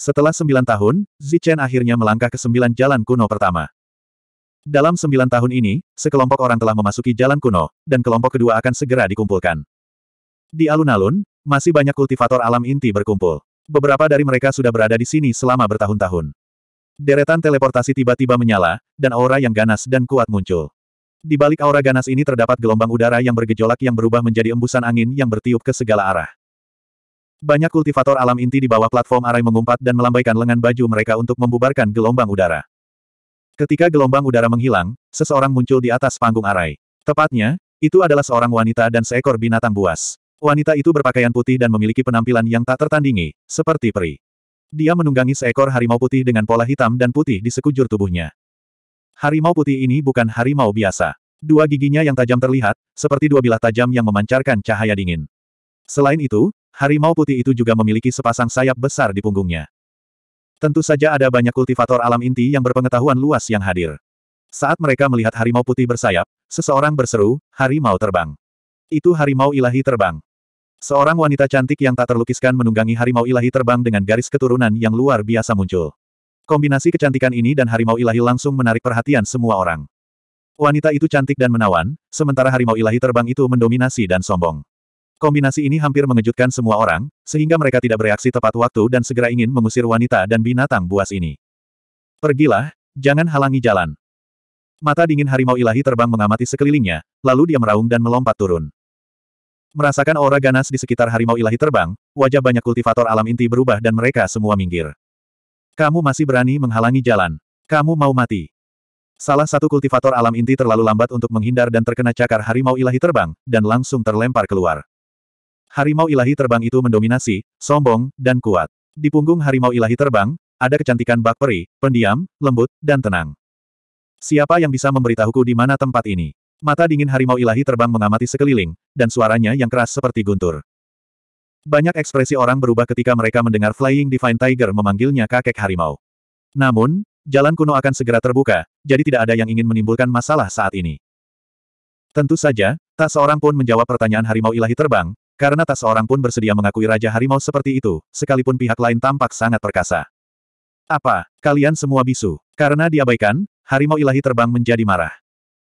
Setelah sembilan tahun, Zichen akhirnya melangkah ke sembilan jalan kuno pertama. Dalam sembilan tahun ini, sekelompok orang telah memasuki jalan kuno, dan kelompok kedua akan segera dikumpulkan. Di alun-alun, masih banyak kultivator alam inti berkumpul. Beberapa dari mereka sudah berada di sini selama bertahun-tahun. Deretan teleportasi tiba-tiba menyala, dan aura yang ganas dan kuat muncul. Di balik aura ganas ini terdapat gelombang udara yang bergejolak yang berubah menjadi embusan angin yang bertiup ke segala arah. Banyak kultivator alam inti di bawah platform arai mengumpat dan melambaikan lengan baju mereka untuk membubarkan gelombang udara. Ketika gelombang udara menghilang, seseorang muncul di atas panggung arai. Tepatnya, itu adalah seorang wanita dan seekor binatang buas. Wanita itu berpakaian putih dan memiliki penampilan yang tak tertandingi, seperti peri. Dia menunggangi seekor harimau putih dengan pola hitam dan putih di sekujur tubuhnya. Harimau putih ini bukan harimau biasa. Dua giginya yang tajam terlihat, seperti dua bilah tajam yang memancarkan cahaya dingin. Selain itu, Harimau putih itu juga memiliki sepasang sayap besar di punggungnya. Tentu saja ada banyak kultivator alam inti yang berpengetahuan luas yang hadir. Saat mereka melihat harimau putih bersayap, seseorang berseru, harimau terbang. Itu harimau ilahi terbang. Seorang wanita cantik yang tak terlukiskan menunggangi harimau ilahi terbang dengan garis keturunan yang luar biasa muncul. Kombinasi kecantikan ini dan harimau ilahi langsung menarik perhatian semua orang. Wanita itu cantik dan menawan, sementara harimau ilahi terbang itu mendominasi dan sombong. Kombinasi ini hampir mengejutkan semua orang, sehingga mereka tidak bereaksi tepat waktu dan segera ingin mengusir wanita dan binatang buas ini. Pergilah, jangan halangi jalan. Mata dingin harimau ilahi terbang mengamati sekelilingnya, lalu dia meraung dan melompat turun. Merasakan aura ganas di sekitar harimau ilahi terbang, wajah banyak kultivator alam inti berubah dan mereka semua minggir. Kamu masih berani menghalangi jalan. Kamu mau mati. Salah satu kultivator alam inti terlalu lambat untuk menghindar dan terkena cakar harimau ilahi terbang, dan langsung terlempar keluar. Harimau ilahi terbang itu mendominasi, sombong, dan kuat. Di punggung harimau ilahi terbang, ada kecantikan bak peri, pendiam, lembut, dan tenang. Siapa yang bisa memberitahuku di mana tempat ini? Mata dingin harimau ilahi terbang mengamati sekeliling, dan suaranya yang keras seperti guntur. Banyak ekspresi orang berubah ketika mereka mendengar Flying Divine Tiger memanggilnya kakek harimau. Namun, jalan kuno akan segera terbuka, jadi tidak ada yang ingin menimbulkan masalah saat ini. Tentu saja, tak seorang pun menjawab pertanyaan harimau ilahi terbang, karena tak seorang pun bersedia mengakui Raja Harimau seperti itu, sekalipun pihak lain tampak sangat perkasa. Apa, kalian semua bisu? Karena diabaikan, Harimau Ilahi terbang menjadi marah.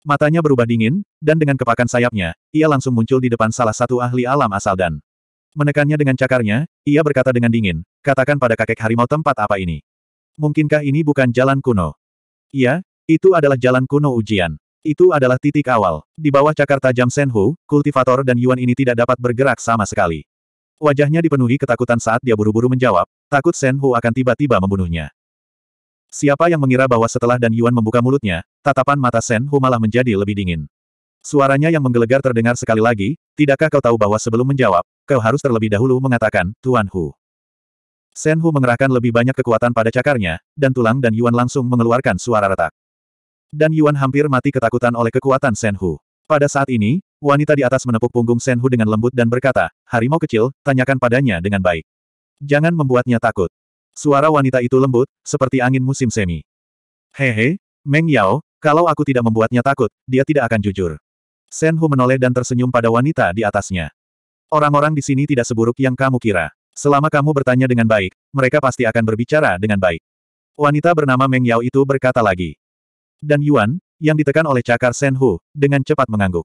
Matanya berubah dingin, dan dengan kepakan sayapnya, ia langsung muncul di depan salah satu ahli alam asal dan. Menekannya dengan cakarnya, ia berkata dengan dingin, katakan pada kakek harimau tempat apa ini. Mungkinkah ini bukan jalan kuno? Iya, itu adalah jalan kuno ujian. Itu adalah titik awal. Di bawah cakar tajam Senhu, kultivator dan Yuan ini tidak dapat bergerak sama sekali. Wajahnya dipenuhi ketakutan saat dia buru-buru menjawab, takut Senhu akan tiba-tiba membunuhnya. Siapa yang mengira bahwa setelah dan Yuan membuka mulutnya, tatapan mata Senhu malah menjadi lebih dingin. Suaranya yang menggelegar terdengar sekali lagi, tidakkah kau tahu bahwa sebelum menjawab, kau harus terlebih dahulu mengatakan, Tuan Hu. Senhu mengerahkan lebih banyak kekuatan pada cakarnya, dan tulang dan Yuan langsung mengeluarkan suara retak. Dan Yuan hampir mati ketakutan oleh kekuatan Shen Pada saat ini, wanita di atas menepuk punggung Shen dengan lembut dan berkata, Harimau kecil, tanyakan padanya dengan baik. Jangan membuatnya takut. Suara wanita itu lembut, seperti angin musim semi. Hehe, Meng Yao, kalau aku tidak membuatnya takut, dia tidak akan jujur. Shen menoleh dan tersenyum pada wanita di atasnya. Orang-orang di sini tidak seburuk yang kamu kira. Selama kamu bertanya dengan baik, mereka pasti akan berbicara dengan baik. Wanita bernama Meng Yao itu berkata lagi. Dan Yuan, yang ditekan oleh cakar Shen Hu, dengan cepat mengangguk.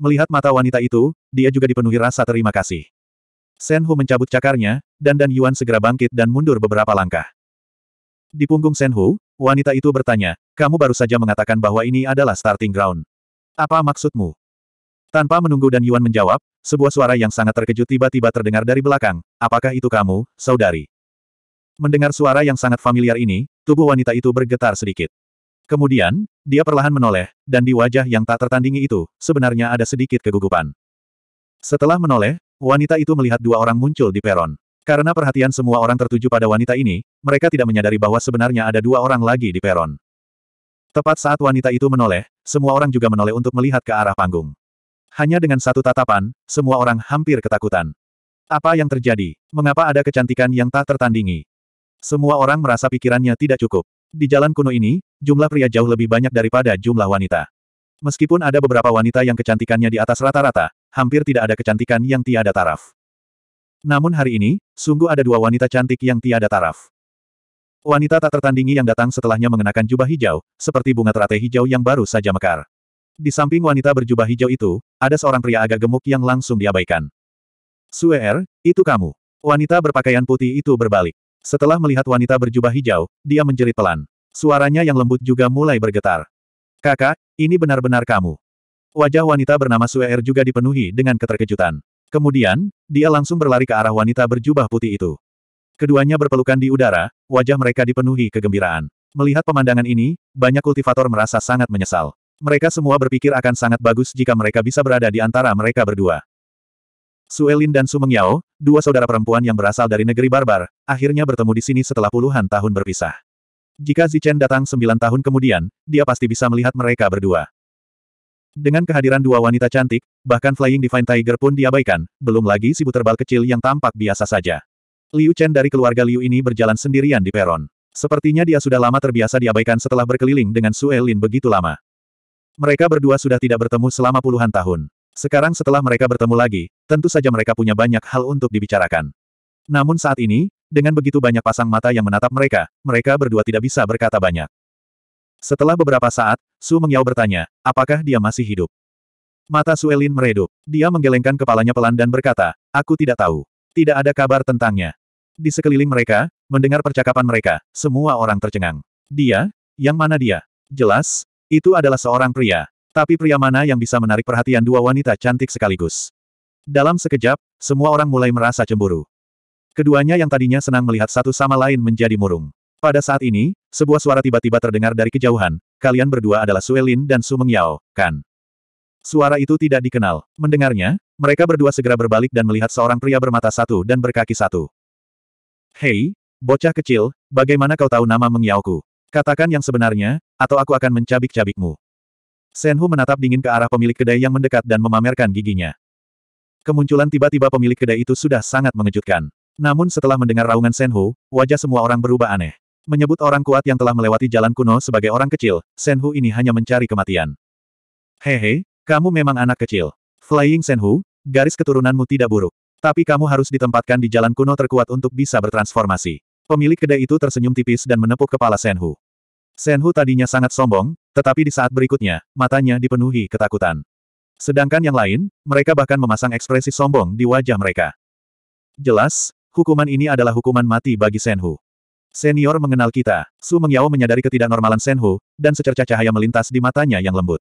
Melihat mata wanita itu, dia juga dipenuhi rasa terima kasih. Shen Hu mencabut cakarnya, dan Dan Yuan segera bangkit dan mundur beberapa langkah. Di punggung Shen Hu, wanita itu bertanya, kamu baru saja mengatakan bahwa ini adalah starting ground. Apa maksudmu? Tanpa menunggu Dan Yuan menjawab, sebuah suara yang sangat terkejut tiba-tiba terdengar dari belakang, apakah itu kamu, saudari? Mendengar suara yang sangat familiar ini, tubuh wanita itu bergetar sedikit. Kemudian, dia perlahan menoleh, dan di wajah yang tak tertandingi itu, sebenarnya ada sedikit kegugupan. Setelah menoleh, wanita itu melihat dua orang muncul di peron. Karena perhatian semua orang tertuju pada wanita ini, mereka tidak menyadari bahwa sebenarnya ada dua orang lagi di peron. Tepat saat wanita itu menoleh, semua orang juga menoleh untuk melihat ke arah panggung. Hanya dengan satu tatapan, semua orang hampir ketakutan. Apa yang terjadi? Mengapa ada kecantikan yang tak tertandingi? Semua orang merasa pikirannya tidak cukup. Di jalan kuno ini, jumlah pria jauh lebih banyak daripada jumlah wanita. Meskipun ada beberapa wanita yang kecantikannya di atas rata-rata, hampir tidak ada kecantikan yang tiada taraf. Namun hari ini, sungguh ada dua wanita cantik yang tiada taraf. Wanita tak tertandingi yang datang setelahnya mengenakan jubah hijau, seperti bunga teratai hijau yang baru saja mekar. Di samping wanita berjubah hijau itu, ada seorang pria agak gemuk yang langsung diabaikan. Suer, er, itu kamu. Wanita berpakaian putih itu berbalik. Setelah melihat wanita berjubah hijau, dia menjerit pelan. Suaranya yang lembut juga mulai bergetar. Kakak, ini benar-benar kamu. Wajah wanita bernama Suer juga dipenuhi dengan keterkejutan. Kemudian, dia langsung berlari ke arah wanita berjubah putih itu. Keduanya berpelukan di udara, wajah mereka dipenuhi kegembiraan. Melihat pemandangan ini, banyak kultivator merasa sangat menyesal. Mereka semua berpikir akan sangat bagus jika mereka bisa berada di antara mereka berdua. Suelin dan Sumeng Yao, dua saudara perempuan yang berasal dari negeri barbar, akhirnya bertemu di sini setelah puluhan tahun berpisah. Jika Zichen datang sembilan tahun kemudian, dia pasti bisa melihat mereka berdua. Dengan kehadiran dua wanita cantik, bahkan Flying Divine Tiger pun diabaikan, belum lagi si buterbal kecil yang tampak biasa saja. Liu Chen dari keluarga Liu ini berjalan sendirian di peron. Sepertinya dia sudah lama terbiasa diabaikan setelah berkeliling dengan Suelin begitu lama. Mereka berdua sudah tidak bertemu selama puluhan tahun. Sekarang setelah mereka bertemu lagi, tentu saja mereka punya banyak hal untuk dibicarakan. Namun saat ini, dengan begitu banyak pasang mata yang menatap mereka, mereka berdua tidak bisa berkata banyak. Setelah beberapa saat, Su Mengyao bertanya, apakah dia masih hidup? Mata Su Elin meredup. Dia menggelengkan kepalanya pelan dan berkata, aku tidak tahu. Tidak ada kabar tentangnya. Di sekeliling mereka, mendengar percakapan mereka, semua orang tercengang. Dia? Yang mana dia? Jelas, itu adalah seorang pria. Tapi pria mana yang bisa menarik perhatian dua wanita cantik sekaligus? Dalam sekejap, semua orang mulai merasa cemburu. Keduanya yang tadinya senang melihat satu sama lain menjadi murung. Pada saat ini, sebuah suara tiba-tiba terdengar dari kejauhan, kalian berdua adalah Suelin dan Su Mengyao, kan? Suara itu tidak dikenal. Mendengarnya, mereka berdua segera berbalik dan melihat seorang pria bermata satu dan berkaki satu. Hei, bocah kecil, bagaimana kau tahu nama Mengyaoku? Katakan yang sebenarnya, atau aku akan mencabik-cabikmu. Senhu menatap dingin ke arah pemilik kedai yang mendekat dan memamerkan giginya. Kemunculan tiba-tiba pemilik kedai itu sudah sangat mengejutkan. Namun setelah mendengar raungan Senhu, wajah semua orang berubah aneh. Menyebut orang kuat yang telah melewati jalan kuno sebagai orang kecil, Senhu ini hanya mencari kematian. Hehe, kamu memang anak kecil. Flying Senhu, garis keturunanmu tidak buruk. Tapi kamu harus ditempatkan di jalan kuno terkuat untuk bisa bertransformasi. Pemilik kedai itu tersenyum tipis dan menepuk kepala Senhu. Senhu tadinya sangat sombong, tetapi di saat berikutnya, matanya dipenuhi ketakutan. Sedangkan yang lain, mereka bahkan memasang ekspresi sombong di wajah mereka. Jelas, hukuman ini adalah hukuman mati bagi Senhu. Senior mengenal kita. Su Mengyao menyadari ketidaknormalan Senhu, dan secerca cahaya melintas di matanya yang lembut.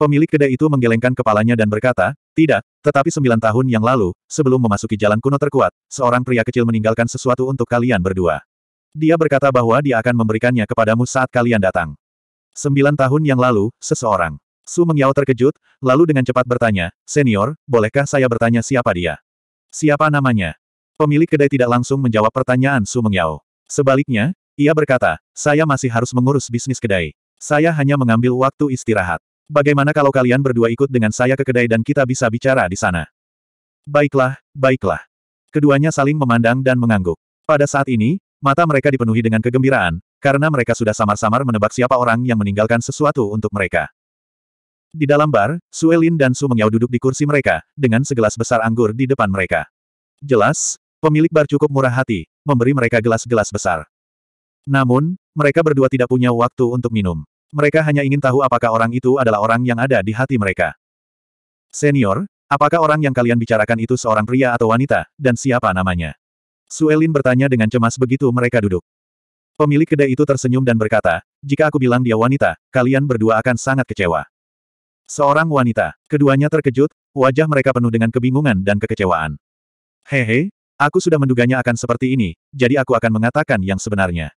Pemilik kedai itu menggelengkan kepalanya dan berkata, tidak, tetapi sembilan tahun yang lalu, sebelum memasuki jalan kuno terkuat, seorang pria kecil meninggalkan sesuatu untuk kalian berdua. Dia berkata bahwa dia akan memberikannya kepadamu saat kalian datang. Sembilan tahun yang lalu, seseorang. Su Mengyao terkejut, lalu dengan cepat bertanya, Senior, bolehkah saya bertanya siapa dia? Siapa namanya? Pemilik kedai tidak langsung menjawab pertanyaan Su Mengyao. Sebaliknya, ia berkata, saya masih harus mengurus bisnis kedai. Saya hanya mengambil waktu istirahat. Bagaimana kalau kalian berdua ikut dengan saya ke kedai dan kita bisa bicara di sana? Baiklah, baiklah. Keduanya saling memandang dan mengangguk. Pada saat ini, Mata mereka dipenuhi dengan kegembiraan, karena mereka sudah samar-samar menebak siapa orang yang meninggalkan sesuatu untuk mereka. Di dalam bar, Suelin dan Su Mengyao duduk di kursi mereka, dengan segelas besar anggur di depan mereka. Jelas, pemilik bar cukup murah hati, memberi mereka gelas-gelas besar. Namun, mereka berdua tidak punya waktu untuk minum. Mereka hanya ingin tahu apakah orang itu adalah orang yang ada di hati mereka. Senior, apakah orang yang kalian bicarakan itu seorang pria atau wanita, dan siapa namanya? Suelin bertanya dengan cemas begitu mereka duduk. Pemilik kedai itu tersenyum dan berkata, jika aku bilang dia wanita, kalian berdua akan sangat kecewa. Seorang wanita, keduanya terkejut, wajah mereka penuh dengan kebingungan dan kekecewaan. Hehe, aku sudah menduganya akan seperti ini, jadi aku akan mengatakan yang sebenarnya.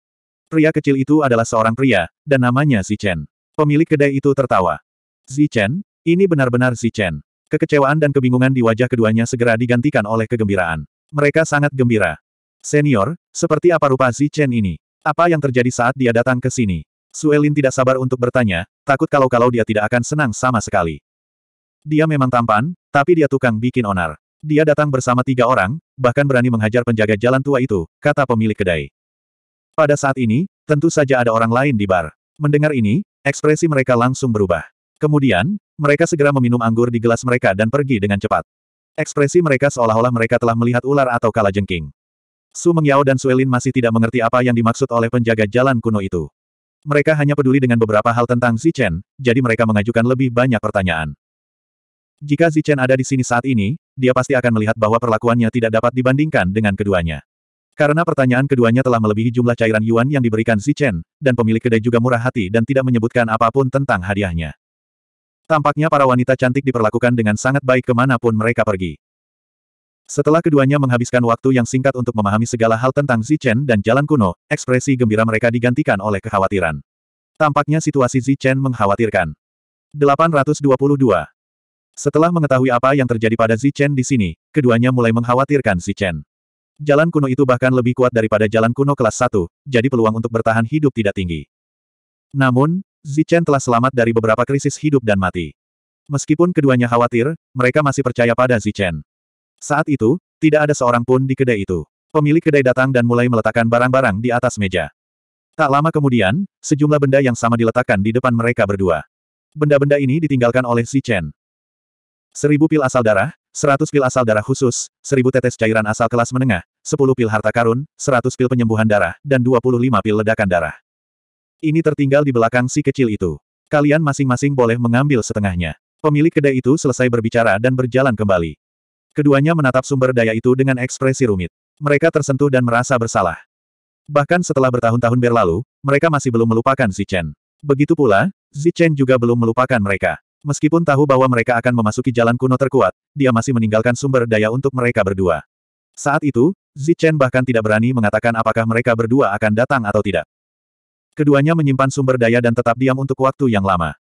Pria kecil itu adalah seorang pria, dan namanya Zichen. Pemilik kedai itu tertawa. Zichen, ini benar-benar Zichen. Kekecewaan dan kebingungan di wajah keduanya segera digantikan oleh kegembiraan. Mereka sangat gembira. Senior, seperti apa rupa Zi Chen ini? Apa yang terjadi saat dia datang ke sini? Suelin tidak sabar untuk bertanya, takut kalau-kalau dia tidak akan senang sama sekali. Dia memang tampan, tapi dia tukang bikin onar. Dia datang bersama tiga orang, bahkan berani menghajar penjaga jalan tua itu, kata pemilik kedai. Pada saat ini, tentu saja ada orang lain di bar. Mendengar ini, ekspresi mereka langsung berubah. Kemudian, mereka segera meminum anggur di gelas mereka dan pergi dengan cepat. Ekspresi mereka seolah-olah mereka telah melihat ular atau jengking. Su Mengyao dan Suelin masih tidak mengerti apa yang dimaksud oleh penjaga jalan kuno itu. Mereka hanya peduli dengan beberapa hal tentang Zichen, jadi mereka mengajukan lebih banyak pertanyaan. Jika Zichen ada di sini saat ini, dia pasti akan melihat bahwa perlakuannya tidak dapat dibandingkan dengan keduanya. Karena pertanyaan keduanya telah melebihi jumlah cairan yuan yang diberikan Zichen, dan pemilik kedai juga murah hati dan tidak menyebutkan apapun tentang hadiahnya. Tampaknya para wanita cantik diperlakukan dengan sangat baik kemanapun mereka pergi. Setelah keduanya menghabiskan waktu yang singkat untuk memahami segala hal tentang Zichen dan jalan kuno, ekspresi gembira mereka digantikan oleh kekhawatiran. Tampaknya situasi Zichen mengkhawatirkan. 822. Setelah mengetahui apa yang terjadi pada Zichen di sini, keduanya mulai mengkhawatirkan Zichen. Jalan kuno itu bahkan lebih kuat daripada jalan kuno kelas 1, jadi peluang untuk bertahan hidup tidak tinggi. Namun, Zichen telah selamat dari beberapa krisis hidup dan mati. Meskipun keduanya khawatir, mereka masih percaya pada Zichen. Saat itu, tidak ada seorang pun di kedai itu. Pemilik kedai datang dan mulai meletakkan barang-barang di atas meja. Tak lama kemudian, sejumlah benda yang sama diletakkan di depan mereka berdua. Benda-benda ini ditinggalkan oleh Zichen. Seribu pil asal darah, seratus pil asal darah khusus, seribu tetes cairan asal kelas menengah, sepuluh pil harta karun, seratus pil penyembuhan darah, dan dua puluh lima pil ledakan darah. Ini tertinggal di belakang si kecil itu. Kalian masing-masing boleh mengambil setengahnya. Pemilik kedai itu selesai berbicara dan berjalan kembali. Keduanya menatap sumber daya itu dengan ekspresi rumit. Mereka tersentuh dan merasa bersalah. Bahkan setelah bertahun-tahun berlalu, mereka masih belum melupakan Chen. Begitu pula, Chen juga belum melupakan mereka. Meskipun tahu bahwa mereka akan memasuki jalan kuno terkuat, dia masih meninggalkan sumber daya untuk mereka berdua. Saat itu, Chen bahkan tidak berani mengatakan apakah mereka berdua akan datang atau tidak. Keduanya menyimpan sumber daya dan tetap diam untuk waktu yang lama.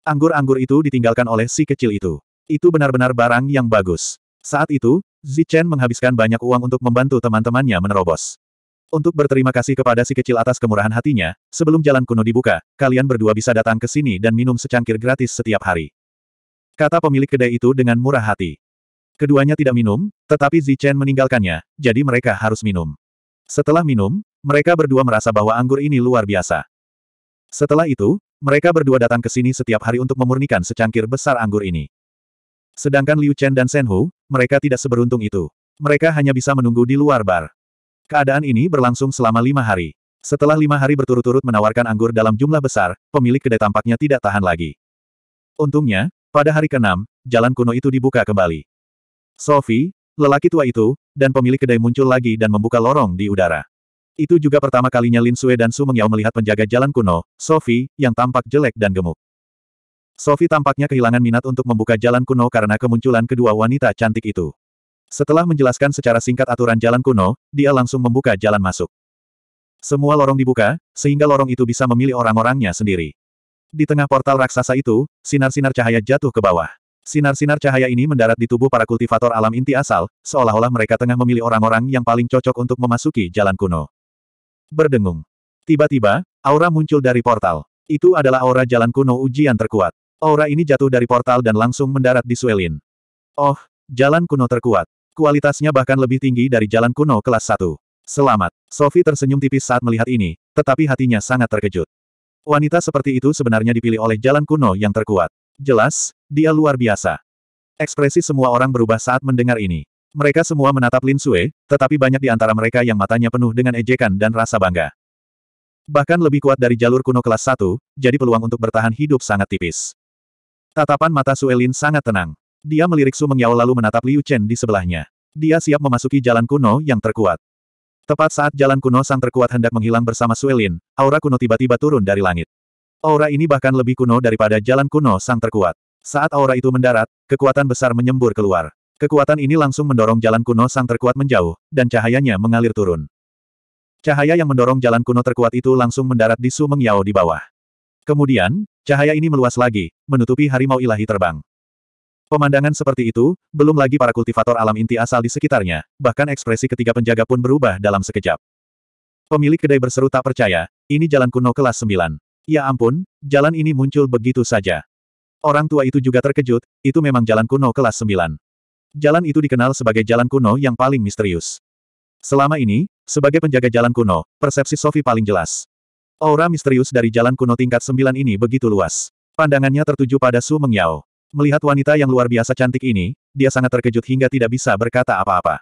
Anggur-anggur itu ditinggalkan oleh si kecil itu. Itu benar-benar barang yang bagus. Saat itu, Zichen menghabiskan banyak uang untuk membantu teman-temannya menerobos. Untuk berterima kasih kepada si kecil atas kemurahan hatinya, sebelum jalan kuno dibuka, kalian berdua bisa datang ke sini dan minum secangkir gratis setiap hari. Kata pemilik kedai itu dengan murah hati. Keduanya tidak minum, tetapi Zichen meninggalkannya, jadi mereka harus minum. Setelah minum, mereka berdua merasa bahwa anggur ini luar biasa. Setelah itu, mereka berdua datang ke sini setiap hari untuk memurnikan secangkir besar anggur ini. Sedangkan Liu Chen dan Shen Hu, mereka tidak seberuntung itu. Mereka hanya bisa menunggu di luar bar. Keadaan ini berlangsung selama lima hari. Setelah lima hari berturut-turut menawarkan anggur dalam jumlah besar, pemilik kedai tampaknya tidak tahan lagi. Untungnya, pada hari ke-6, jalan kuno itu dibuka kembali. Sophie, lelaki tua itu, dan pemilik kedai muncul lagi dan membuka lorong di udara. Itu juga pertama kalinya Lin Sue dan Su Mengyao melihat penjaga jalan kuno, Sophie, yang tampak jelek dan gemuk. Sophie tampaknya kehilangan minat untuk membuka jalan kuno karena kemunculan kedua wanita cantik itu. Setelah menjelaskan secara singkat aturan jalan kuno, dia langsung membuka jalan masuk. Semua lorong dibuka, sehingga lorong itu bisa memilih orang-orangnya sendiri. Di tengah portal raksasa itu, sinar-sinar cahaya jatuh ke bawah. Sinar-sinar cahaya ini mendarat di tubuh para kultivator alam inti asal, seolah-olah mereka tengah memilih orang-orang yang paling cocok untuk memasuki jalan kuno berdengung. Tiba-tiba, aura muncul dari portal. Itu adalah aura jalan kuno ujian terkuat. Aura ini jatuh dari portal dan langsung mendarat di Suelin. Oh, jalan kuno terkuat. Kualitasnya bahkan lebih tinggi dari jalan kuno kelas 1. Selamat. Sophie tersenyum tipis saat melihat ini, tetapi hatinya sangat terkejut. Wanita seperti itu sebenarnya dipilih oleh jalan kuno yang terkuat. Jelas, dia luar biasa. Ekspresi semua orang berubah saat mendengar ini. Mereka semua menatap Lin Sue, tetapi banyak di antara mereka yang matanya penuh dengan ejekan dan rasa bangga. Bahkan lebih kuat dari jalur kuno kelas 1, jadi peluang untuk bertahan hidup sangat tipis. Tatapan mata Sue Lin sangat tenang. Dia melirik Su Mengyao lalu menatap Liu Chen di sebelahnya. Dia siap memasuki jalan kuno yang terkuat. Tepat saat jalan kuno sang terkuat hendak menghilang bersama Sue Lin, aura kuno tiba-tiba turun dari langit. Aura ini bahkan lebih kuno daripada jalan kuno sang terkuat. Saat aura itu mendarat, kekuatan besar menyembur keluar. Kekuatan ini langsung mendorong jalan kuno sang terkuat menjauh, dan cahayanya mengalir turun. Cahaya yang mendorong jalan kuno terkuat itu langsung mendarat di Su Mengyao di bawah. Kemudian, cahaya ini meluas lagi, menutupi harimau ilahi terbang. Pemandangan seperti itu, belum lagi para kultivator alam inti asal di sekitarnya, bahkan ekspresi ketiga penjaga pun berubah dalam sekejap. Pemilik kedai berseru tak percaya, ini jalan kuno kelas 9. Ya ampun, jalan ini muncul begitu saja. Orang tua itu juga terkejut, itu memang jalan kuno kelas 9. Jalan itu dikenal sebagai jalan kuno yang paling misterius. Selama ini, sebagai penjaga jalan kuno, persepsi Sophie paling jelas. Aura misterius dari jalan kuno tingkat Sembilan ini begitu luas. Pandangannya tertuju pada Su Mengyao. Melihat wanita yang luar biasa cantik ini, dia sangat terkejut hingga tidak bisa berkata apa-apa.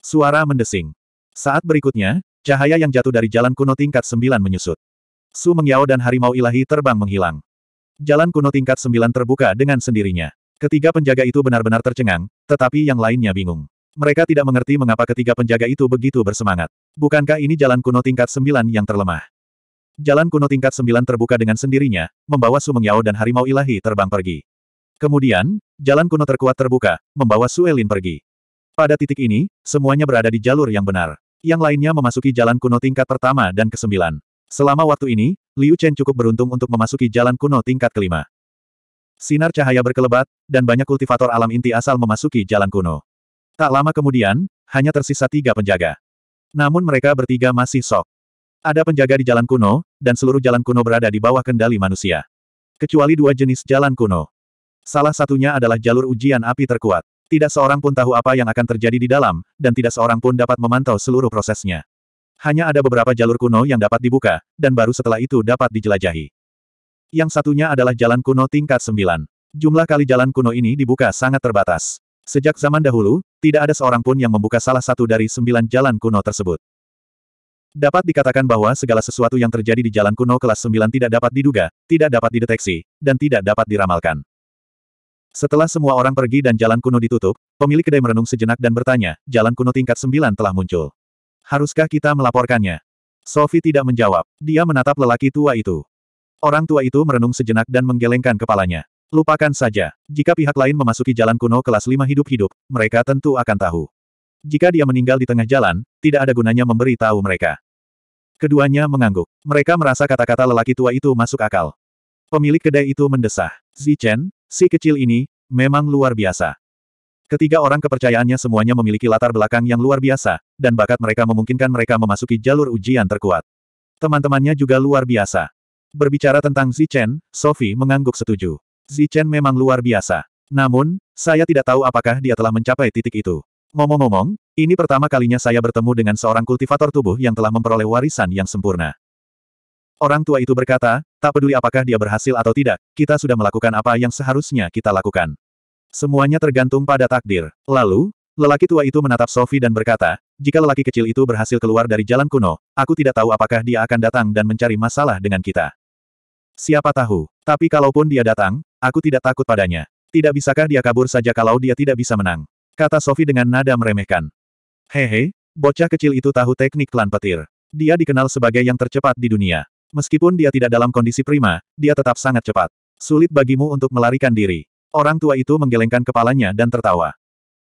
Suara mendesing. Saat berikutnya, cahaya yang jatuh dari jalan kuno tingkat Sembilan menyusut. Su Mengyao dan Harimau Ilahi terbang menghilang. Jalan kuno tingkat Sembilan terbuka dengan sendirinya. Ketiga penjaga itu benar-benar tercengang, tetapi yang lainnya bingung. Mereka tidak mengerti mengapa ketiga penjaga itu begitu bersemangat. Bukankah ini jalan kuno tingkat sembilan yang terlemah? Jalan kuno tingkat sembilan terbuka dengan sendirinya, membawa Su Mengyao dan Harimau Ilahi terbang pergi. Kemudian, jalan kuno terkuat terbuka, membawa Su Elin pergi. Pada titik ini, semuanya berada di jalur yang benar. Yang lainnya memasuki jalan kuno tingkat pertama dan kesembilan. Selama waktu ini, Liu Chen cukup beruntung untuk memasuki jalan kuno tingkat kelima. Sinar cahaya berkelebat, dan banyak kultivator alam inti asal memasuki jalan kuno. Tak lama kemudian, hanya tersisa tiga penjaga. Namun mereka bertiga masih sok. Ada penjaga di jalan kuno, dan seluruh jalan kuno berada di bawah kendali manusia. Kecuali dua jenis jalan kuno. Salah satunya adalah jalur ujian api terkuat. Tidak seorang pun tahu apa yang akan terjadi di dalam, dan tidak seorang pun dapat memantau seluruh prosesnya. Hanya ada beberapa jalur kuno yang dapat dibuka, dan baru setelah itu dapat dijelajahi. Yang satunya adalah jalan kuno tingkat 9. Jumlah kali jalan kuno ini dibuka sangat terbatas. Sejak zaman dahulu, tidak ada seorang pun yang membuka salah satu dari sembilan jalan kuno tersebut. Dapat dikatakan bahwa segala sesuatu yang terjadi di jalan kuno kelas 9 tidak dapat diduga, tidak dapat dideteksi, dan tidak dapat diramalkan. Setelah semua orang pergi dan jalan kuno ditutup, pemilik kedai merenung sejenak dan bertanya, jalan kuno tingkat 9 telah muncul. Haruskah kita melaporkannya? Sophie tidak menjawab. Dia menatap lelaki tua itu. Orang tua itu merenung sejenak dan menggelengkan kepalanya. Lupakan saja. Jika pihak lain memasuki jalan kuno kelas 5 hidup-hidup, mereka tentu akan tahu. Jika dia meninggal di tengah jalan, tidak ada gunanya memberi tahu mereka. Keduanya mengangguk. Mereka merasa kata-kata lelaki tua itu masuk akal. Pemilik kedai itu mendesah. Zichen, si kecil ini, memang luar biasa. Ketiga orang kepercayaannya semuanya memiliki latar belakang yang luar biasa, dan bakat mereka memungkinkan mereka memasuki jalur ujian terkuat. Teman-temannya juga luar biasa. Berbicara tentang Zichen, Sophie mengangguk setuju. Zichen memang luar biasa. Namun, saya tidak tahu apakah dia telah mencapai titik itu. Ngomong-ngomong, ini pertama kalinya saya bertemu dengan seorang kultivator tubuh yang telah memperoleh warisan yang sempurna. Orang tua itu berkata, tak peduli apakah dia berhasil atau tidak, kita sudah melakukan apa yang seharusnya kita lakukan. Semuanya tergantung pada takdir. Lalu, lelaki tua itu menatap Sophie dan berkata, jika lelaki kecil itu berhasil keluar dari jalan kuno, aku tidak tahu apakah dia akan datang dan mencari masalah dengan kita. Siapa tahu. Tapi kalaupun dia datang, aku tidak takut padanya. Tidak bisakah dia kabur saja kalau dia tidak bisa menang? Kata Sofi dengan nada meremehkan. Hehe, bocah kecil itu tahu teknik klan petir. Dia dikenal sebagai yang tercepat di dunia. Meskipun dia tidak dalam kondisi prima, dia tetap sangat cepat. Sulit bagimu untuk melarikan diri. Orang tua itu menggelengkan kepalanya dan tertawa.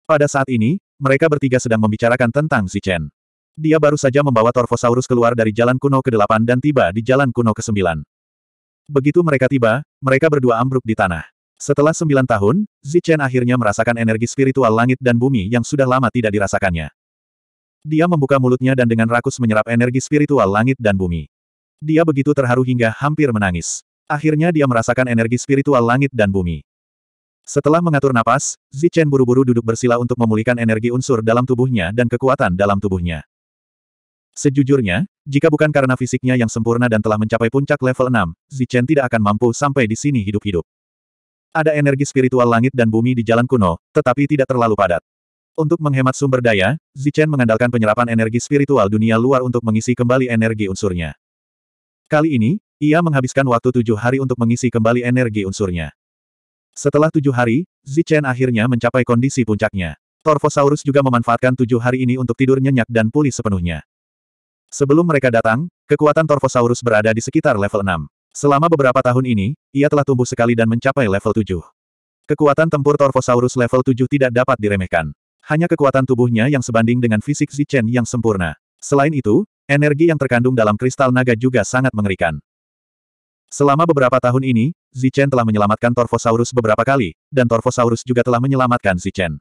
Pada saat ini, mereka bertiga sedang membicarakan tentang si Chen. Dia baru saja membawa Torfosaurus keluar dari jalan kuno ke-8 dan tiba di jalan kuno ke-9. Begitu mereka tiba, mereka berdua ambruk di tanah. Setelah sembilan tahun, Zichen akhirnya merasakan energi spiritual langit dan bumi yang sudah lama tidak dirasakannya. Dia membuka mulutnya dan dengan rakus menyerap energi spiritual langit dan bumi. Dia begitu terharu hingga hampir menangis. Akhirnya dia merasakan energi spiritual langit dan bumi. Setelah mengatur napas, Zichen buru-buru duduk bersila untuk memulihkan energi unsur dalam tubuhnya dan kekuatan dalam tubuhnya. Sejujurnya, jika bukan karena fisiknya yang sempurna dan telah mencapai puncak level 6, Zichen tidak akan mampu sampai di sini hidup-hidup. Ada energi spiritual langit dan bumi di jalan kuno, tetapi tidak terlalu padat. Untuk menghemat sumber daya, Zichen mengandalkan penyerapan energi spiritual dunia luar untuk mengisi kembali energi unsurnya. Kali ini, ia menghabiskan waktu tujuh hari untuk mengisi kembali energi unsurnya. Setelah tujuh hari, Zichen akhirnya mencapai kondisi puncaknya. Torvosaurus juga memanfaatkan tujuh hari ini untuk tidur nyenyak dan pulih sepenuhnya. Sebelum mereka datang, kekuatan Torvosaurus berada di sekitar level 6. Selama beberapa tahun ini, ia telah tumbuh sekali dan mencapai level 7. Kekuatan tempur Torvosaurus level 7 tidak dapat diremehkan. Hanya kekuatan tubuhnya yang sebanding dengan fisik Zichen yang sempurna. Selain itu, energi yang terkandung dalam kristal naga juga sangat mengerikan. Selama beberapa tahun ini, Zichen telah menyelamatkan Torvosaurus beberapa kali, dan Torvosaurus juga telah menyelamatkan Zichen.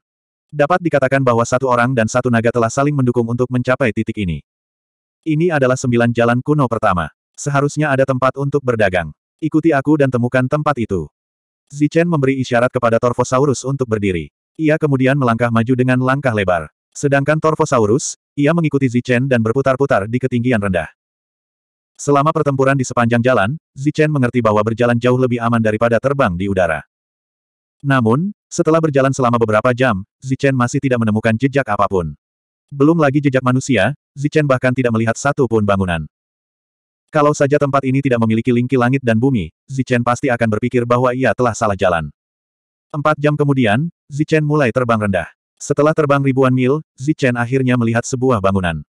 Dapat dikatakan bahwa satu orang dan satu naga telah saling mendukung untuk mencapai titik ini. Ini adalah sembilan jalan kuno pertama. Seharusnya ada tempat untuk berdagang. Ikuti aku dan temukan tempat itu. Zichen memberi isyarat kepada Torvosaurus untuk berdiri. Ia kemudian melangkah maju dengan langkah lebar. Sedangkan Torvosaurus, ia mengikuti Zichen dan berputar-putar di ketinggian rendah. Selama pertempuran di sepanjang jalan, Zichen mengerti bahwa berjalan jauh lebih aman daripada terbang di udara. Namun, setelah berjalan selama beberapa jam, Zichen masih tidak menemukan jejak apapun. Belum lagi jejak manusia, Zichen bahkan tidak melihat satu pun bangunan. Kalau saja tempat ini tidak memiliki lingki langit dan bumi, Zichen pasti akan berpikir bahwa ia telah salah jalan. Empat jam kemudian, Zichen mulai terbang rendah. Setelah terbang ribuan mil, Zichen akhirnya melihat sebuah bangunan.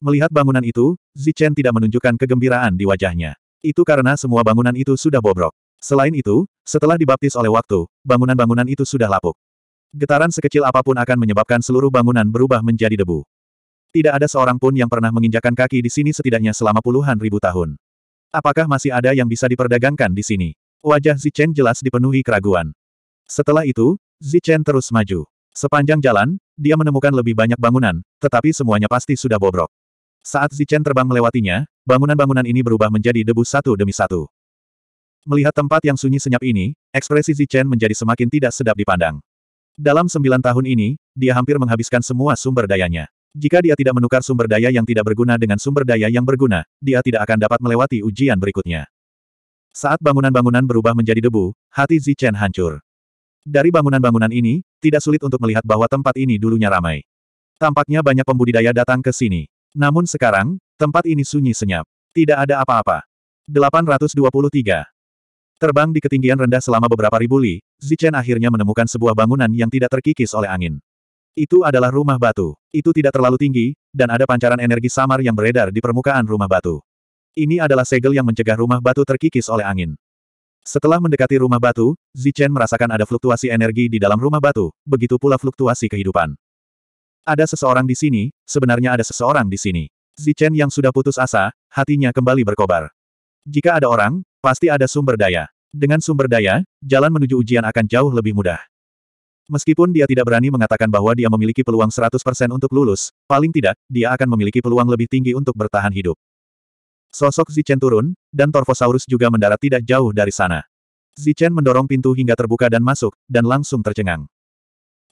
Melihat bangunan itu, Zichen tidak menunjukkan kegembiraan di wajahnya. Itu karena semua bangunan itu sudah bobrok. Selain itu, setelah dibaptis oleh waktu, bangunan-bangunan itu sudah lapuk. Getaran sekecil apapun akan menyebabkan seluruh bangunan berubah menjadi debu. Tidak ada seorang pun yang pernah menginjakan kaki di sini setidaknya selama puluhan ribu tahun. Apakah masih ada yang bisa diperdagangkan di sini? Wajah Zichen jelas dipenuhi keraguan. Setelah itu, Zichen terus maju. Sepanjang jalan, dia menemukan lebih banyak bangunan, tetapi semuanya pasti sudah bobrok. Saat Zichen terbang melewatinya, bangunan-bangunan ini berubah menjadi debu satu demi satu. Melihat tempat yang sunyi senyap ini, ekspresi Zichen menjadi semakin tidak sedap dipandang. Dalam sembilan tahun ini, dia hampir menghabiskan semua sumber dayanya. Jika dia tidak menukar sumber daya yang tidak berguna dengan sumber daya yang berguna, dia tidak akan dapat melewati ujian berikutnya. Saat bangunan-bangunan berubah menjadi debu, hati Zichen hancur. Dari bangunan-bangunan ini, tidak sulit untuk melihat bahwa tempat ini dulunya ramai. Tampaknya banyak pembudidaya datang ke sini. Namun sekarang, tempat ini sunyi senyap. Tidak ada apa-apa. 823. Terbang di ketinggian rendah selama beberapa ribu li, Zichen akhirnya menemukan sebuah bangunan yang tidak terkikis oleh angin. Itu adalah rumah batu. Itu tidak terlalu tinggi, dan ada pancaran energi samar yang beredar di permukaan rumah batu. Ini adalah segel yang mencegah rumah batu terkikis oleh angin. Setelah mendekati rumah batu, Zichen merasakan ada fluktuasi energi di dalam rumah batu, begitu pula fluktuasi kehidupan. Ada seseorang di sini, sebenarnya ada seseorang di sini. Zichen yang sudah putus asa, hatinya kembali berkobar. Jika ada orang, pasti ada sumber daya. Dengan sumber daya, jalan menuju ujian akan jauh lebih mudah. Meskipun dia tidak berani mengatakan bahwa dia memiliki peluang 100% untuk lulus, paling tidak, dia akan memiliki peluang lebih tinggi untuk bertahan hidup. Sosok Zichen turun, dan Torvosaurus juga mendarat tidak jauh dari sana. Zichen mendorong pintu hingga terbuka dan masuk, dan langsung tercengang.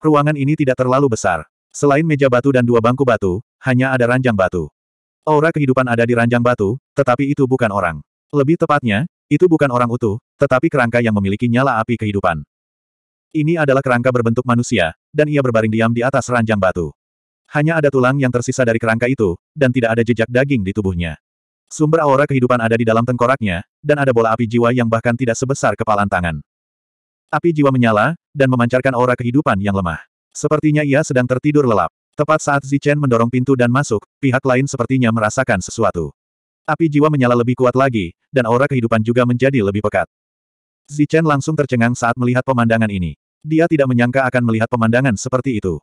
Ruangan ini tidak terlalu besar. Selain meja batu dan dua bangku batu, hanya ada ranjang batu. Aura kehidupan ada di ranjang batu, tetapi itu bukan orang. Lebih tepatnya, itu bukan orang utuh, tetapi kerangka yang memiliki nyala api kehidupan. Ini adalah kerangka berbentuk manusia, dan ia berbaring diam di atas ranjang batu. Hanya ada tulang yang tersisa dari kerangka itu, dan tidak ada jejak daging di tubuhnya. Sumber aura kehidupan ada di dalam tengkoraknya, dan ada bola api jiwa yang bahkan tidak sebesar kepalan tangan. Api jiwa menyala, dan memancarkan aura kehidupan yang lemah. Sepertinya ia sedang tertidur lelap. Tepat saat Zichen mendorong pintu dan masuk, pihak lain sepertinya merasakan sesuatu. Api jiwa menyala lebih kuat lagi, dan aura kehidupan juga menjadi lebih pekat. Zichen langsung tercengang saat melihat pemandangan ini. Dia tidak menyangka akan melihat pemandangan seperti itu.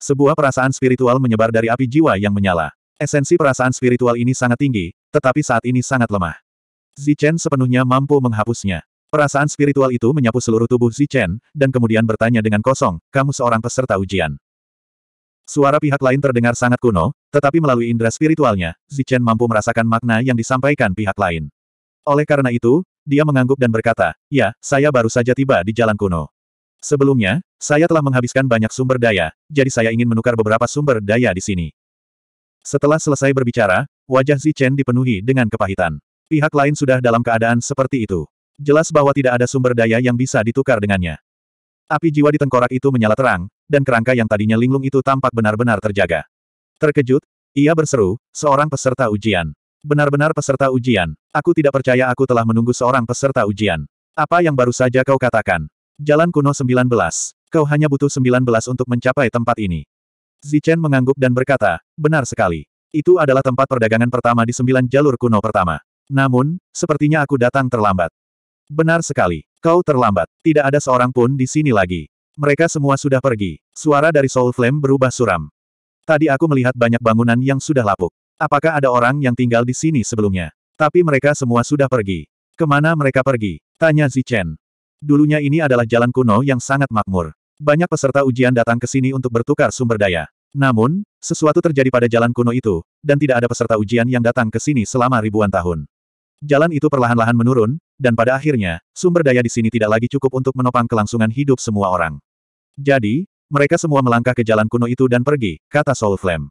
Sebuah perasaan spiritual menyebar dari api jiwa yang menyala. Esensi perasaan spiritual ini sangat tinggi, tetapi saat ini sangat lemah. Zichen sepenuhnya mampu menghapusnya. Perasaan spiritual itu menyapu seluruh tubuh Zichen, dan kemudian bertanya dengan kosong, kamu seorang peserta ujian. Suara pihak lain terdengar sangat kuno, tetapi melalui indera spiritualnya, Zichen mampu merasakan makna yang disampaikan pihak lain. Oleh karena itu, dia mengangguk dan berkata, ya, saya baru saja tiba di jalan kuno. Sebelumnya, saya telah menghabiskan banyak sumber daya, jadi saya ingin menukar beberapa sumber daya di sini. Setelah selesai berbicara, wajah Zichen dipenuhi dengan kepahitan. Pihak lain sudah dalam keadaan seperti itu jelas bahwa tidak ada sumber daya yang bisa ditukar dengannya. Api jiwa di tengkorak itu menyala terang, dan kerangka yang tadinya linglung itu tampak benar-benar terjaga. Terkejut, ia berseru, seorang peserta ujian. Benar-benar peserta ujian. Aku tidak percaya aku telah menunggu seorang peserta ujian. Apa yang baru saja kau katakan? Jalan kuno 19. Kau hanya butuh 19 untuk mencapai tempat ini. Zichen mengangguk dan berkata, benar sekali. Itu adalah tempat perdagangan pertama di sembilan jalur kuno pertama. Namun, sepertinya aku datang terlambat. Benar sekali. Kau terlambat. Tidak ada seorang pun di sini lagi. Mereka semua sudah pergi. Suara dari Soul Flame berubah suram. Tadi aku melihat banyak bangunan yang sudah lapuk. Apakah ada orang yang tinggal di sini sebelumnya? Tapi mereka semua sudah pergi. Kemana mereka pergi? Tanya Zichen. Dulunya ini adalah jalan kuno yang sangat makmur. Banyak peserta ujian datang ke sini untuk bertukar sumber daya. Namun, sesuatu terjadi pada jalan kuno itu, dan tidak ada peserta ujian yang datang ke sini selama ribuan tahun. Jalan itu perlahan-lahan menurun, dan pada akhirnya, sumber daya di sini tidak lagi cukup untuk menopang kelangsungan hidup semua orang. Jadi, mereka semua melangkah ke jalan kuno itu dan pergi, kata Soul Flame.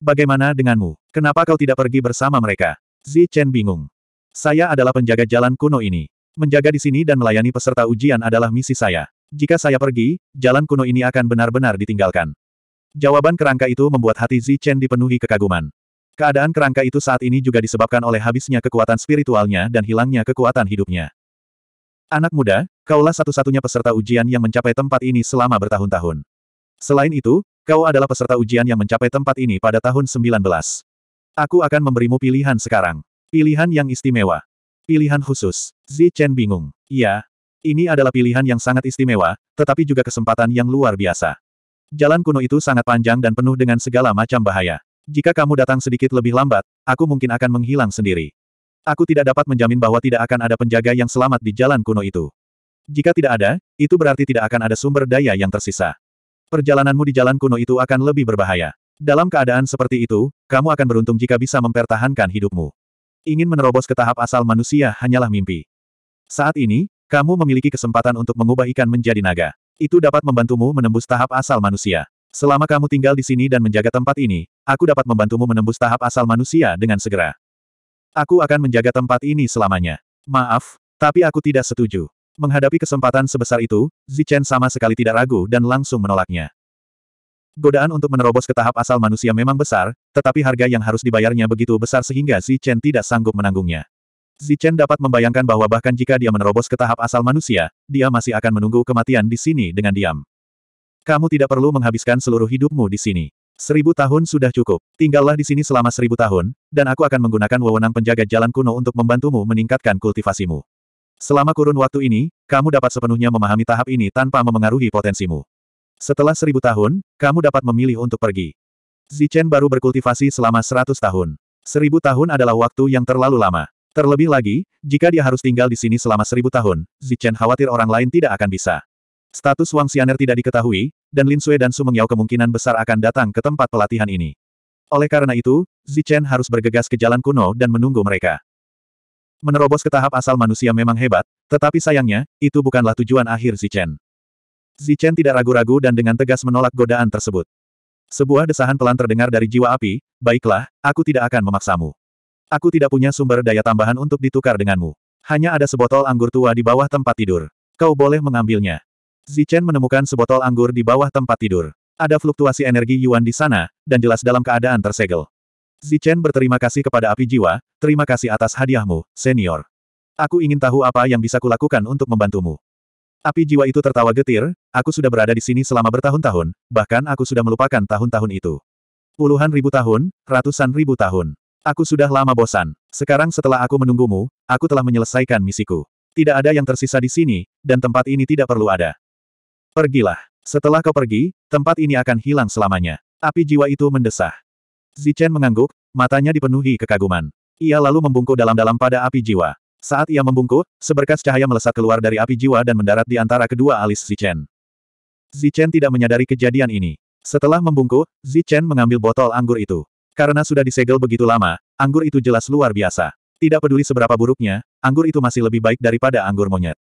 Bagaimana denganmu? Kenapa kau tidak pergi bersama mereka? Zi Chen bingung. Saya adalah penjaga jalan kuno ini. Menjaga di sini dan melayani peserta ujian adalah misi saya. Jika saya pergi, jalan kuno ini akan benar-benar ditinggalkan. Jawaban kerangka itu membuat hati Zi Chen dipenuhi kekaguman. Keadaan kerangka itu saat ini juga disebabkan oleh habisnya kekuatan spiritualnya dan hilangnya kekuatan hidupnya. Anak muda, kaulah satu-satunya peserta ujian yang mencapai tempat ini selama bertahun-tahun. Selain itu, kau adalah peserta ujian yang mencapai tempat ini pada tahun 19. Aku akan memberimu pilihan sekarang. Pilihan yang istimewa. Pilihan khusus. Zi Chen bingung. Iya. Ini adalah pilihan yang sangat istimewa, tetapi juga kesempatan yang luar biasa. Jalan kuno itu sangat panjang dan penuh dengan segala macam bahaya. Jika kamu datang sedikit lebih lambat, aku mungkin akan menghilang sendiri. Aku tidak dapat menjamin bahwa tidak akan ada penjaga yang selamat di jalan kuno itu. Jika tidak ada, itu berarti tidak akan ada sumber daya yang tersisa. Perjalananmu di jalan kuno itu akan lebih berbahaya. Dalam keadaan seperti itu, kamu akan beruntung jika bisa mempertahankan hidupmu. Ingin menerobos ke tahap asal manusia hanyalah mimpi. Saat ini, kamu memiliki kesempatan untuk mengubah ikan menjadi naga. Itu dapat membantumu menembus tahap asal manusia. Selama kamu tinggal di sini dan menjaga tempat ini, aku dapat membantumu menembus tahap asal manusia dengan segera. Aku akan menjaga tempat ini selamanya. Maaf, tapi aku tidak setuju. Menghadapi kesempatan sebesar itu, Zichen sama sekali tidak ragu dan langsung menolaknya. Godaan untuk menerobos ke tahap asal manusia memang besar, tetapi harga yang harus dibayarnya begitu besar sehingga Zichen tidak sanggup menanggungnya. Zichen dapat membayangkan bahwa bahkan jika dia menerobos ke tahap asal manusia, dia masih akan menunggu kematian di sini dengan diam. Kamu tidak perlu menghabiskan seluruh hidupmu di sini. Seribu tahun sudah cukup. Tinggallah di sini selama seribu tahun, dan aku akan menggunakan wewenang penjaga jalan kuno untuk membantumu meningkatkan kultivasimu. Selama kurun waktu ini, kamu dapat sepenuhnya memahami tahap ini tanpa memengaruhi potensimu. Setelah seribu tahun, kamu dapat memilih untuk pergi. Zichen baru berkultivasi selama seratus tahun. Seribu tahun adalah waktu yang terlalu lama. Terlebih lagi, jika dia harus tinggal di sini selama seribu tahun, Zichen khawatir orang lain tidak akan bisa. Status Wang Xianer tidak diketahui, dan Lin Sui dan Su Mengyao kemungkinan besar akan datang ke tempat pelatihan ini. Oleh karena itu, Zichen harus bergegas ke jalan kuno dan menunggu mereka. Menerobos ke tahap asal manusia memang hebat, tetapi sayangnya, itu bukanlah tujuan akhir Zichen. Zichen tidak ragu-ragu dan dengan tegas menolak godaan tersebut. Sebuah desahan pelan terdengar dari jiwa api, baiklah, aku tidak akan memaksamu. Aku tidak punya sumber daya tambahan untuk ditukar denganmu. Hanya ada sebotol anggur tua di bawah tempat tidur. Kau boleh mengambilnya. Zichen menemukan sebotol anggur di bawah tempat tidur. Ada fluktuasi energi Yuan di sana, dan jelas dalam keadaan tersegel. Zichen berterima kasih kepada api jiwa, terima kasih atas hadiahmu, senior. Aku ingin tahu apa yang bisa kulakukan untuk membantumu. Api jiwa itu tertawa getir, aku sudah berada di sini selama bertahun-tahun, bahkan aku sudah melupakan tahun-tahun itu. Puluhan ribu tahun, ratusan ribu tahun. Aku sudah lama bosan. Sekarang setelah aku menunggumu, aku telah menyelesaikan misiku. Tidak ada yang tersisa di sini, dan tempat ini tidak perlu ada. Pergilah. Setelah kau pergi, tempat ini akan hilang selamanya. Api jiwa itu mendesah. Zichen mengangguk, matanya dipenuhi kekaguman. Ia lalu membungkuk dalam-dalam pada api jiwa. Saat ia membungkuk, seberkas cahaya melesat keluar dari api jiwa dan mendarat di antara kedua alis Zichen. Zichen tidak menyadari kejadian ini. Setelah membungkuk, Zichen mengambil botol anggur itu. Karena sudah disegel begitu lama, anggur itu jelas luar biasa. Tidak peduli seberapa buruknya, anggur itu masih lebih baik daripada anggur monyet.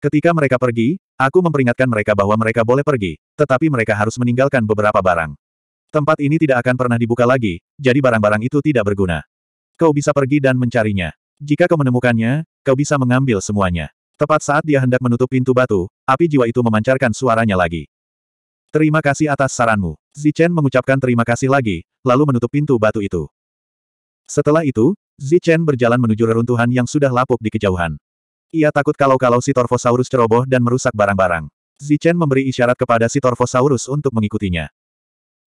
Ketika mereka pergi, Aku memperingatkan mereka bahwa mereka boleh pergi, tetapi mereka harus meninggalkan beberapa barang. Tempat ini tidak akan pernah dibuka lagi, jadi barang-barang itu tidak berguna. Kau bisa pergi dan mencarinya. Jika kau menemukannya, kau bisa mengambil semuanya. Tepat saat dia hendak menutup pintu batu, api jiwa itu memancarkan suaranya lagi. Terima kasih atas saranmu. Zichen mengucapkan terima kasih lagi, lalu menutup pintu batu itu. Setelah itu, Zichen berjalan menuju reruntuhan yang sudah lapuk di kejauhan. Ia takut kalau-kalau si Torvosaurus ceroboh dan merusak barang-barang. Zichen memberi isyarat kepada si Torvosaurus untuk mengikutinya.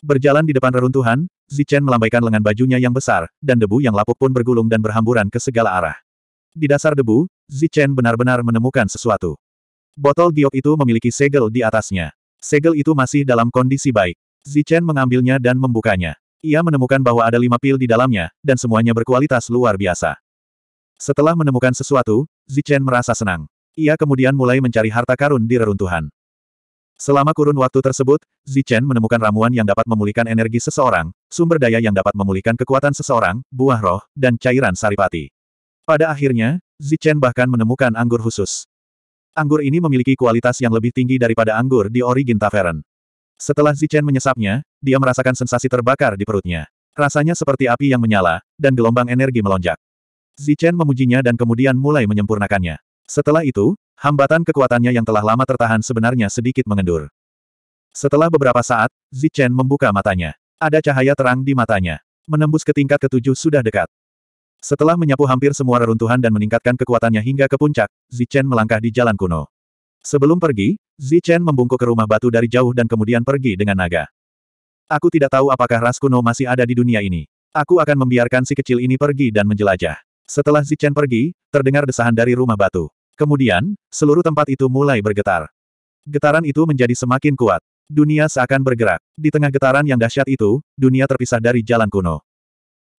Berjalan di depan reruntuhan, Zichen melambaikan lengan bajunya yang besar, dan debu yang lapuk pun bergulung dan berhamburan ke segala arah. Di dasar debu, Zichen benar-benar menemukan sesuatu. Botol giok itu memiliki segel di atasnya. Segel itu masih dalam kondisi baik. Zichen mengambilnya dan membukanya. Ia menemukan bahwa ada lima pil di dalamnya, dan semuanya berkualitas luar biasa. Setelah menemukan sesuatu, Zichen merasa senang. Ia kemudian mulai mencari harta karun di reruntuhan. Selama kurun waktu tersebut, Zichen menemukan ramuan yang dapat memulihkan energi seseorang, sumber daya yang dapat memulihkan kekuatan seseorang, buah roh, dan cairan saripati. Pada akhirnya, Zichen bahkan menemukan anggur khusus. Anggur ini memiliki kualitas yang lebih tinggi daripada anggur di Origin Tavern. Setelah Zichen menyesapnya, dia merasakan sensasi terbakar di perutnya. Rasanya seperti api yang menyala, dan gelombang energi melonjak. Zichen memujinya dan kemudian mulai menyempurnakannya. Setelah itu, hambatan kekuatannya yang telah lama tertahan sebenarnya sedikit mengendur. Setelah beberapa saat, Zichen membuka matanya. Ada cahaya terang di matanya. Menembus ke tingkat ketujuh sudah dekat. Setelah menyapu hampir semua reruntuhan dan meningkatkan kekuatannya hingga ke puncak, Zichen melangkah di jalan kuno. Sebelum pergi, Zichen membungkuk ke rumah batu dari jauh dan kemudian pergi dengan naga. Aku tidak tahu apakah ras kuno masih ada di dunia ini. Aku akan membiarkan si kecil ini pergi dan menjelajah. Setelah Zichen pergi, terdengar desahan dari rumah batu. Kemudian, seluruh tempat itu mulai bergetar. Getaran itu menjadi semakin kuat. Dunia seakan bergerak. Di tengah getaran yang dahsyat itu, dunia terpisah dari jalan kuno.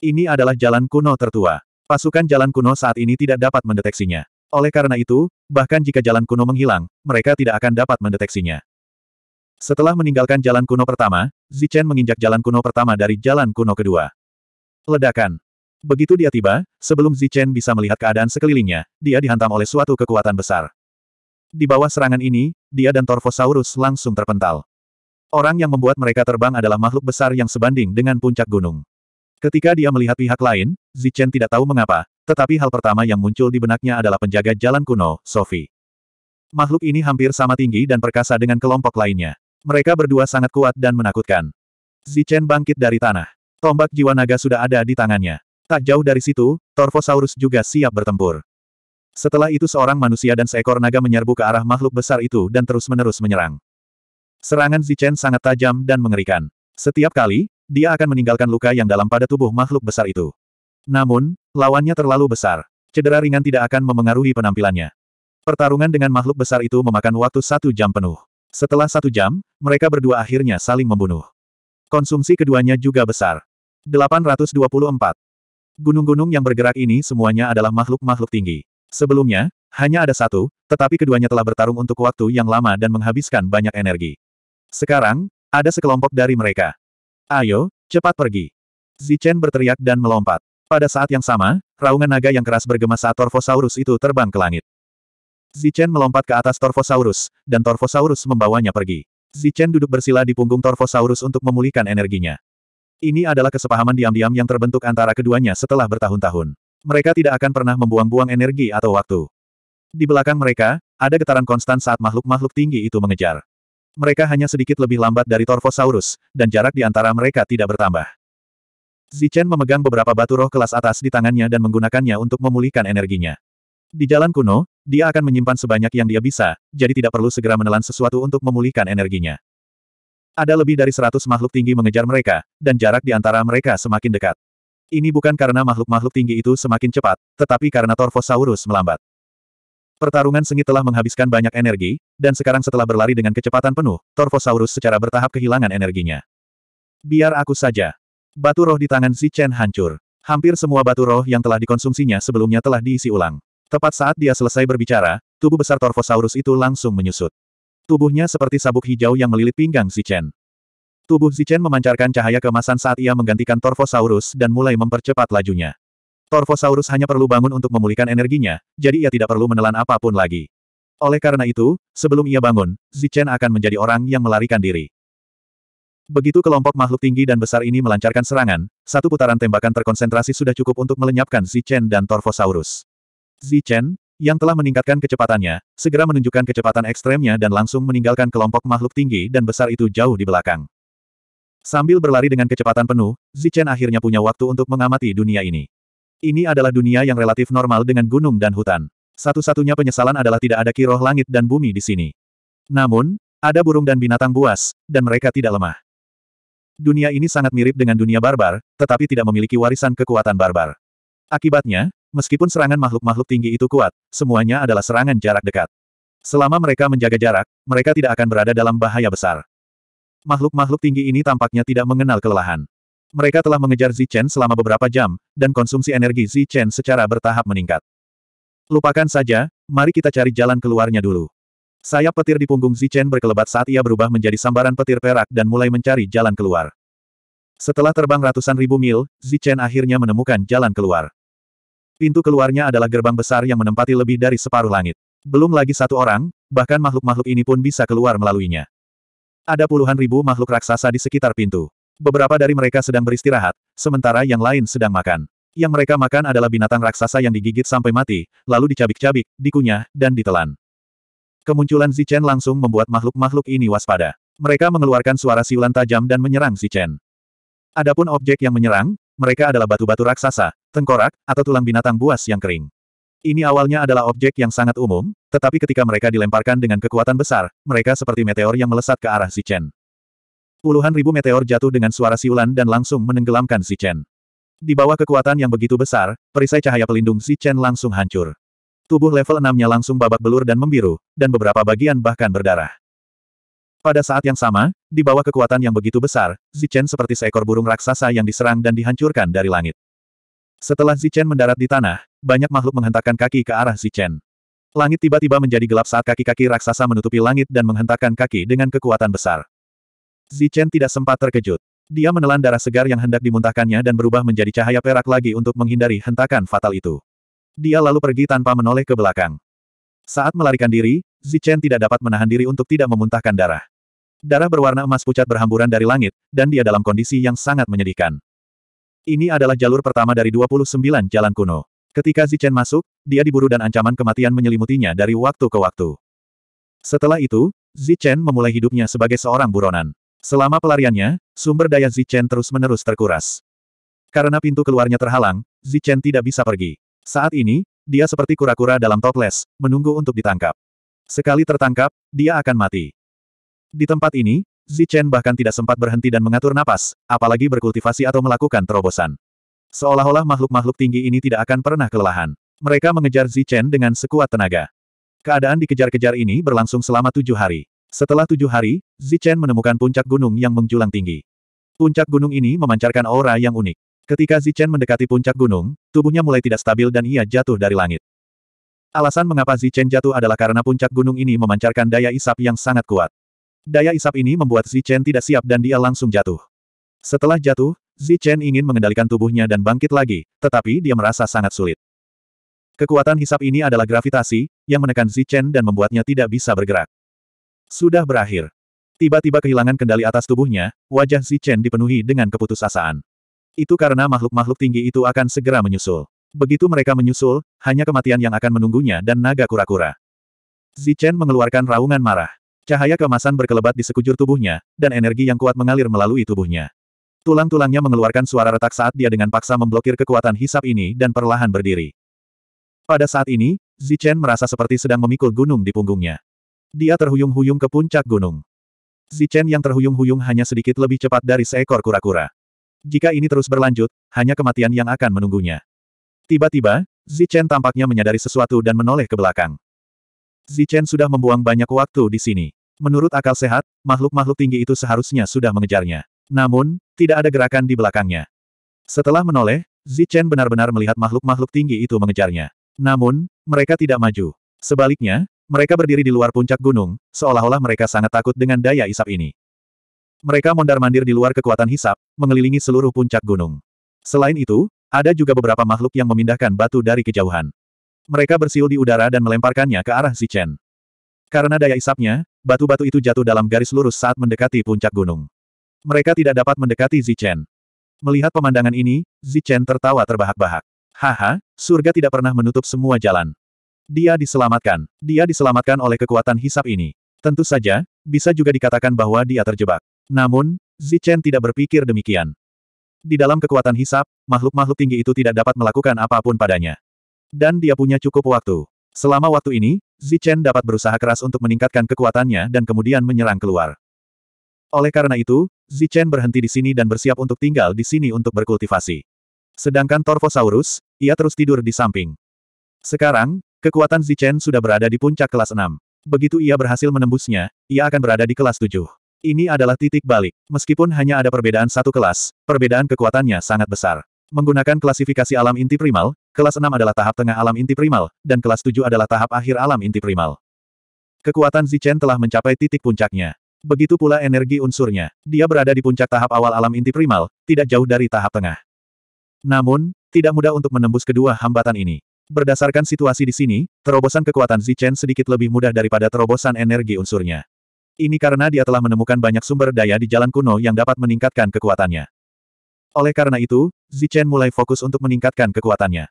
Ini adalah jalan kuno tertua. Pasukan jalan kuno saat ini tidak dapat mendeteksinya. Oleh karena itu, bahkan jika jalan kuno menghilang, mereka tidak akan dapat mendeteksinya. Setelah meninggalkan jalan kuno pertama, Zichen menginjak jalan kuno pertama dari jalan kuno kedua. Ledakan. Begitu dia tiba, sebelum Zichen bisa melihat keadaan sekelilingnya, dia dihantam oleh suatu kekuatan besar. Di bawah serangan ini, dia dan Torvosaurus langsung terpental. Orang yang membuat mereka terbang adalah makhluk besar yang sebanding dengan puncak gunung. Ketika dia melihat pihak lain, Zichen tidak tahu mengapa, tetapi hal pertama yang muncul di benaknya adalah penjaga jalan kuno, Sophie. Makhluk ini hampir sama tinggi dan perkasa dengan kelompok lainnya. Mereka berdua sangat kuat dan menakutkan. Zichen bangkit dari tanah. Tombak jiwa naga sudah ada di tangannya. Tak jauh dari situ, Torvosaurus juga siap bertempur. Setelah itu seorang manusia dan seekor naga menyerbu ke arah makhluk besar itu dan terus-menerus menyerang. Serangan Zichen sangat tajam dan mengerikan. Setiap kali, dia akan meninggalkan luka yang dalam pada tubuh makhluk besar itu. Namun, lawannya terlalu besar. Cedera ringan tidak akan memengaruhi penampilannya. Pertarungan dengan makhluk besar itu memakan waktu satu jam penuh. Setelah satu jam, mereka berdua akhirnya saling membunuh. Konsumsi keduanya juga besar. 824. Gunung-gunung yang bergerak ini semuanya adalah makhluk-makhluk tinggi. Sebelumnya, hanya ada satu, tetapi keduanya telah bertarung untuk waktu yang lama dan menghabiskan banyak energi. Sekarang, ada sekelompok dari mereka. Ayo, cepat pergi. Zichen berteriak dan melompat. Pada saat yang sama, raungan naga yang keras bergema saat Torvosaurus itu terbang ke langit. Zichen melompat ke atas Torvosaurus, dan Torvosaurus membawanya pergi. Zichen duduk bersila di punggung Torvosaurus untuk memulihkan energinya. Ini adalah kesepahaman diam-diam yang terbentuk antara keduanya setelah bertahun-tahun. Mereka tidak akan pernah membuang-buang energi atau waktu. Di belakang mereka, ada getaran konstan saat makhluk-makhluk tinggi itu mengejar. Mereka hanya sedikit lebih lambat dari Torvosaurus, dan jarak di antara mereka tidak bertambah. Zichen memegang beberapa batu roh kelas atas di tangannya dan menggunakannya untuk memulihkan energinya. Di jalan kuno, dia akan menyimpan sebanyak yang dia bisa, jadi tidak perlu segera menelan sesuatu untuk memulihkan energinya. Ada lebih dari seratus makhluk tinggi mengejar mereka, dan jarak di antara mereka semakin dekat. Ini bukan karena makhluk-makhluk tinggi itu semakin cepat, tetapi karena Torfosaurus melambat. Pertarungan sengit telah menghabiskan banyak energi, dan sekarang setelah berlari dengan kecepatan penuh, Torfosaurus secara bertahap kehilangan energinya. Biar aku saja. Batu roh di tangan Si Chen hancur. Hampir semua batu roh yang telah dikonsumsinya sebelumnya telah diisi ulang. Tepat saat dia selesai berbicara, tubuh besar Torfosaurus itu langsung menyusut. Tubuhnya seperti sabuk hijau yang melilit pinggang Zichen. Tubuh Zichen memancarkan cahaya kemasan saat ia menggantikan Torvosaurus dan mulai mempercepat lajunya. Torvosaurus hanya perlu bangun untuk memulihkan energinya, jadi ia tidak perlu menelan apapun lagi. Oleh karena itu, sebelum ia bangun, Zichen akan menjadi orang yang melarikan diri. Begitu kelompok makhluk tinggi dan besar ini melancarkan serangan, satu putaran tembakan terkonsentrasi sudah cukup untuk melenyapkan Zichen dan Torvosaurus. Zichen, yang telah meningkatkan kecepatannya, segera menunjukkan kecepatan ekstremnya dan langsung meninggalkan kelompok makhluk tinggi dan besar itu jauh di belakang. Sambil berlari dengan kecepatan penuh, Zichen akhirnya punya waktu untuk mengamati dunia ini. Ini adalah dunia yang relatif normal dengan gunung dan hutan. Satu-satunya penyesalan adalah tidak ada kiroh langit dan bumi di sini. Namun, ada burung dan binatang buas, dan mereka tidak lemah. Dunia ini sangat mirip dengan dunia barbar, tetapi tidak memiliki warisan kekuatan barbar. Akibatnya, Meskipun serangan makhluk-makhluk tinggi itu kuat, semuanya adalah serangan jarak dekat. Selama mereka menjaga jarak, mereka tidak akan berada dalam bahaya besar. Makhluk-makhluk tinggi ini tampaknya tidak mengenal kelelahan. Mereka telah mengejar Zichen selama beberapa jam, dan konsumsi energi Zichen secara bertahap meningkat. Lupakan saja, mari kita cari jalan keluarnya dulu. Sayap petir di punggung Zichen berkelebat saat ia berubah menjadi sambaran petir perak dan mulai mencari jalan keluar. Setelah terbang ratusan ribu mil, Zichen akhirnya menemukan jalan keluar. Pintu keluarnya adalah gerbang besar yang menempati lebih dari separuh langit. Belum lagi satu orang, bahkan makhluk-makhluk ini pun bisa keluar melaluinya. Ada puluhan ribu makhluk raksasa di sekitar pintu. Beberapa dari mereka sedang beristirahat, sementara yang lain sedang makan. Yang mereka makan adalah binatang raksasa yang digigit sampai mati, lalu dicabik-cabik, dikunyah, dan ditelan. Kemunculan Zichen langsung membuat makhluk-makhluk ini waspada. Mereka mengeluarkan suara siulan tajam dan menyerang Zichen. Adapun objek yang menyerang, mereka adalah batu-batu raksasa, tengkorak, atau tulang binatang buas yang kering. Ini awalnya adalah objek yang sangat umum, tetapi ketika mereka dilemparkan dengan kekuatan besar, mereka seperti meteor yang melesat ke arah si Puluhan ribu meteor jatuh dengan suara siulan dan langsung menenggelamkan si Di bawah kekuatan yang begitu besar, perisai cahaya pelindung si langsung hancur. Tubuh level 6-nya langsung babak belur dan membiru, dan beberapa bagian bahkan berdarah. Pada saat yang sama, di bawah kekuatan yang begitu besar, Zichen seperti seekor burung raksasa yang diserang dan dihancurkan dari langit. Setelah Zichen mendarat di tanah, banyak makhluk menghentakkan kaki ke arah Zichen. Langit tiba-tiba menjadi gelap saat kaki-kaki raksasa menutupi langit dan menghentakkan kaki dengan kekuatan besar. Zichen tidak sempat terkejut. Dia menelan darah segar yang hendak dimuntahkannya dan berubah menjadi cahaya perak lagi untuk menghindari hentakan fatal itu. Dia lalu pergi tanpa menoleh ke belakang. Saat melarikan diri, Zichen tidak dapat menahan diri untuk tidak memuntahkan darah. Darah berwarna emas pucat berhamburan dari langit, dan dia dalam kondisi yang sangat menyedihkan. Ini adalah jalur pertama dari 29 jalan kuno. Ketika Zichen masuk, dia diburu dan ancaman kematian menyelimutinya dari waktu ke waktu. Setelah itu, Zichen memulai hidupnya sebagai seorang buronan. Selama pelariannya, sumber daya Zichen terus-menerus terkuras. Karena pintu keluarnya terhalang, Zichen tidak bisa pergi. Saat ini, dia seperti kura-kura dalam toples, menunggu untuk ditangkap. Sekali tertangkap, dia akan mati. Di tempat ini, Zichen bahkan tidak sempat berhenti dan mengatur napas, apalagi berkultivasi atau melakukan terobosan. Seolah-olah makhluk-makhluk tinggi ini tidak akan pernah kelelahan. Mereka mengejar Zichen dengan sekuat tenaga. Keadaan dikejar-kejar ini berlangsung selama tujuh hari. Setelah tujuh hari, Zichen menemukan puncak gunung yang menjulang tinggi. Puncak gunung ini memancarkan aura yang unik. Ketika Zichen mendekati puncak gunung, tubuhnya mulai tidak stabil dan ia jatuh dari langit. Alasan mengapa Zichen jatuh adalah karena puncak gunung ini memancarkan daya isap yang sangat kuat. Daya isap ini membuat Chen tidak siap dan dia langsung jatuh. Setelah jatuh, Chen ingin mengendalikan tubuhnya dan bangkit lagi, tetapi dia merasa sangat sulit. Kekuatan hisap ini adalah gravitasi, yang menekan Chen dan membuatnya tidak bisa bergerak. Sudah berakhir. Tiba-tiba kehilangan kendali atas tubuhnya, wajah Chen dipenuhi dengan keputusasaan. Itu karena makhluk-makhluk tinggi itu akan segera menyusul. Begitu mereka menyusul, hanya kematian yang akan menunggunya dan naga kura-kura. Zichen mengeluarkan raungan marah. Cahaya kemasan berkelebat di sekujur tubuhnya, dan energi yang kuat mengalir melalui tubuhnya. Tulang-tulangnya mengeluarkan suara retak saat dia dengan paksa memblokir kekuatan hisap ini dan perlahan berdiri. Pada saat ini, Zichen merasa seperti sedang memikul gunung di punggungnya. Dia terhuyung-huyung ke puncak gunung. Zichen yang terhuyung-huyung hanya sedikit lebih cepat dari seekor kura-kura. Jika ini terus berlanjut, hanya kematian yang akan menunggunya. Tiba-tiba, Zichen tampaknya menyadari sesuatu dan menoleh ke belakang. Zichen sudah membuang banyak waktu di sini. Menurut akal sehat, makhluk-makhluk tinggi itu seharusnya sudah mengejarnya. Namun, tidak ada gerakan di belakangnya. Setelah menoleh, Zichen benar-benar melihat makhluk-makhluk tinggi itu mengejarnya. Namun, mereka tidak maju. Sebaliknya, mereka berdiri di luar puncak gunung, seolah-olah mereka sangat takut dengan daya isap ini. Mereka mondar-mandir di luar kekuatan hisap, mengelilingi seluruh puncak gunung. Selain itu, ada juga beberapa makhluk yang memindahkan batu dari kejauhan. Mereka bersiul di udara dan melemparkannya ke arah Zichen. Karena daya isapnya, batu-batu itu jatuh dalam garis lurus saat mendekati puncak gunung. Mereka tidak dapat mendekati Zichen. Melihat pemandangan ini, Zichen tertawa terbahak-bahak. Haha, surga tidak pernah menutup semua jalan. Dia diselamatkan. Dia diselamatkan oleh kekuatan hisap ini. Tentu saja, bisa juga dikatakan bahwa dia terjebak. Namun, Zichen tidak berpikir demikian. Di dalam kekuatan hisap, makhluk-makhluk tinggi itu tidak dapat melakukan apapun padanya. Dan dia punya cukup waktu. Selama waktu ini, Zichen dapat berusaha keras untuk meningkatkan kekuatannya dan kemudian menyerang keluar. Oleh karena itu, Zichen berhenti di sini dan bersiap untuk tinggal di sini untuk berkultivasi. Sedangkan Torvosaurus, ia terus tidur di samping. Sekarang, kekuatan Zichen sudah berada di puncak kelas 6. Begitu ia berhasil menembusnya, ia akan berada di kelas 7. Ini adalah titik balik. Meskipun hanya ada perbedaan satu kelas, perbedaan kekuatannya sangat besar. Menggunakan klasifikasi alam inti primal, Kelas 6 adalah tahap tengah alam inti primal, dan kelas 7 adalah tahap akhir alam inti primal. Kekuatan Zichen telah mencapai titik puncaknya. Begitu pula energi unsurnya. Dia berada di puncak tahap awal alam inti primal, tidak jauh dari tahap tengah. Namun, tidak mudah untuk menembus kedua hambatan ini. Berdasarkan situasi di sini, terobosan kekuatan Zichen sedikit lebih mudah daripada terobosan energi unsurnya. Ini karena dia telah menemukan banyak sumber daya di jalan kuno yang dapat meningkatkan kekuatannya. Oleh karena itu, Zichen mulai fokus untuk meningkatkan kekuatannya.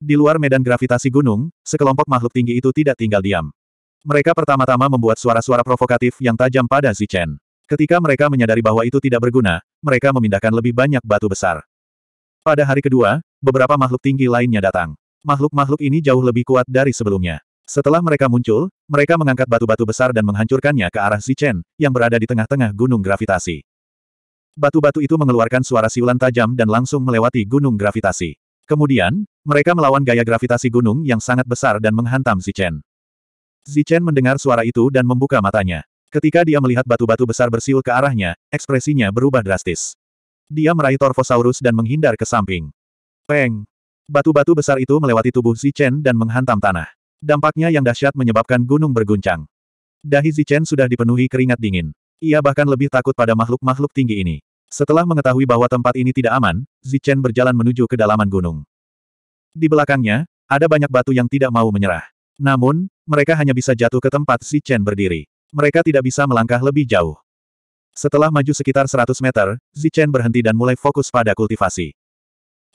Di luar medan gravitasi gunung, sekelompok makhluk tinggi itu tidak tinggal diam. Mereka pertama-tama membuat suara-suara provokatif yang tajam pada Zichen. Ketika mereka menyadari bahwa itu tidak berguna, mereka memindahkan lebih banyak batu besar. Pada hari kedua, beberapa makhluk tinggi lainnya datang. Makhluk-makhluk ini jauh lebih kuat dari sebelumnya. Setelah mereka muncul, mereka mengangkat batu-batu besar dan menghancurkannya ke arah Zichen, yang berada di tengah-tengah gunung gravitasi. Batu-batu itu mengeluarkan suara siulan tajam dan langsung melewati gunung gravitasi. Kemudian, mereka melawan gaya gravitasi gunung yang sangat besar dan menghantam Zichen. Zichen mendengar suara itu dan membuka matanya. Ketika dia melihat batu-batu besar bersiul ke arahnya, ekspresinya berubah drastis. Dia meraih Torvosaurus dan menghindar ke samping. Peng! Batu-batu besar itu melewati tubuh Zichen dan menghantam tanah. Dampaknya yang dahsyat menyebabkan gunung berguncang. Dahi Zichen sudah dipenuhi keringat dingin. Ia bahkan lebih takut pada makhluk-makhluk tinggi ini. Setelah mengetahui bahwa tempat ini tidak aman, Zichen berjalan menuju kedalaman gunung. Di belakangnya, ada banyak batu yang tidak mau menyerah. Namun, mereka hanya bisa jatuh ke tempat si Chen berdiri. Mereka tidak bisa melangkah lebih jauh. Setelah maju sekitar 100 meter, Zichen berhenti dan mulai fokus pada kultivasi.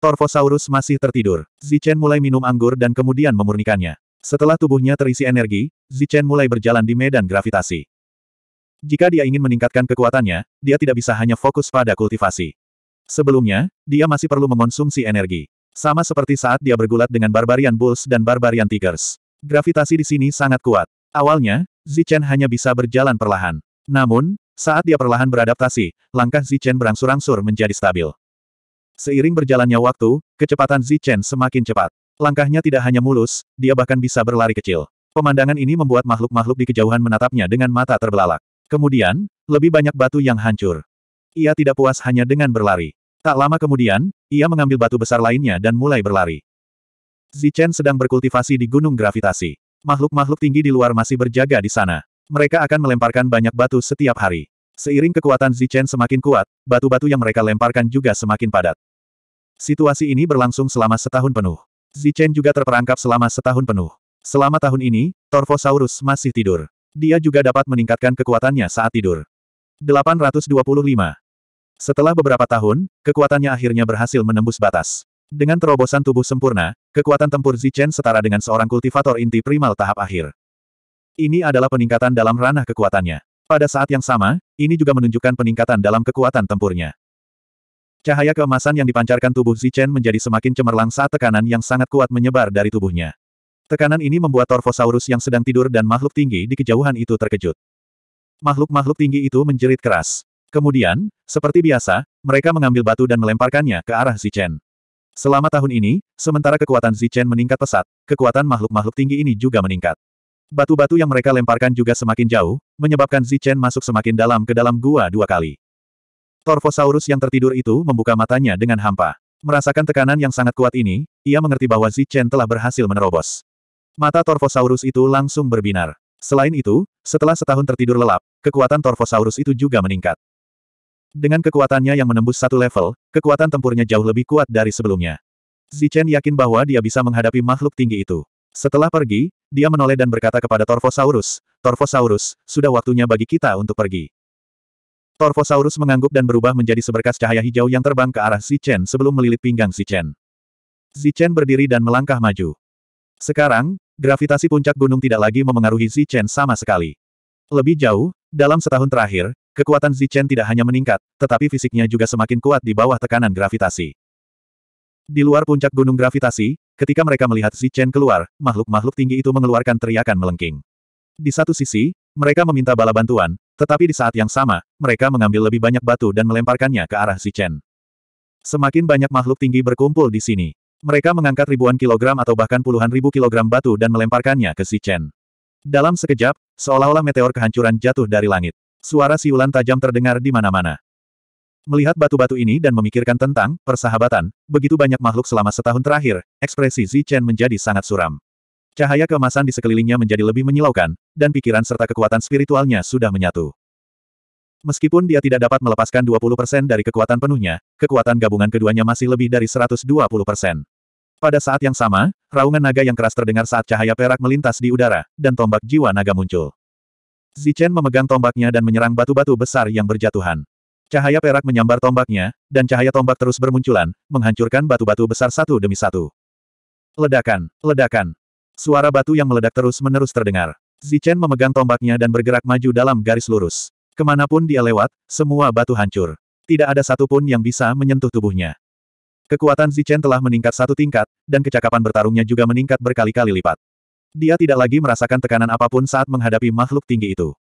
Torvosaurus masih tertidur. Zichen mulai minum anggur dan kemudian memurnikannya. Setelah tubuhnya terisi energi, Zichen mulai berjalan di medan gravitasi. Jika dia ingin meningkatkan kekuatannya, dia tidak bisa hanya fokus pada kultivasi. Sebelumnya, dia masih perlu mengonsumsi energi. Sama seperti saat dia bergulat dengan Barbarian Bulls dan Barbarian Tigers. Gravitasi di sini sangat kuat. Awalnya, Zichen hanya bisa berjalan perlahan. Namun, saat dia perlahan beradaptasi, langkah Zichen berangsur-angsur menjadi stabil. Seiring berjalannya waktu, kecepatan Zichen semakin cepat. Langkahnya tidak hanya mulus, dia bahkan bisa berlari kecil. Pemandangan ini membuat makhluk-makhluk di kejauhan menatapnya dengan mata terbelalak. Kemudian, lebih banyak batu yang hancur. Ia tidak puas hanya dengan berlari. Tak lama kemudian, ia mengambil batu besar lainnya dan mulai berlari. Zichen sedang berkultivasi di gunung gravitasi. Makhluk-makhluk tinggi di luar masih berjaga di sana. Mereka akan melemparkan banyak batu setiap hari. Seiring kekuatan Zichen semakin kuat, batu-batu yang mereka lemparkan juga semakin padat. Situasi ini berlangsung selama setahun penuh. Zichen juga terperangkap selama setahun penuh. Selama tahun ini, Torvosaurus masih tidur. Dia juga dapat meningkatkan kekuatannya saat tidur. 825. Setelah beberapa tahun, kekuatannya akhirnya berhasil menembus batas. Dengan terobosan tubuh sempurna, kekuatan tempur Zichen setara dengan seorang kultivator inti primal tahap akhir. Ini adalah peningkatan dalam ranah kekuatannya. Pada saat yang sama, ini juga menunjukkan peningkatan dalam kekuatan tempurnya. Cahaya keemasan yang dipancarkan tubuh Zichen menjadi semakin cemerlang saat tekanan yang sangat kuat menyebar dari tubuhnya. Tekanan ini membuat Torfosaurus yang sedang tidur dan makhluk tinggi di kejauhan itu terkejut. Makhluk-makhluk tinggi itu menjerit keras. Kemudian, seperti biasa, mereka mengambil batu dan melemparkannya ke arah Zichen. Selama tahun ini, sementara kekuatan Zichen meningkat pesat, kekuatan makhluk-makhluk tinggi ini juga meningkat. Batu-batu yang mereka lemparkan juga semakin jauh, menyebabkan Zichen masuk semakin dalam ke dalam gua dua kali. Torvosaurus yang tertidur itu membuka matanya dengan hampa. Merasakan tekanan yang sangat kuat ini, ia mengerti bahwa Zichen telah berhasil menerobos. Mata Torvosaurus itu langsung berbinar. Selain itu, setelah setahun tertidur lelap, kekuatan Torvosaurus itu juga meningkat. Dengan kekuatannya yang menembus satu level, kekuatan tempurnya jauh lebih kuat dari sebelumnya. Zichen yakin bahwa dia bisa menghadapi makhluk tinggi itu. Setelah pergi, dia menoleh dan berkata kepada Torvosaurus, Torvosaurus, sudah waktunya bagi kita untuk pergi. Torvosaurus mengangguk dan berubah menjadi seberkas cahaya hijau yang terbang ke arah Zichen sebelum melilit pinggang Zichen. Zichen berdiri dan melangkah maju. Sekarang, gravitasi puncak gunung tidak lagi memengaruhi Zichen sama sekali. Lebih jauh, dalam setahun terakhir, Kekuatan Zichen tidak hanya meningkat, tetapi fisiknya juga semakin kuat di bawah tekanan gravitasi. Di luar puncak gunung gravitasi, ketika mereka melihat Zichen keluar, makhluk-makhluk tinggi itu mengeluarkan teriakan melengking. Di satu sisi, mereka meminta bala bantuan, tetapi di saat yang sama, mereka mengambil lebih banyak batu dan melemparkannya ke arah Zichen. Semakin banyak makhluk tinggi berkumpul di sini. Mereka mengangkat ribuan kilogram atau bahkan puluhan ribu kilogram batu dan melemparkannya ke Zichen. Dalam sekejap, seolah-olah meteor kehancuran jatuh dari langit. Suara siulan tajam terdengar di mana-mana. Melihat batu-batu ini dan memikirkan tentang persahabatan, begitu banyak makhluk selama setahun terakhir, ekspresi Zi Chen menjadi sangat suram. Cahaya keemasan di sekelilingnya menjadi lebih menyilaukan, dan pikiran serta kekuatan spiritualnya sudah menyatu. Meskipun dia tidak dapat melepaskan 20% dari kekuatan penuhnya, kekuatan gabungan keduanya masih lebih dari 120%. Pada saat yang sama, raungan naga yang keras terdengar saat cahaya perak melintas di udara, dan tombak jiwa naga muncul. Zichen memegang tombaknya dan menyerang batu-batu besar yang berjatuhan. Cahaya perak menyambar tombaknya, dan cahaya tombak terus bermunculan, menghancurkan batu-batu besar satu demi satu. Ledakan, ledakan. Suara batu yang meledak terus-menerus terdengar. Zichen memegang tombaknya dan bergerak maju dalam garis lurus. Kemanapun dia lewat, semua batu hancur. Tidak ada satupun yang bisa menyentuh tubuhnya. Kekuatan Zichen telah meningkat satu tingkat, dan kecakapan bertarungnya juga meningkat berkali-kali lipat. Dia tidak lagi merasakan tekanan apapun saat menghadapi makhluk tinggi itu.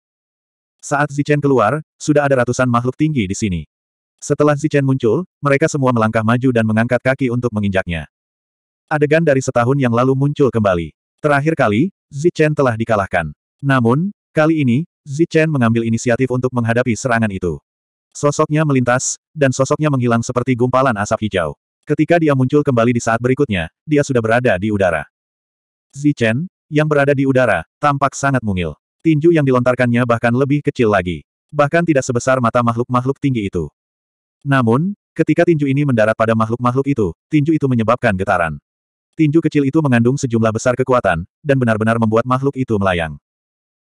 Saat Zichen keluar, sudah ada ratusan makhluk tinggi di sini. Setelah Zichen muncul, mereka semua melangkah maju dan mengangkat kaki untuk menginjaknya. Adegan dari setahun yang lalu muncul kembali. Terakhir kali, Zichen telah dikalahkan. Namun, kali ini, Zichen mengambil inisiatif untuk menghadapi serangan itu. Sosoknya melintas, dan sosoknya menghilang seperti gumpalan asap hijau. Ketika dia muncul kembali di saat berikutnya, dia sudah berada di udara. Zichen, yang berada di udara, tampak sangat mungil. Tinju yang dilontarkannya bahkan lebih kecil lagi. Bahkan tidak sebesar mata makhluk-makhluk tinggi itu. Namun, ketika tinju ini mendarat pada makhluk-makhluk itu, tinju itu menyebabkan getaran. Tinju kecil itu mengandung sejumlah besar kekuatan, dan benar-benar membuat makhluk itu melayang.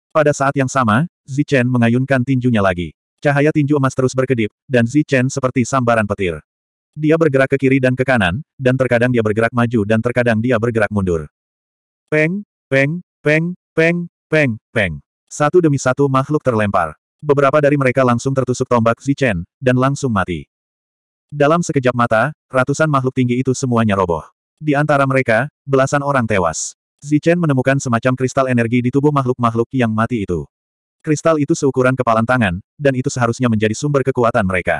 Pada saat yang sama, Zichen mengayunkan tinjunya lagi. Cahaya tinju emas terus berkedip, dan Zichen seperti sambaran petir. Dia bergerak ke kiri dan ke kanan, dan terkadang dia bergerak maju dan terkadang dia bergerak mundur. Peng, Peng, peng, peng, peng, peng. Satu demi satu makhluk terlempar. Beberapa dari mereka langsung tertusuk tombak Zichen, dan langsung mati. Dalam sekejap mata, ratusan makhluk tinggi itu semuanya roboh. Di antara mereka, belasan orang tewas. Zichen menemukan semacam kristal energi di tubuh makhluk-makhluk yang mati itu. Kristal itu seukuran kepalan tangan, dan itu seharusnya menjadi sumber kekuatan mereka.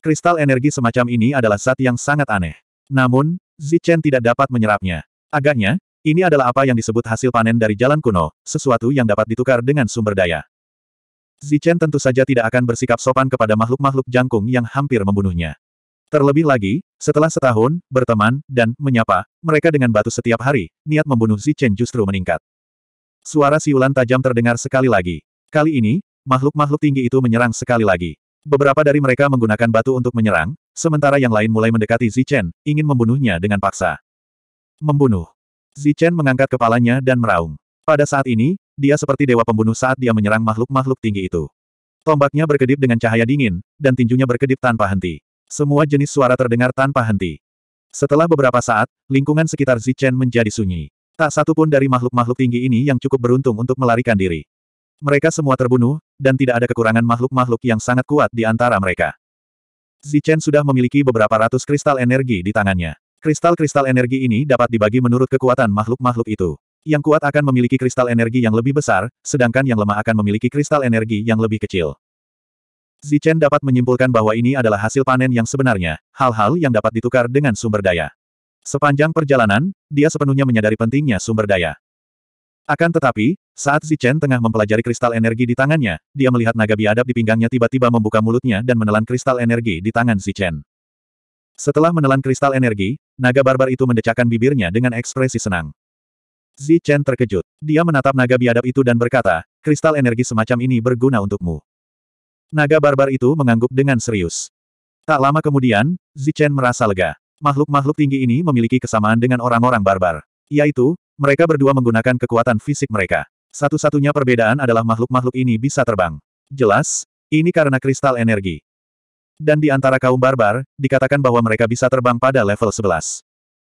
Kristal energi semacam ini adalah zat yang sangat aneh. Namun, Zichen tidak dapat menyerapnya. Agaknya, ini adalah apa yang disebut hasil panen dari jalan kuno, sesuatu yang dapat ditukar dengan sumber daya. Zichen tentu saja tidak akan bersikap sopan kepada makhluk-makhluk jangkung yang hampir membunuhnya. Terlebih lagi, setelah setahun, berteman, dan menyapa, mereka dengan batu setiap hari, niat membunuh Zichen justru meningkat. Suara siulan tajam terdengar sekali lagi. Kali ini, makhluk-makhluk tinggi itu menyerang sekali lagi. Beberapa dari mereka menggunakan batu untuk menyerang, sementara yang lain mulai mendekati Zichen, ingin membunuhnya dengan paksa. Membunuh. Zichen mengangkat kepalanya dan meraung. Pada saat ini, dia seperti dewa pembunuh saat dia menyerang makhluk-makhluk tinggi itu. Tombaknya berkedip dengan cahaya dingin, dan tinjunya berkedip tanpa henti. Semua jenis suara terdengar tanpa henti. Setelah beberapa saat, lingkungan sekitar Zichen menjadi sunyi. Tak satu pun dari makhluk-makhluk tinggi ini yang cukup beruntung untuk melarikan diri. Mereka semua terbunuh, dan tidak ada kekurangan makhluk-makhluk yang sangat kuat di antara mereka. Zichen sudah memiliki beberapa ratus kristal energi di tangannya. Kristal-kristal energi ini dapat dibagi menurut kekuatan makhluk-makhluk itu. Yang kuat akan memiliki kristal energi yang lebih besar, sedangkan yang lemah akan memiliki kristal energi yang lebih kecil. Zichen dapat menyimpulkan bahwa ini adalah hasil panen yang sebenarnya, hal-hal yang dapat ditukar dengan sumber daya. Sepanjang perjalanan, dia sepenuhnya menyadari pentingnya sumber daya. Akan tetapi, saat Zichen tengah mempelajari kristal energi di tangannya, dia melihat naga biadab di pinggangnya tiba-tiba membuka mulutnya dan menelan kristal energi di tangan Zichen. Setelah menelan kristal energi, naga barbar itu mendecakkan bibirnya dengan ekspresi senang. Zi Chen terkejut. Dia menatap naga biadab itu dan berkata, kristal energi semacam ini berguna untukmu. Naga barbar itu mengangguk dengan serius. Tak lama kemudian, Zi Chen merasa lega. Makhluk-makhluk tinggi ini memiliki kesamaan dengan orang-orang barbar. Yaitu, mereka berdua menggunakan kekuatan fisik mereka. Satu-satunya perbedaan adalah makhluk-makhluk ini bisa terbang. Jelas, ini karena kristal energi. Dan di antara kaum barbar, dikatakan bahwa mereka bisa terbang pada level 11.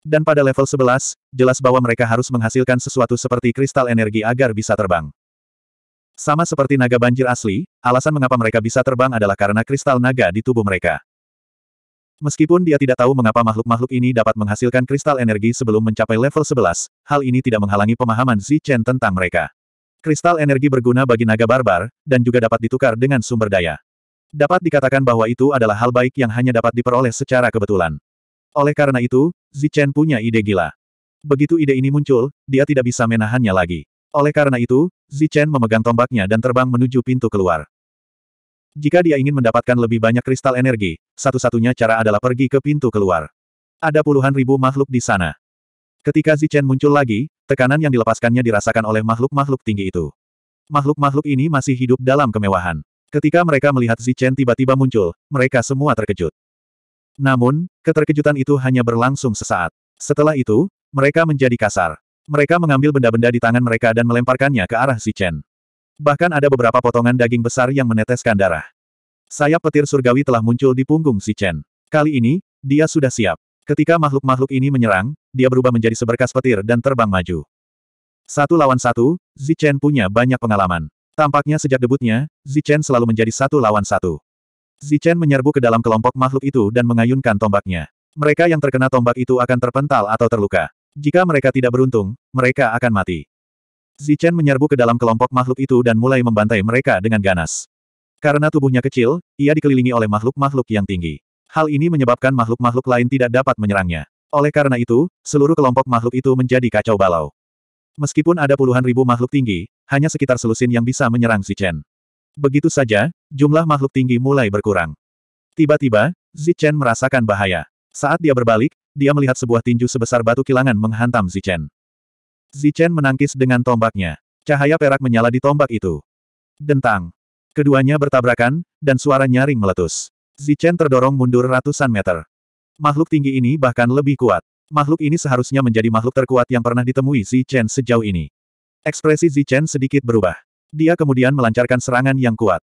Dan pada level 11, jelas bahwa mereka harus menghasilkan sesuatu seperti kristal energi agar bisa terbang. Sama seperti naga banjir asli, alasan mengapa mereka bisa terbang adalah karena kristal naga di tubuh mereka. Meskipun dia tidak tahu mengapa makhluk-makhluk ini dapat menghasilkan kristal energi sebelum mencapai level 11, hal ini tidak menghalangi pemahaman Chen tentang mereka. Kristal energi berguna bagi naga barbar, dan juga dapat ditukar dengan sumber daya. Dapat dikatakan bahwa itu adalah hal baik yang hanya dapat diperoleh secara kebetulan. Oleh karena itu, Zichen punya ide gila. Begitu ide ini muncul, dia tidak bisa menahannya lagi. Oleh karena itu, Zichen memegang tombaknya dan terbang menuju pintu keluar. Jika dia ingin mendapatkan lebih banyak kristal energi, satu-satunya cara adalah pergi ke pintu keluar. Ada puluhan ribu makhluk di sana. Ketika Zichen muncul lagi, tekanan yang dilepaskannya dirasakan oleh makhluk-makhluk tinggi itu. Makhluk-makhluk ini masih hidup dalam kemewahan. Ketika mereka melihat Zichen tiba-tiba muncul, mereka semua terkejut. Namun, keterkejutan itu hanya berlangsung sesaat. Setelah itu, mereka menjadi kasar. Mereka mengambil benda-benda di tangan mereka dan melemparkannya ke arah Zichen. Bahkan ada beberapa potongan daging besar yang meneteskan darah. Sayap petir surgawi telah muncul di punggung Zichen. Kali ini, dia sudah siap. Ketika makhluk-makhluk ini menyerang, dia berubah menjadi seberkas petir dan terbang maju. Satu lawan satu, Zichen punya banyak pengalaman. Tampaknya sejak debutnya, Zichen selalu menjadi satu lawan satu. Zichen menyerbu ke dalam kelompok makhluk itu dan mengayunkan tombaknya. Mereka yang terkena tombak itu akan terpental atau terluka. Jika mereka tidak beruntung, mereka akan mati. Zichen menyerbu ke dalam kelompok makhluk itu dan mulai membantai mereka dengan ganas. Karena tubuhnya kecil, ia dikelilingi oleh makhluk-makhluk yang tinggi. Hal ini menyebabkan makhluk-makhluk lain tidak dapat menyerangnya. Oleh karena itu, seluruh kelompok makhluk itu menjadi kacau balau. Meskipun ada puluhan ribu makhluk tinggi, hanya sekitar selusin yang bisa menyerang Zichen. Begitu saja, jumlah makhluk tinggi mulai berkurang. Tiba-tiba, Zichen merasakan bahaya. Saat dia berbalik, dia melihat sebuah tinju sebesar batu kilangan menghantam Zichen. Zichen menangkis dengan tombaknya. Cahaya perak menyala di tombak itu. Dentang. Keduanya bertabrakan, dan suara nyaring meletus. Zichen terdorong mundur ratusan meter. Makhluk tinggi ini bahkan lebih kuat. Makhluk ini seharusnya menjadi makhluk terkuat yang pernah ditemui Zi Chen sejauh ini. Ekspresi Zi Chen sedikit berubah. Dia kemudian melancarkan serangan yang kuat.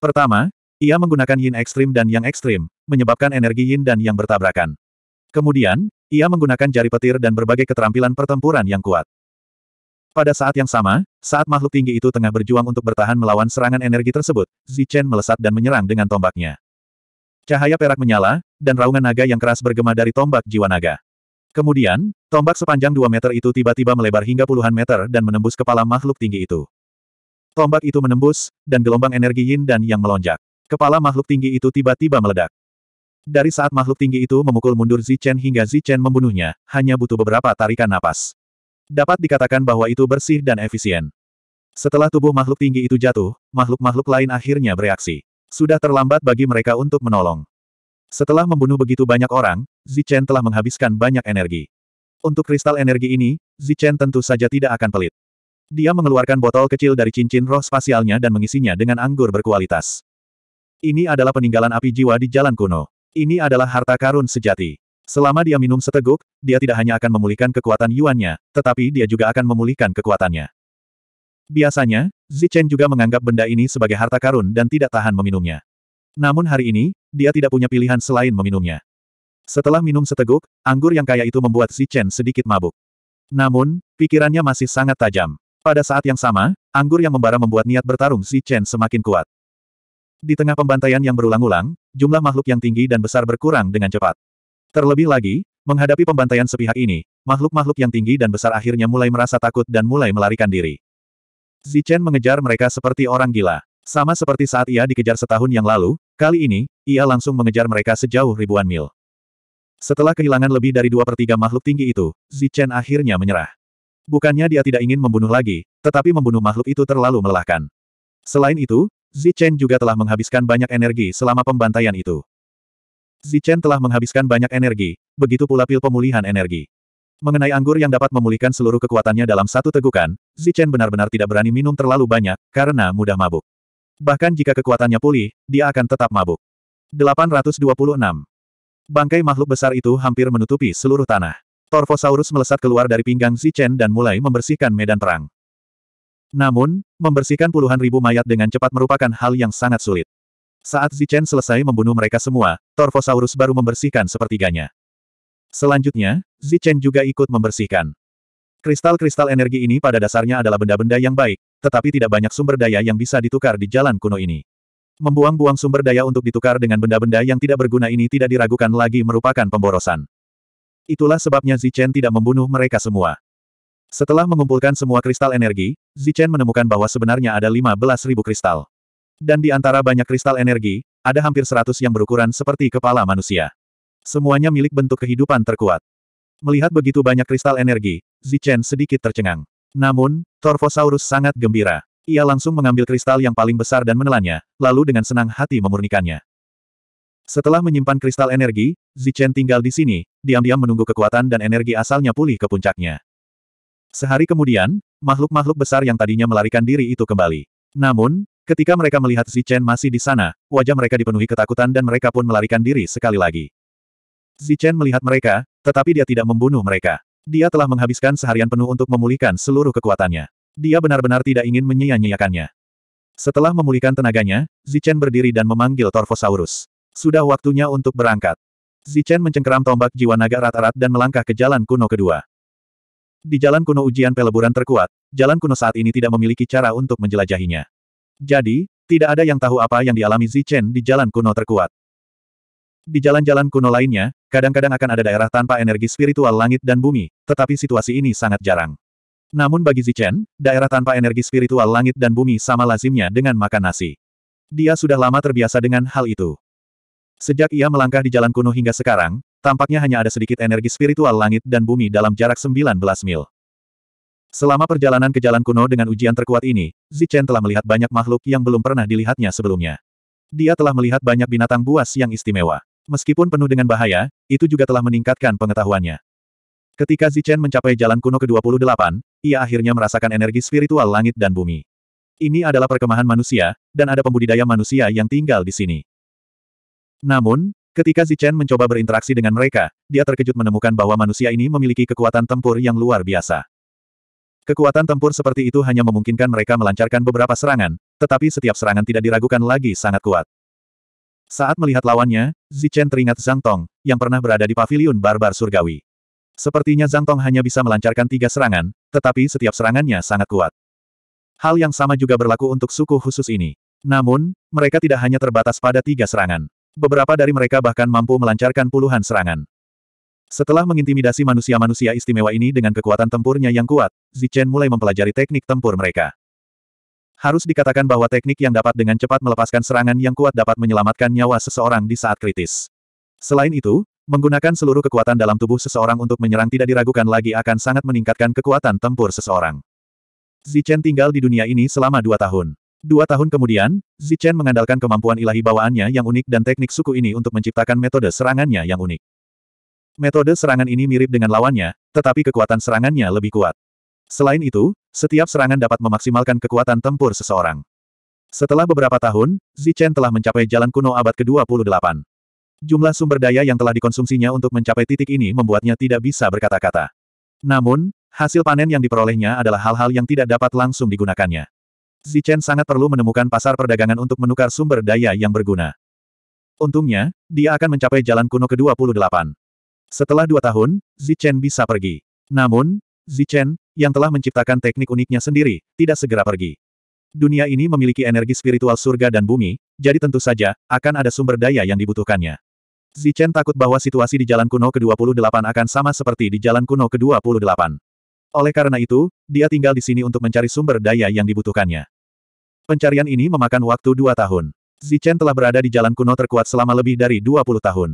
Pertama, ia menggunakan yin ekstrim dan yang ekstrim, menyebabkan energi yin dan yang bertabrakan. Kemudian, ia menggunakan jari petir dan berbagai keterampilan pertempuran yang kuat. Pada saat yang sama, saat makhluk tinggi itu tengah berjuang untuk bertahan melawan serangan energi tersebut, Chen melesat dan menyerang dengan tombaknya. Cahaya perak menyala, dan raungan naga yang keras bergema dari tombak jiwa naga. Kemudian, tombak sepanjang 2 meter itu tiba-tiba melebar hingga puluhan meter dan menembus kepala makhluk tinggi itu. Tombak itu menembus, dan gelombang energi yin dan yang melonjak. Kepala makhluk tinggi itu tiba-tiba meledak. Dari saat makhluk tinggi itu memukul mundur Zichen hingga Zichen membunuhnya, hanya butuh beberapa tarikan napas. Dapat dikatakan bahwa itu bersih dan efisien. Setelah tubuh makhluk tinggi itu jatuh, makhluk-makhluk lain akhirnya bereaksi. Sudah terlambat bagi mereka untuk menolong. Setelah membunuh begitu banyak orang, Zichen telah menghabiskan banyak energi. Untuk kristal energi ini, Zichen tentu saja tidak akan pelit. Dia mengeluarkan botol kecil dari cincin roh spasialnya dan mengisinya dengan anggur berkualitas. Ini adalah peninggalan api jiwa di jalan kuno. Ini adalah harta karun sejati. Selama dia minum seteguk, dia tidak hanya akan memulihkan kekuatan Yuannya, tetapi dia juga akan memulihkan kekuatannya. Biasanya, Zichen juga menganggap benda ini sebagai harta karun dan tidak tahan meminumnya. Namun hari ini, dia tidak punya pilihan selain meminumnya. Setelah minum seteguk, anggur yang kaya itu membuat Si Chen sedikit mabuk. Namun, pikirannya masih sangat tajam. Pada saat yang sama, anggur yang membara membuat niat bertarung Si Chen semakin kuat. Di tengah pembantaian yang berulang-ulang, jumlah makhluk yang tinggi dan besar berkurang dengan cepat. Terlebih lagi, menghadapi pembantaian sepihak ini, makhluk-makhluk yang tinggi dan besar akhirnya mulai merasa takut dan mulai melarikan diri. Chen mengejar mereka seperti orang gila. Sama seperti saat ia dikejar setahun yang lalu, Kali ini, ia langsung mengejar mereka sejauh ribuan mil. Setelah kehilangan lebih dari dua per tiga makhluk tinggi itu, Zichen akhirnya menyerah. Bukannya dia tidak ingin membunuh lagi, tetapi membunuh makhluk itu terlalu melelahkan. Selain itu, Zichen juga telah menghabiskan banyak energi selama pembantaian itu. Zichen telah menghabiskan banyak energi, begitu pula pil pemulihan energi. Mengenai anggur yang dapat memulihkan seluruh kekuatannya dalam satu tegukan, Zichen benar-benar tidak berani minum terlalu banyak, karena mudah mabuk. Bahkan jika kekuatannya pulih, dia akan tetap mabuk. 826. Bangkai makhluk besar itu hampir menutupi seluruh tanah. Torvosaurus melesat keluar dari pinggang Zichen dan mulai membersihkan medan perang. Namun, membersihkan puluhan ribu mayat dengan cepat merupakan hal yang sangat sulit. Saat Zichen selesai membunuh mereka semua, Torvosaurus baru membersihkan sepertiganya. Selanjutnya, Zichen juga ikut membersihkan. Kristal-kristal energi ini pada dasarnya adalah benda-benda yang baik, tetapi tidak banyak sumber daya yang bisa ditukar di jalan kuno ini. Membuang-buang sumber daya untuk ditukar dengan benda-benda yang tidak berguna ini tidak diragukan lagi merupakan pemborosan. Itulah sebabnya Zichen tidak membunuh mereka semua. Setelah mengumpulkan semua kristal energi, Zichen menemukan bahwa sebenarnya ada 15.000 kristal. Dan di antara banyak kristal energi, ada hampir 100 yang berukuran seperti kepala manusia. Semuanya milik bentuk kehidupan terkuat. Melihat begitu banyak kristal energi, Zichen sedikit tercengang. Namun, Torvosaurus sangat gembira. Ia langsung mengambil kristal yang paling besar dan menelannya, lalu dengan senang hati memurnikannya. Setelah menyimpan kristal energi, Zichen tinggal di sini, diam-diam menunggu kekuatan dan energi asalnya pulih ke puncaknya. Sehari kemudian, makhluk-makhluk besar yang tadinya melarikan diri itu kembali. Namun, ketika mereka melihat Zichen masih di sana, wajah mereka dipenuhi ketakutan dan mereka pun melarikan diri sekali lagi. Zichen melihat mereka, tetapi dia tidak membunuh mereka. Dia telah menghabiskan seharian penuh untuk memulihkan seluruh kekuatannya. Dia benar-benar tidak ingin menyia-nyiakannya. Setelah memulihkan tenaganya, Zichen berdiri dan memanggil Torvosaurus. Sudah waktunya untuk berangkat. Zichen mencengkeram tombak jiwa naga rata rat dan melangkah ke jalan kuno kedua. Di jalan kuno ujian peleburan terkuat, jalan kuno saat ini tidak memiliki cara untuk menjelajahinya. Jadi, tidak ada yang tahu apa yang dialami Zichen di jalan kuno terkuat. Di jalan-jalan kuno lainnya, kadang-kadang akan ada daerah tanpa energi spiritual langit dan bumi, tetapi situasi ini sangat jarang. Namun bagi Zichen, daerah tanpa energi spiritual langit dan bumi sama lazimnya dengan makan nasi. Dia sudah lama terbiasa dengan hal itu. Sejak ia melangkah di jalan kuno hingga sekarang, tampaknya hanya ada sedikit energi spiritual langit dan bumi dalam jarak 19 mil. Selama perjalanan ke jalan kuno dengan ujian terkuat ini, Zichen telah melihat banyak makhluk yang belum pernah dilihatnya sebelumnya. Dia telah melihat banyak binatang buas yang istimewa. Meskipun penuh dengan bahaya, itu juga telah meningkatkan pengetahuannya. Ketika Zichen mencapai jalan kuno ke-28, ia akhirnya merasakan energi spiritual langit dan bumi. Ini adalah perkemahan manusia, dan ada pembudidaya manusia yang tinggal di sini. Namun, ketika Zichen mencoba berinteraksi dengan mereka, dia terkejut menemukan bahwa manusia ini memiliki kekuatan tempur yang luar biasa. Kekuatan tempur seperti itu hanya memungkinkan mereka melancarkan beberapa serangan, tetapi setiap serangan tidak diragukan lagi sangat kuat. Saat melihat lawannya, Zichen teringat Zhang Tong, yang pernah berada di paviliun barbar surgawi. Sepertinya Zhang Tong hanya bisa melancarkan tiga serangan, tetapi setiap serangannya sangat kuat. Hal yang sama juga berlaku untuk suku khusus ini. Namun, mereka tidak hanya terbatas pada tiga serangan. Beberapa dari mereka bahkan mampu melancarkan puluhan serangan. Setelah mengintimidasi manusia-manusia istimewa ini dengan kekuatan tempurnya yang kuat, Zichen mulai mempelajari teknik tempur mereka. Harus dikatakan bahwa teknik yang dapat dengan cepat melepaskan serangan yang kuat dapat menyelamatkan nyawa seseorang di saat kritis. Selain itu, menggunakan seluruh kekuatan dalam tubuh seseorang untuk menyerang tidak diragukan lagi akan sangat meningkatkan kekuatan tempur seseorang. Zichen tinggal di dunia ini selama dua tahun. Dua tahun kemudian, Zichen mengandalkan kemampuan ilahi bawaannya yang unik dan teknik suku ini untuk menciptakan metode serangannya yang unik. Metode serangan ini mirip dengan lawannya, tetapi kekuatan serangannya lebih kuat. Selain itu, setiap serangan dapat memaksimalkan kekuatan tempur seseorang. Setelah beberapa tahun, Zichen telah mencapai jalan kuno abad ke-28. Jumlah sumber daya yang telah dikonsumsinya untuk mencapai titik ini membuatnya tidak bisa berkata-kata. Namun, hasil panen yang diperolehnya adalah hal-hal yang tidak dapat langsung digunakannya. Zichen sangat perlu menemukan pasar perdagangan untuk menukar sumber daya yang berguna. Untungnya, dia akan mencapai jalan kuno ke-28. Setelah dua tahun, Zichen bisa pergi. Namun, Zichen, yang telah menciptakan teknik uniknya sendiri, tidak segera pergi. Dunia ini memiliki energi spiritual surga dan bumi, jadi tentu saja, akan ada sumber daya yang dibutuhkannya. Zichen takut bahwa situasi di Jalan Kuno ke-28 akan sama seperti di Jalan Kuno ke-28. Oleh karena itu, dia tinggal di sini untuk mencari sumber daya yang dibutuhkannya. Pencarian ini memakan waktu dua tahun. Zichen telah berada di Jalan Kuno terkuat selama lebih dari 20 tahun.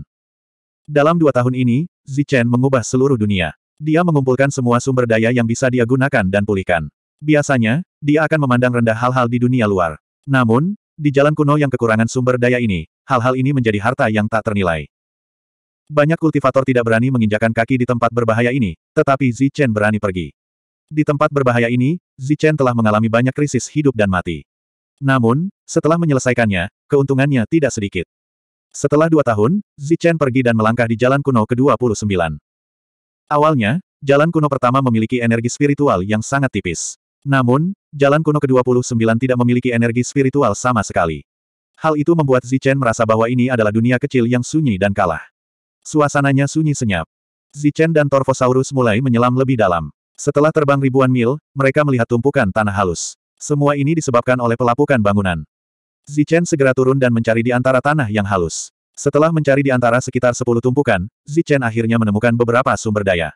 Dalam dua tahun ini, Zichen mengubah seluruh dunia. Dia mengumpulkan semua sumber daya yang bisa dia gunakan dan pulihkan. Biasanya, dia akan memandang rendah hal-hal di dunia luar. Namun, di jalan kuno yang kekurangan sumber daya ini, hal-hal ini menjadi harta yang tak ternilai. Banyak kultivator tidak berani menginjakan kaki di tempat berbahaya ini, tetapi Zichen berani pergi. Di tempat berbahaya ini, Zichen telah mengalami banyak krisis hidup dan mati. Namun, setelah menyelesaikannya, keuntungannya tidak sedikit. Setelah dua tahun, Zichen pergi dan melangkah di jalan kuno ke-29. Awalnya, jalan kuno pertama memiliki energi spiritual yang sangat tipis. Namun, jalan kuno ke-29 tidak memiliki energi spiritual sama sekali. Hal itu membuat Zichen merasa bahwa ini adalah dunia kecil yang sunyi dan kalah. Suasananya sunyi senyap. Zichen dan Torvosaurus mulai menyelam lebih dalam. Setelah terbang ribuan mil, mereka melihat tumpukan tanah halus. Semua ini disebabkan oleh pelapukan bangunan. Zichen segera turun dan mencari di antara tanah yang halus. Setelah mencari di antara sekitar sepuluh tumpukan, Zichen akhirnya menemukan beberapa sumber daya.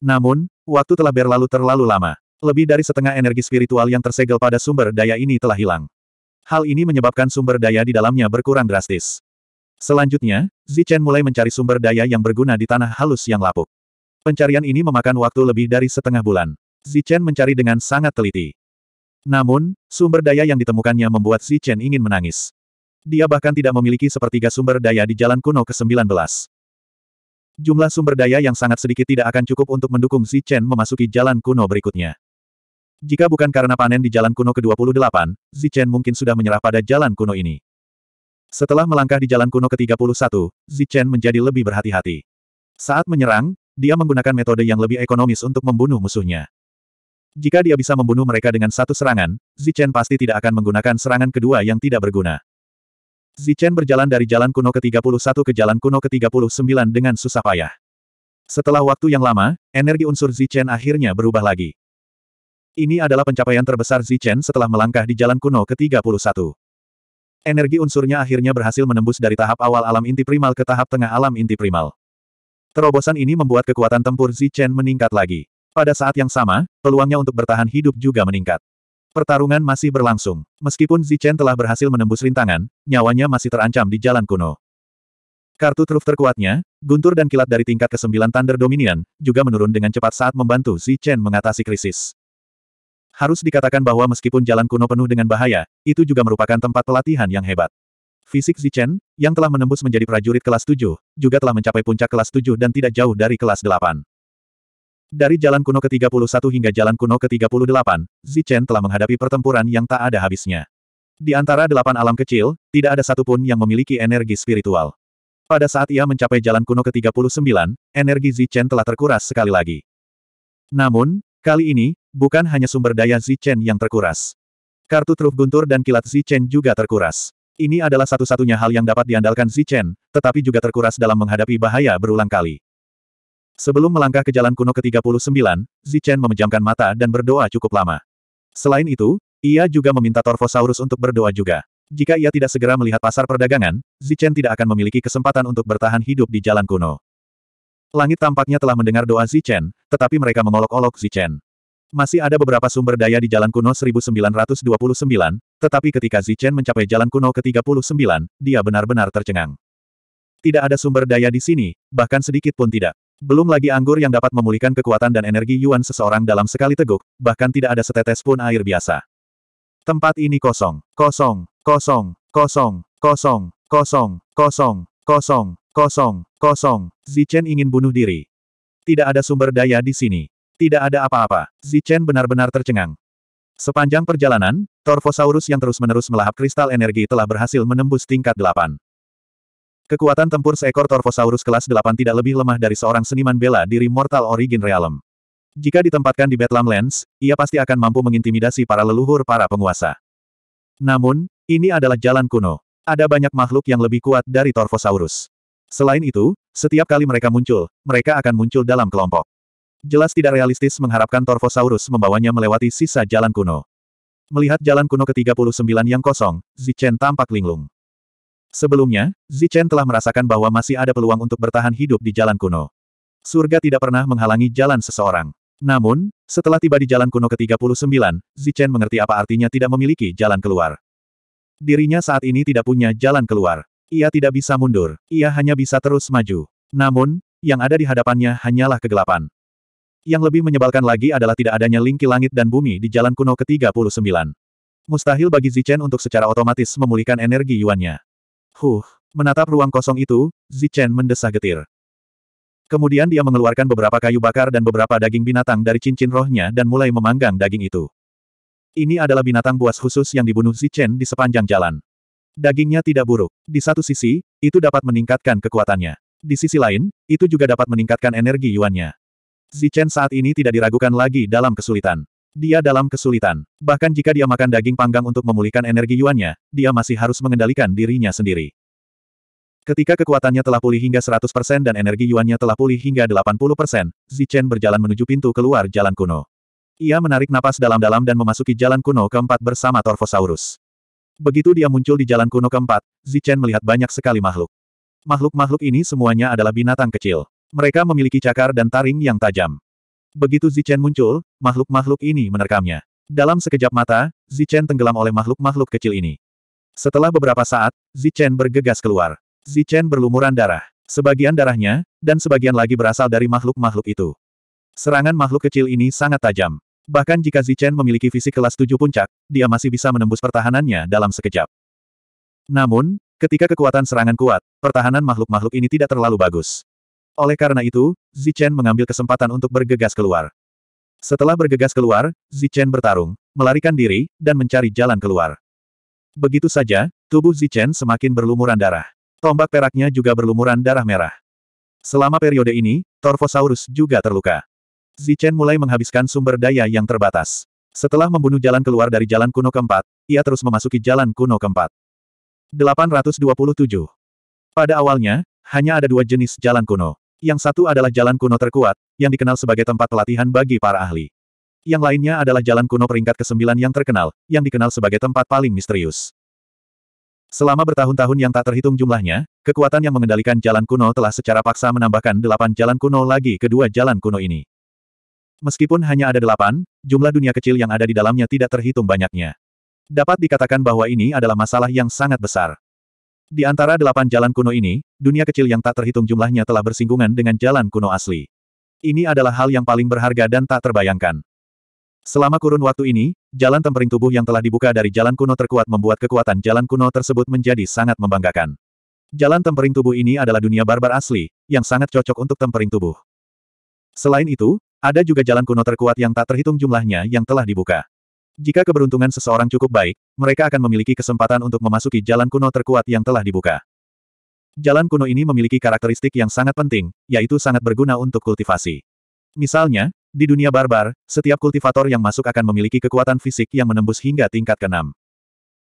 Namun, waktu telah berlalu terlalu lama. Lebih dari setengah energi spiritual yang tersegel pada sumber daya ini telah hilang. Hal ini menyebabkan sumber daya di dalamnya berkurang drastis. Selanjutnya, Zichen mulai mencari sumber daya yang berguna di tanah halus yang lapuk. Pencarian ini memakan waktu lebih dari setengah bulan. Zichen mencari dengan sangat teliti. Namun, sumber daya yang ditemukannya membuat Zichen ingin menangis. Dia bahkan tidak memiliki sepertiga sumber daya di jalan kuno ke-19. Jumlah sumber daya yang sangat sedikit tidak akan cukup untuk mendukung Xi Chen memasuki jalan kuno berikutnya. Jika bukan karena panen di jalan kuno ke-28, Xi Chen mungkin sudah menyerah pada jalan kuno ini. Setelah melangkah di jalan kuno ke-31, Xi Chen menjadi lebih berhati-hati. Saat menyerang, dia menggunakan metode yang lebih ekonomis untuk membunuh musuhnya. Jika dia bisa membunuh mereka dengan satu serangan, Zichen pasti tidak akan menggunakan serangan kedua yang tidak berguna. Zichen berjalan dari jalan kuno ke-31 ke jalan kuno ke-39 dengan susah payah. Setelah waktu yang lama, energi unsur Zichen akhirnya berubah lagi. Ini adalah pencapaian terbesar Zichen setelah melangkah di jalan kuno ke-31. Energi unsurnya akhirnya berhasil menembus dari tahap awal alam inti primal ke tahap tengah alam inti primal. Terobosan ini membuat kekuatan tempur Zichen meningkat lagi. Pada saat yang sama, peluangnya untuk bertahan hidup juga meningkat. Pertarungan masih berlangsung. Meskipun Zichen telah berhasil menembus rintangan, nyawanya masih terancam di jalan kuno. Kartu truf terkuatnya, guntur dan kilat dari tingkat ke-9 Thunder Dominion, juga menurun dengan cepat saat membantu Zichen mengatasi krisis. Harus dikatakan bahwa meskipun jalan kuno penuh dengan bahaya, itu juga merupakan tempat pelatihan yang hebat. Fisik Zichen, yang telah menembus menjadi prajurit kelas 7, juga telah mencapai puncak kelas 7 dan tidak jauh dari kelas 8. Dari jalan kuno ke-31 hingga jalan kuno ke-38, Zichen telah menghadapi pertempuran yang tak ada habisnya. Di antara delapan alam kecil, tidak ada satupun yang memiliki energi spiritual. Pada saat ia mencapai jalan kuno ke-39, energi Zichen telah terkuras sekali lagi. Namun, kali ini, bukan hanya sumber daya Zichen yang terkuras. Kartu truf guntur dan kilat Zichen juga terkuras. Ini adalah satu-satunya hal yang dapat diandalkan Zichen, tetapi juga terkuras dalam menghadapi bahaya berulang kali. Sebelum melangkah ke jalan kuno ke-39, Zichen memejamkan mata dan berdoa cukup lama. Selain itu, ia juga meminta Torvosaurus untuk berdoa juga. Jika ia tidak segera melihat pasar perdagangan, Zichen tidak akan memiliki kesempatan untuk bertahan hidup di jalan kuno. Langit tampaknya telah mendengar doa Zichen, tetapi mereka mengolok-olok Zichen. Masih ada beberapa sumber daya di jalan kuno 1929, tetapi ketika Zichen mencapai jalan kuno ke-39, dia benar-benar tercengang. Tidak ada sumber daya di sini, bahkan sedikit pun tidak. Belum lagi anggur yang dapat memulihkan kekuatan dan energi Yuan seseorang dalam sekali teguk, bahkan tidak ada setetes pun air biasa. Tempat ini kosong, kosong, kosong, kosong, kosong, kosong, kosong, kosong, kosong, kosong. Zichen ingin bunuh diri. Tidak ada sumber daya di sini. Tidak ada apa-apa. Zichen benar-benar tercengang. Sepanjang perjalanan, Torfosaurus yang terus-menerus melahap kristal energi telah berhasil menembus tingkat delapan. Kekuatan tempur seekor Torvosaurus kelas 8 tidak lebih lemah dari seorang seniman bela diri Mortal Origin Realm. Jika ditempatkan di Bedlam Lens, ia pasti akan mampu mengintimidasi para leluhur para penguasa. Namun, ini adalah jalan kuno. Ada banyak makhluk yang lebih kuat dari Torvosaurus. Selain itu, setiap kali mereka muncul, mereka akan muncul dalam kelompok. Jelas tidak realistis mengharapkan Torvosaurus membawanya melewati sisa jalan kuno. Melihat jalan kuno ke-39 yang kosong, Zichen tampak linglung. Sebelumnya, Zichen telah merasakan bahwa masih ada peluang untuk bertahan hidup di jalan kuno. Surga tidak pernah menghalangi jalan seseorang. Namun, setelah tiba di jalan kuno ke-39, Zichen mengerti apa artinya tidak memiliki jalan keluar. Dirinya saat ini tidak punya jalan keluar. Ia tidak bisa mundur, ia hanya bisa terus maju. Namun, yang ada di hadapannya hanyalah kegelapan. Yang lebih menyebalkan lagi adalah tidak adanya lingki langit dan bumi di jalan kuno ke-39. Mustahil bagi Zichen untuk secara otomatis memulihkan energi Yuannya. Huh. Menatap ruang kosong itu, Zichen mendesah getir. Kemudian dia mengeluarkan beberapa kayu bakar dan beberapa daging binatang dari cincin rohnya dan mulai memanggang daging itu. Ini adalah binatang buas khusus yang dibunuh Zichen di sepanjang jalan. Dagingnya tidak buruk. Di satu sisi, itu dapat meningkatkan kekuatannya. Di sisi lain, itu juga dapat meningkatkan energi Yuannya. Zichen saat ini tidak diragukan lagi dalam kesulitan. Dia dalam kesulitan. Bahkan jika dia makan daging panggang untuk memulihkan energi yuannya, dia masih harus mengendalikan dirinya sendiri. Ketika kekuatannya telah pulih hingga 100% dan energi yuannya telah pulih hingga 80%, Zichen berjalan menuju pintu keluar jalan kuno. Ia menarik napas dalam-dalam dan memasuki jalan kuno keempat bersama Torvosaurus. Begitu dia muncul di jalan kuno keempat, Zichen melihat banyak sekali makhluk. Makhluk-makhluk ini semuanya adalah binatang kecil. Mereka memiliki cakar dan taring yang tajam. Begitu Zichen muncul, makhluk-makhluk ini menerkamnya. Dalam sekejap mata, Zichen tenggelam oleh makhluk-makhluk kecil ini. Setelah beberapa saat, Zichen bergegas keluar. Zichen berlumuran darah. Sebagian darahnya, dan sebagian lagi berasal dari makhluk-makhluk itu. Serangan makhluk kecil ini sangat tajam. Bahkan jika Zichen memiliki fisik kelas tujuh puncak, dia masih bisa menembus pertahanannya dalam sekejap. Namun, ketika kekuatan serangan kuat, pertahanan makhluk-makhluk ini tidak terlalu bagus. Oleh karena itu, Zichen mengambil kesempatan untuk bergegas keluar. Setelah bergegas keluar, Zichen bertarung, melarikan diri, dan mencari jalan keluar. Begitu saja, tubuh Zichen semakin berlumuran darah. Tombak peraknya juga berlumuran darah merah. Selama periode ini, Torvosaurus juga terluka. Zichen mulai menghabiskan sumber daya yang terbatas. Setelah membunuh jalan keluar dari jalan kuno keempat, ia terus memasuki jalan kuno keempat. 827. Pada awalnya, hanya ada dua jenis jalan kuno. Yang satu adalah jalan kuno terkuat, yang dikenal sebagai tempat pelatihan bagi para ahli. Yang lainnya adalah jalan kuno peringkat ke-9 yang terkenal, yang dikenal sebagai tempat paling misterius. Selama bertahun-tahun yang tak terhitung jumlahnya, kekuatan yang mengendalikan jalan kuno telah secara paksa menambahkan delapan jalan kuno lagi kedua jalan kuno ini. Meskipun hanya ada delapan, jumlah dunia kecil yang ada di dalamnya tidak terhitung banyaknya. Dapat dikatakan bahwa ini adalah masalah yang sangat besar. Di antara delapan jalan kuno ini, dunia kecil yang tak terhitung jumlahnya telah bersinggungan dengan jalan kuno asli. Ini adalah hal yang paling berharga dan tak terbayangkan. Selama kurun waktu ini, jalan tempering tubuh yang telah dibuka dari jalan kuno terkuat membuat kekuatan jalan kuno tersebut menjadi sangat membanggakan. Jalan tempering tubuh ini adalah dunia barbar asli, yang sangat cocok untuk tempering tubuh. Selain itu, ada juga jalan kuno terkuat yang tak terhitung jumlahnya yang telah dibuka. Jika keberuntungan seseorang cukup baik, mereka akan memiliki kesempatan untuk memasuki jalan kuno terkuat yang telah dibuka. Jalan kuno ini memiliki karakteristik yang sangat penting, yaitu sangat berguna untuk kultivasi. Misalnya, di dunia barbar, setiap kultivator yang masuk akan memiliki kekuatan fisik yang menembus hingga tingkat keenam.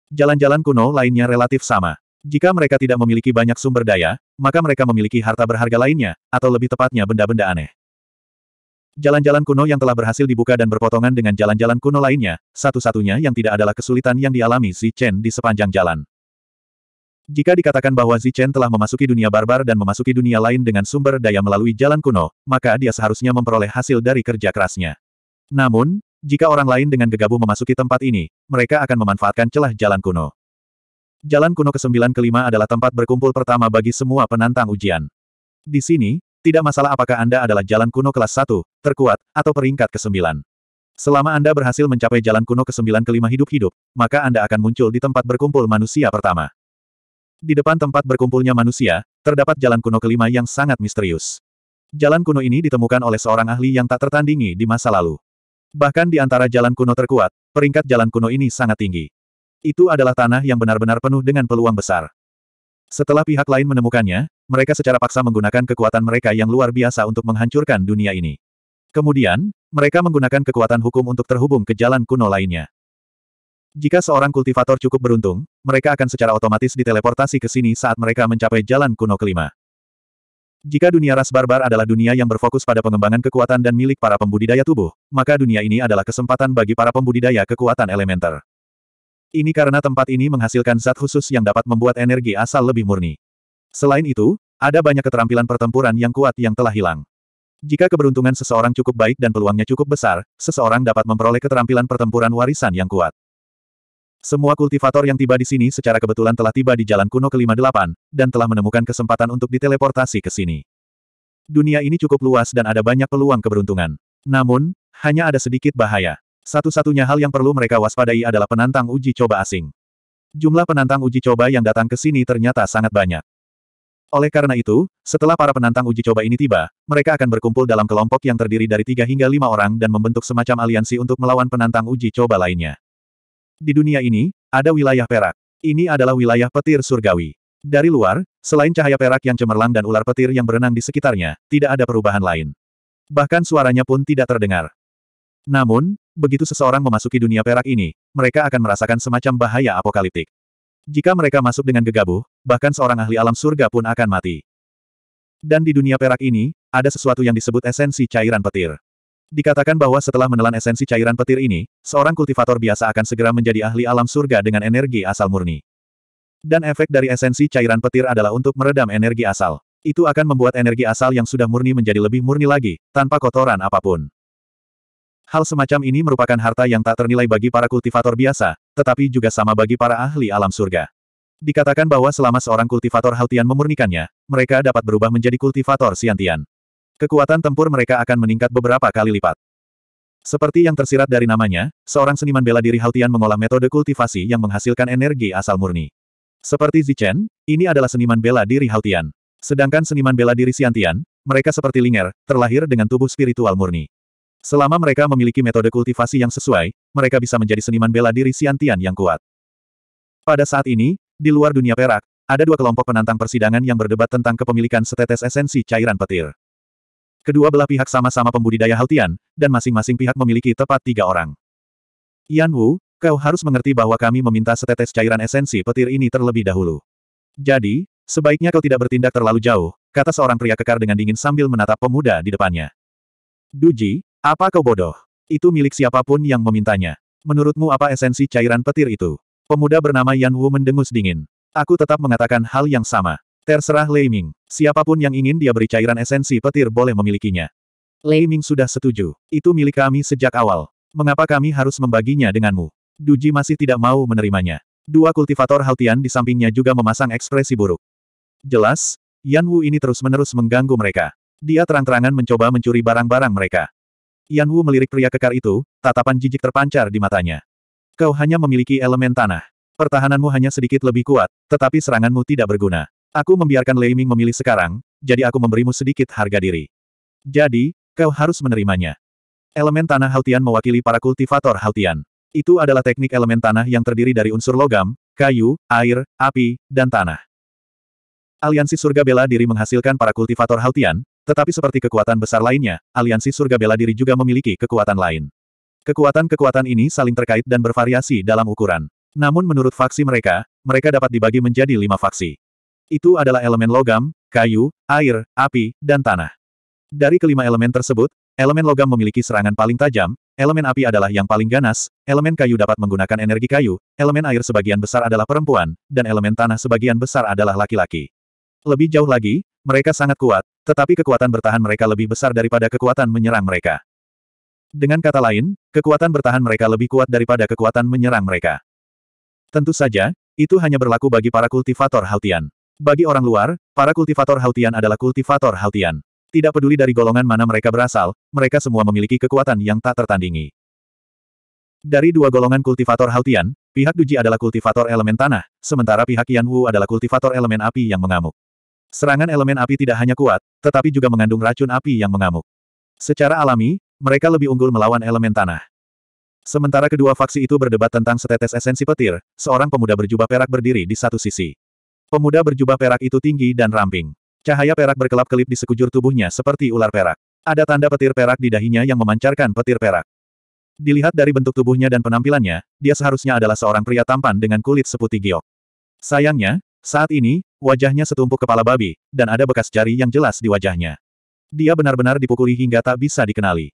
Jalan-jalan kuno lainnya relatif sama. Jika mereka tidak memiliki banyak sumber daya, maka mereka memiliki harta berharga lainnya, atau lebih tepatnya benda-benda aneh. Jalan-jalan kuno yang telah berhasil dibuka dan berpotongan dengan jalan-jalan kuno lainnya, satu-satunya yang tidak adalah kesulitan yang dialami Chen di sepanjang jalan. Jika dikatakan bahwa Chen telah memasuki dunia barbar dan memasuki dunia lain dengan sumber daya melalui jalan kuno, maka dia seharusnya memperoleh hasil dari kerja kerasnya. Namun, jika orang lain dengan gegabah memasuki tempat ini, mereka akan memanfaatkan celah jalan kuno. Jalan kuno ke-9 kelima adalah tempat berkumpul pertama bagi semua penantang ujian. Di sini, tidak masalah apakah Anda adalah jalan kuno kelas 1, terkuat, atau peringkat ke-9. Selama Anda berhasil mencapai jalan kuno ke-9 kelima hidup-hidup, maka Anda akan muncul di tempat berkumpul manusia pertama. Di depan tempat berkumpulnya manusia, terdapat jalan kuno kelima yang sangat misterius. Jalan kuno ini ditemukan oleh seorang ahli yang tak tertandingi di masa lalu. Bahkan di antara jalan kuno terkuat, peringkat jalan kuno ini sangat tinggi. Itu adalah tanah yang benar-benar penuh dengan peluang besar. Setelah pihak lain menemukannya, mereka secara paksa menggunakan kekuatan mereka yang luar biasa untuk menghancurkan dunia ini. Kemudian, mereka menggunakan kekuatan hukum untuk terhubung ke jalan kuno lainnya. Jika seorang kultivator cukup beruntung, mereka akan secara otomatis diteleportasi ke sini saat mereka mencapai jalan kuno kelima. Jika dunia ras barbar adalah dunia yang berfokus pada pengembangan kekuatan dan milik para pembudidaya tubuh, maka dunia ini adalah kesempatan bagi para pembudidaya kekuatan elementer. Ini karena tempat ini menghasilkan zat khusus yang dapat membuat energi asal lebih murni. Selain itu, ada banyak keterampilan pertempuran yang kuat yang telah hilang. Jika keberuntungan seseorang cukup baik dan peluangnya cukup besar, seseorang dapat memperoleh keterampilan pertempuran warisan yang kuat. Semua kultivator yang tiba di sini secara kebetulan telah tiba di Jalan Kuno ke-58, dan telah menemukan kesempatan untuk diteleportasi ke sini. Dunia ini cukup luas dan ada banyak peluang keberuntungan. Namun, hanya ada sedikit bahaya. Satu-satunya hal yang perlu mereka waspadai adalah penantang uji coba asing. Jumlah penantang uji coba yang datang ke sini ternyata sangat banyak. Oleh karena itu, setelah para penantang uji coba ini tiba, mereka akan berkumpul dalam kelompok yang terdiri dari tiga hingga lima orang dan membentuk semacam aliansi untuk melawan penantang uji coba lainnya. Di dunia ini, ada wilayah perak. Ini adalah wilayah petir surgawi. Dari luar, selain cahaya perak yang cemerlang dan ular petir yang berenang di sekitarnya, tidak ada perubahan lain. Bahkan suaranya pun tidak terdengar. Namun, begitu seseorang memasuki dunia perak ini, mereka akan merasakan semacam bahaya apokaliptik. Jika mereka masuk dengan gegabah, bahkan seorang ahli alam surga pun akan mati. Dan di dunia perak ini, ada sesuatu yang disebut esensi cairan petir. Dikatakan bahwa setelah menelan esensi cairan petir ini, seorang kultivator biasa akan segera menjadi ahli alam surga dengan energi asal murni. Dan efek dari esensi cairan petir adalah untuk meredam energi asal. Itu akan membuat energi asal yang sudah murni menjadi lebih murni lagi, tanpa kotoran apapun. Hal semacam ini merupakan harta yang tak ternilai bagi para kultivator biasa, tetapi juga sama bagi para ahli alam surga. Dikatakan bahwa selama seorang kultivator Haltian memurnikannya, mereka dapat berubah menjadi kultivator Siantian. Kekuatan tempur mereka akan meningkat beberapa kali lipat. Seperti yang tersirat dari namanya, seorang seniman bela diri Haltian mengolah metode kultivasi yang menghasilkan energi asal murni. Seperti Zichen, ini adalah seniman bela diri Haltian. Sedangkan seniman bela diri Siantian, mereka seperti Linger, terlahir dengan tubuh spiritual murni. Selama mereka memiliki metode kultivasi yang sesuai, mereka bisa menjadi seniman bela diri siantian yang kuat. Pada saat ini, di luar dunia perak, ada dua kelompok penantang persidangan yang berdebat tentang kepemilikan setetes esensi cairan petir. Kedua belah pihak sama-sama pembudidaya Haltian, dan masing-masing pihak memiliki tepat tiga orang. Yan Wu, kau harus mengerti bahwa kami meminta setetes cairan esensi petir ini terlebih dahulu. Jadi, sebaiknya kau tidak bertindak terlalu jauh, kata seorang pria kekar dengan dingin sambil menatap pemuda di depannya. Duji, apa kau bodoh? Itu milik siapapun yang memintanya. Menurutmu apa esensi cairan petir itu? Pemuda bernama Yan Wu mendengus dingin. Aku tetap mengatakan hal yang sama. Terserah Lei Ming. Siapapun yang ingin dia beri cairan esensi petir boleh memilikinya. Lei Ming sudah setuju. Itu milik kami sejak awal. Mengapa kami harus membaginya denganmu? Duji masih tidak mau menerimanya. Dua kultivator Haltian di sampingnya juga memasang ekspresi buruk. Jelas, Yan Wu ini terus-menerus mengganggu mereka. Dia terang-terangan mencoba mencuri barang-barang mereka. Yan Wu melirik pria kekar itu, tatapan jijik terpancar di matanya. Kau hanya memiliki elemen tanah. Pertahananmu hanya sedikit lebih kuat, tetapi seranganmu tidak berguna. Aku membiarkan Lei Ming memilih sekarang, jadi aku memberimu sedikit harga diri. Jadi, kau harus menerimanya. Elemen tanah Haltian mewakili para kultivator Haltian. Itu adalah teknik elemen tanah yang terdiri dari unsur logam, kayu, air, api, dan tanah. Aliansi Surga Bela Diri menghasilkan para kultivator Haltian, tetapi seperti kekuatan besar lainnya, aliansi surga bela diri juga memiliki kekuatan lain. Kekuatan-kekuatan ini saling terkait dan bervariasi dalam ukuran. Namun menurut faksi mereka, mereka dapat dibagi menjadi lima faksi. Itu adalah elemen logam, kayu, air, api, dan tanah. Dari kelima elemen tersebut, elemen logam memiliki serangan paling tajam, elemen api adalah yang paling ganas, elemen kayu dapat menggunakan energi kayu, elemen air sebagian besar adalah perempuan, dan elemen tanah sebagian besar adalah laki-laki. Lebih jauh lagi, mereka sangat kuat, tetapi kekuatan bertahan mereka lebih besar daripada kekuatan menyerang mereka. Dengan kata lain, kekuatan bertahan mereka lebih kuat daripada kekuatan menyerang mereka. Tentu saja, itu hanya berlaku bagi para kultivator Haltian. Bagi orang luar, para kultivator Haltian adalah kultivator Haltian. Tidak peduli dari golongan mana mereka berasal, mereka semua memiliki kekuatan yang tak tertandingi. Dari dua golongan kultivator Haltian, pihak Duji adalah kultivator elemen tanah, sementara pihak Yan Wu adalah kultivator elemen api yang mengamuk. Serangan elemen api tidak hanya kuat, tetapi juga mengandung racun api yang mengamuk. Secara alami, mereka lebih unggul melawan elemen tanah. Sementara kedua faksi itu berdebat tentang setetes esensi petir, seorang pemuda berjubah perak berdiri di satu sisi. Pemuda berjubah perak itu tinggi dan ramping. Cahaya perak berkelap-kelip di sekujur tubuhnya seperti ular perak. Ada tanda petir perak di dahinya yang memancarkan petir perak. Dilihat dari bentuk tubuhnya dan penampilannya, dia seharusnya adalah seorang pria tampan dengan kulit seputih giok. Sayangnya, saat ini, Wajahnya setumpuk kepala babi, dan ada bekas jari yang jelas di wajahnya. Dia benar-benar dipukuli hingga tak bisa dikenali.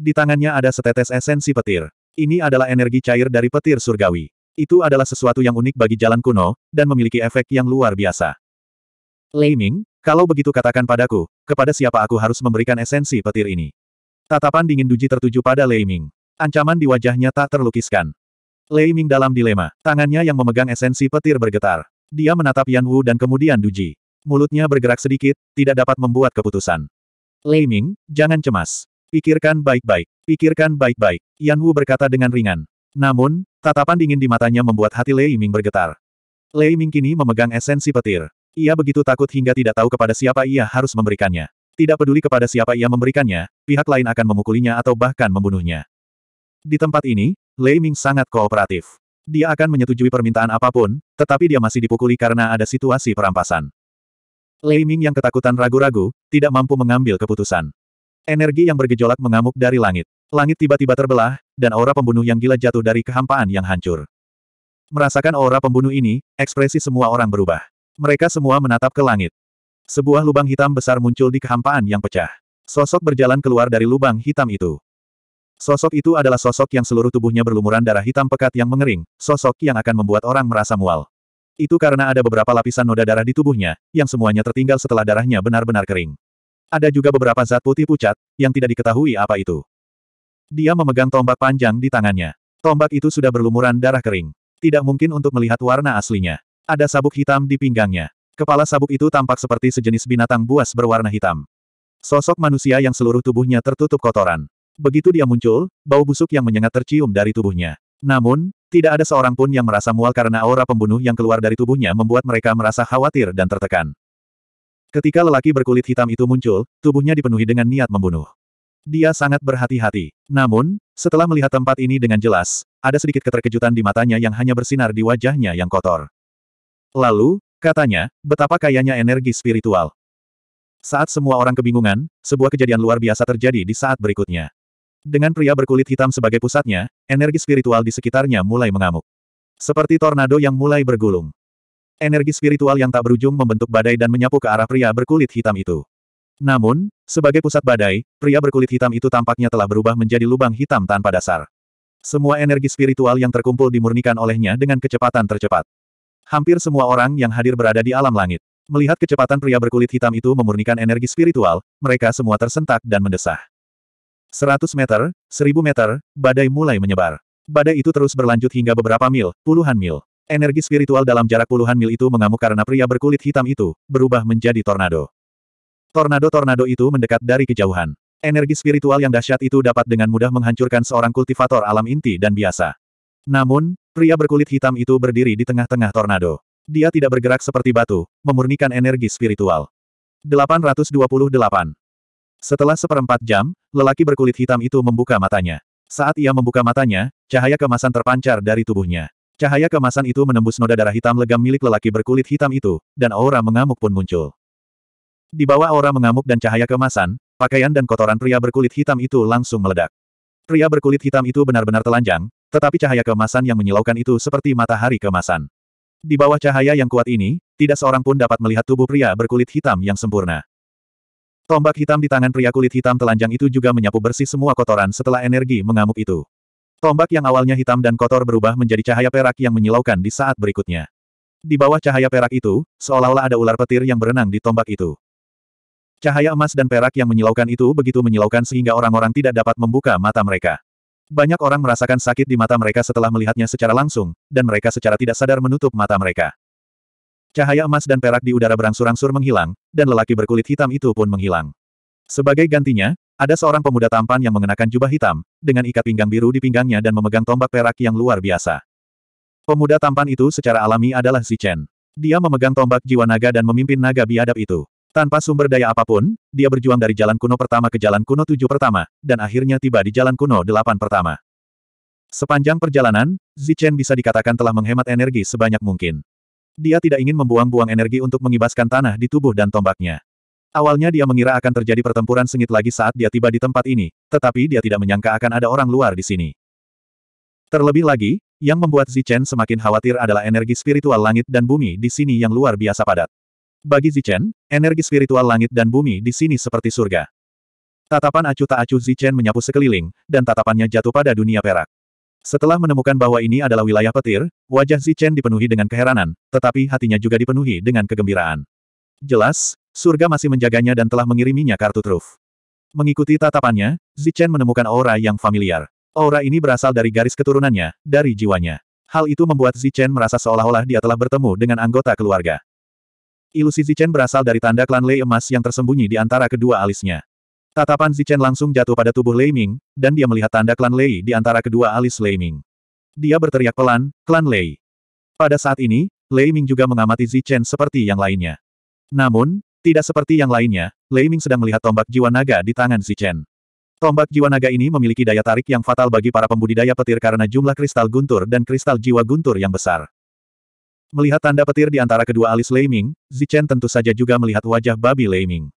Di tangannya ada setetes esensi petir. Ini adalah energi cair dari petir surgawi. Itu adalah sesuatu yang unik bagi jalan kuno, dan memiliki efek yang luar biasa. Lei Ming, kalau begitu katakan padaku, kepada siapa aku harus memberikan esensi petir ini. Tatapan dingin Duji tertuju pada Lei Ming. Ancaman di wajahnya tak terlukiskan. Lei Ming dalam dilema, tangannya yang memegang esensi petir bergetar. Dia menatap Yan Wu dan kemudian Duji. Mulutnya bergerak sedikit, tidak dapat membuat keputusan. Lei Ming, jangan cemas. Pikirkan baik-baik. Pikirkan baik-baik. Yan Wu berkata dengan ringan. Namun, tatapan dingin di matanya membuat hati Lei Ming bergetar. Lei Ming kini memegang esensi petir. Ia begitu takut hingga tidak tahu kepada siapa ia harus memberikannya. Tidak peduli kepada siapa ia memberikannya, pihak lain akan memukulinya atau bahkan membunuhnya. Di tempat ini, Lei Ming sangat kooperatif. Dia akan menyetujui permintaan apapun, tetapi dia masih dipukuli karena ada situasi perampasan. Lei Ming yang ketakutan ragu-ragu, tidak mampu mengambil keputusan. Energi yang bergejolak mengamuk dari langit. Langit tiba-tiba terbelah, dan aura pembunuh yang gila jatuh dari kehampaan yang hancur. Merasakan aura pembunuh ini, ekspresi semua orang berubah. Mereka semua menatap ke langit. Sebuah lubang hitam besar muncul di kehampaan yang pecah. Sosok berjalan keluar dari lubang hitam itu. Sosok itu adalah sosok yang seluruh tubuhnya berlumuran darah hitam pekat yang mengering, sosok yang akan membuat orang merasa mual. Itu karena ada beberapa lapisan noda darah di tubuhnya, yang semuanya tertinggal setelah darahnya benar-benar kering. Ada juga beberapa zat putih pucat, yang tidak diketahui apa itu. Dia memegang tombak panjang di tangannya. Tombak itu sudah berlumuran darah kering. Tidak mungkin untuk melihat warna aslinya. Ada sabuk hitam di pinggangnya. Kepala sabuk itu tampak seperti sejenis binatang buas berwarna hitam. Sosok manusia yang seluruh tubuhnya tertutup kotoran. Begitu dia muncul, bau busuk yang menyengat tercium dari tubuhnya. Namun, tidak ada seorang pun yang merasa mual karena aura pembunuh yang keluar dari tubuhnya membuat mereka merasa khawatir dan tertekan. Ketika lelaki berkulit hitam itu muncul, tubuhnya dipenuhi dengan niat membunuh. Dia sangat berhati-hati. Namun, setelah melihat tempat ini dengan jelas, ada sedikit keterkejutan di matanya yang hanya bersinar di wajahnya yang kotor. Lalu, katanya, betapa kayanya energi spiritual. Saat semua orang kebingungan, sebuah kejadian luar biasa terjadi di saat berikutnya. Dengan pria berkulit hitam sebagai pusatnya, energi spiritual di sekitarnya mulai mengamuk. Seperti tornado yang mulai bergulung. Energi spiritual yang tak berujung membentuk badai dan menyapu ke arah pria berkulit hitam itu. Namun, sebagai pusat badai, pria berkulit hitam itu tampaknya telah berubah menjadi lubang hitam tanpa dasar. Semua energi spiritual yang terkumpul dimurnikan olehnya dengan kecepatan tercepat. Hampir semua orang yang hadir berada di alam langit. Melihat kecepatan pria berkulit hitam itu memurnikan energi spiritual, mereka semua tersentak dan mendesah. 100 meter, 1000 meter, badai mulai menyebar. Badai itu terus berlanjut hingga beberapa mil, puluhan mil. Energi spiritual dalam jarak puluhan mil itu mengamuk karena pria berkulit hitam itu, berubah menjadi tornado. Tornado-tornado itu mendekat dari kejauhan. Energi spiritual yang dahsyat itu dapat dengan mudah menghancurkan seorang kultivator alam inti dan biasa. Namun, pria berkulit hitam itu berdiri di tengah-tengah tornado. Dia tidak bergerak seperti batu, memurnikan energi spiritual. 828. Setelah seperempat jam, lelaki berkulit hitam itu membuka matanya. Saat ia membuka matanya, cahaya kemasan terpancar dari tubuhnya. Cahaya kemasan itu menembus noda darah hitam legam milik lelaki berkulit hitam itu, dan aura mengamuk pun muncul. Di bawah aura mengamuk dan cahaya kemasan, pakaian dan kotoran pria berkulit hitam itu langsung meledak. Pria berkulit hitam itu benar-benar telanjang, tetapi cahaya kemasan yang menyilaukan itu seperti matahari kemasan. Di bawah cahaya yang kuat ini, tidak seorang pun dapat melihat tubuh pria berkulit hitam yang sempurna. Tombak hitam di tangan pria kulit hitam telanjang itu juga menyapu bersih semua kotoran setelah energi mengamuk itu. Tombak yang awalnya hitam dan kotor berubah menjadi cahaya perak yang menyilaukan di saat berikutnya. Di bawah cahaya perak itu, seolah-olah ada ular petir yang berenang di tombak itu. Cahaya emas dan perak yang menyilaukan itu begitu menyilaukan sehingga orang-orang tidak dapat membuka mata mereka. Banyak orang merasakan sakit di mata mereka setelah melihatnya secara langsung, dan mereka secara tidak sadar menutup mata mereka. Cahaya emas dan perak di udara berangsur-angsur menghilang, dan lelaki berkulit hitam itu pun menghilang. Sebagai gantinya, ada seorang pemuda tampan yang mengenakan jubah hitam, dengan ikat pinggang biru di pinggangnya dan memegang tombak perak yang luar biasa. Pemuda tampan itu secara alami adalah Chen. Dia memegang tombak jiwa naga dan memimpin naga biadab itu. Tanpa sumber daya apapun, dia berjuang dari jalan kuno pertama ke jalan kuno tujuh pertama, dan akhirnya tiba di jalan kuno delapan pertama. Sepanjang perjalanan, Zichen bisa dikatakan telah menghemat energi sebanyak mungkin. Dia tidak ingin membuang-buang energi untuk mengibaskan tanah di tubuh dan tombaknya. Awalnya dia mengira akan terjadi pertempuran sengit lagi saat dia tiba di tempat ini, tetapi dia tidak menyangka akan ada orang luar di sini. Terlebih lagi, yang membuat Zichen semakin khawatir adalah energi spiritual langit dan bumi di sini yang luar biasa padat. Bagi Zichen, energi spiritual langit dan bumi di sini seperti surga. Tatapan acuh tak acuh Zichen menyapu sekeliling, dan tatapannya jatuh pada dunia perak. Setelah menemukan bahwa ini adalah wilayah petir, wajah Zichen dipenuhi dengan keheranan, tetapi hatinya juga dipenuhi dengan kegembiraan. Jelas, surga masih menjaganya dan telah mengiriminya kartu truf. Mengikuti tatapannya, Zichen menemukan aura yang familiar. Aura ini berasal dari garis keturunannya, dari jiwanya. Hal itu membuat Zichen merasa seolah-olah dia telah bertemu dengan anggota keluarga. Ilusi Zichen berasal dari tanda klan Lei emas yang tersembunyi di antara kedua alisnya. Tatapan Zichen langsung jatuh pada tubuh Lei Ming, dan dia melihat tanda klan Lei di antara kedua alis Lei Ming. Dia berteriak pelan, klan Lei. Pada saat ini, Lei Ming juga mengamati Zichen seperti yang lainnya. Namun, tidak seperti yang lainnya, Lei Ming sedang melihat tombak jiwa naga di tangan Zichen. Tombak jiwa naga ini memiliki daya tarik yang fatal bagi para pembudidaya petir karena jumlah kristal guntur dan kristal jiwa guntur yang besar. Melihat tanda petir di antara kedua alis Lei Ming, Zichen tentu saja juga melihat wajah babi Lei Ming.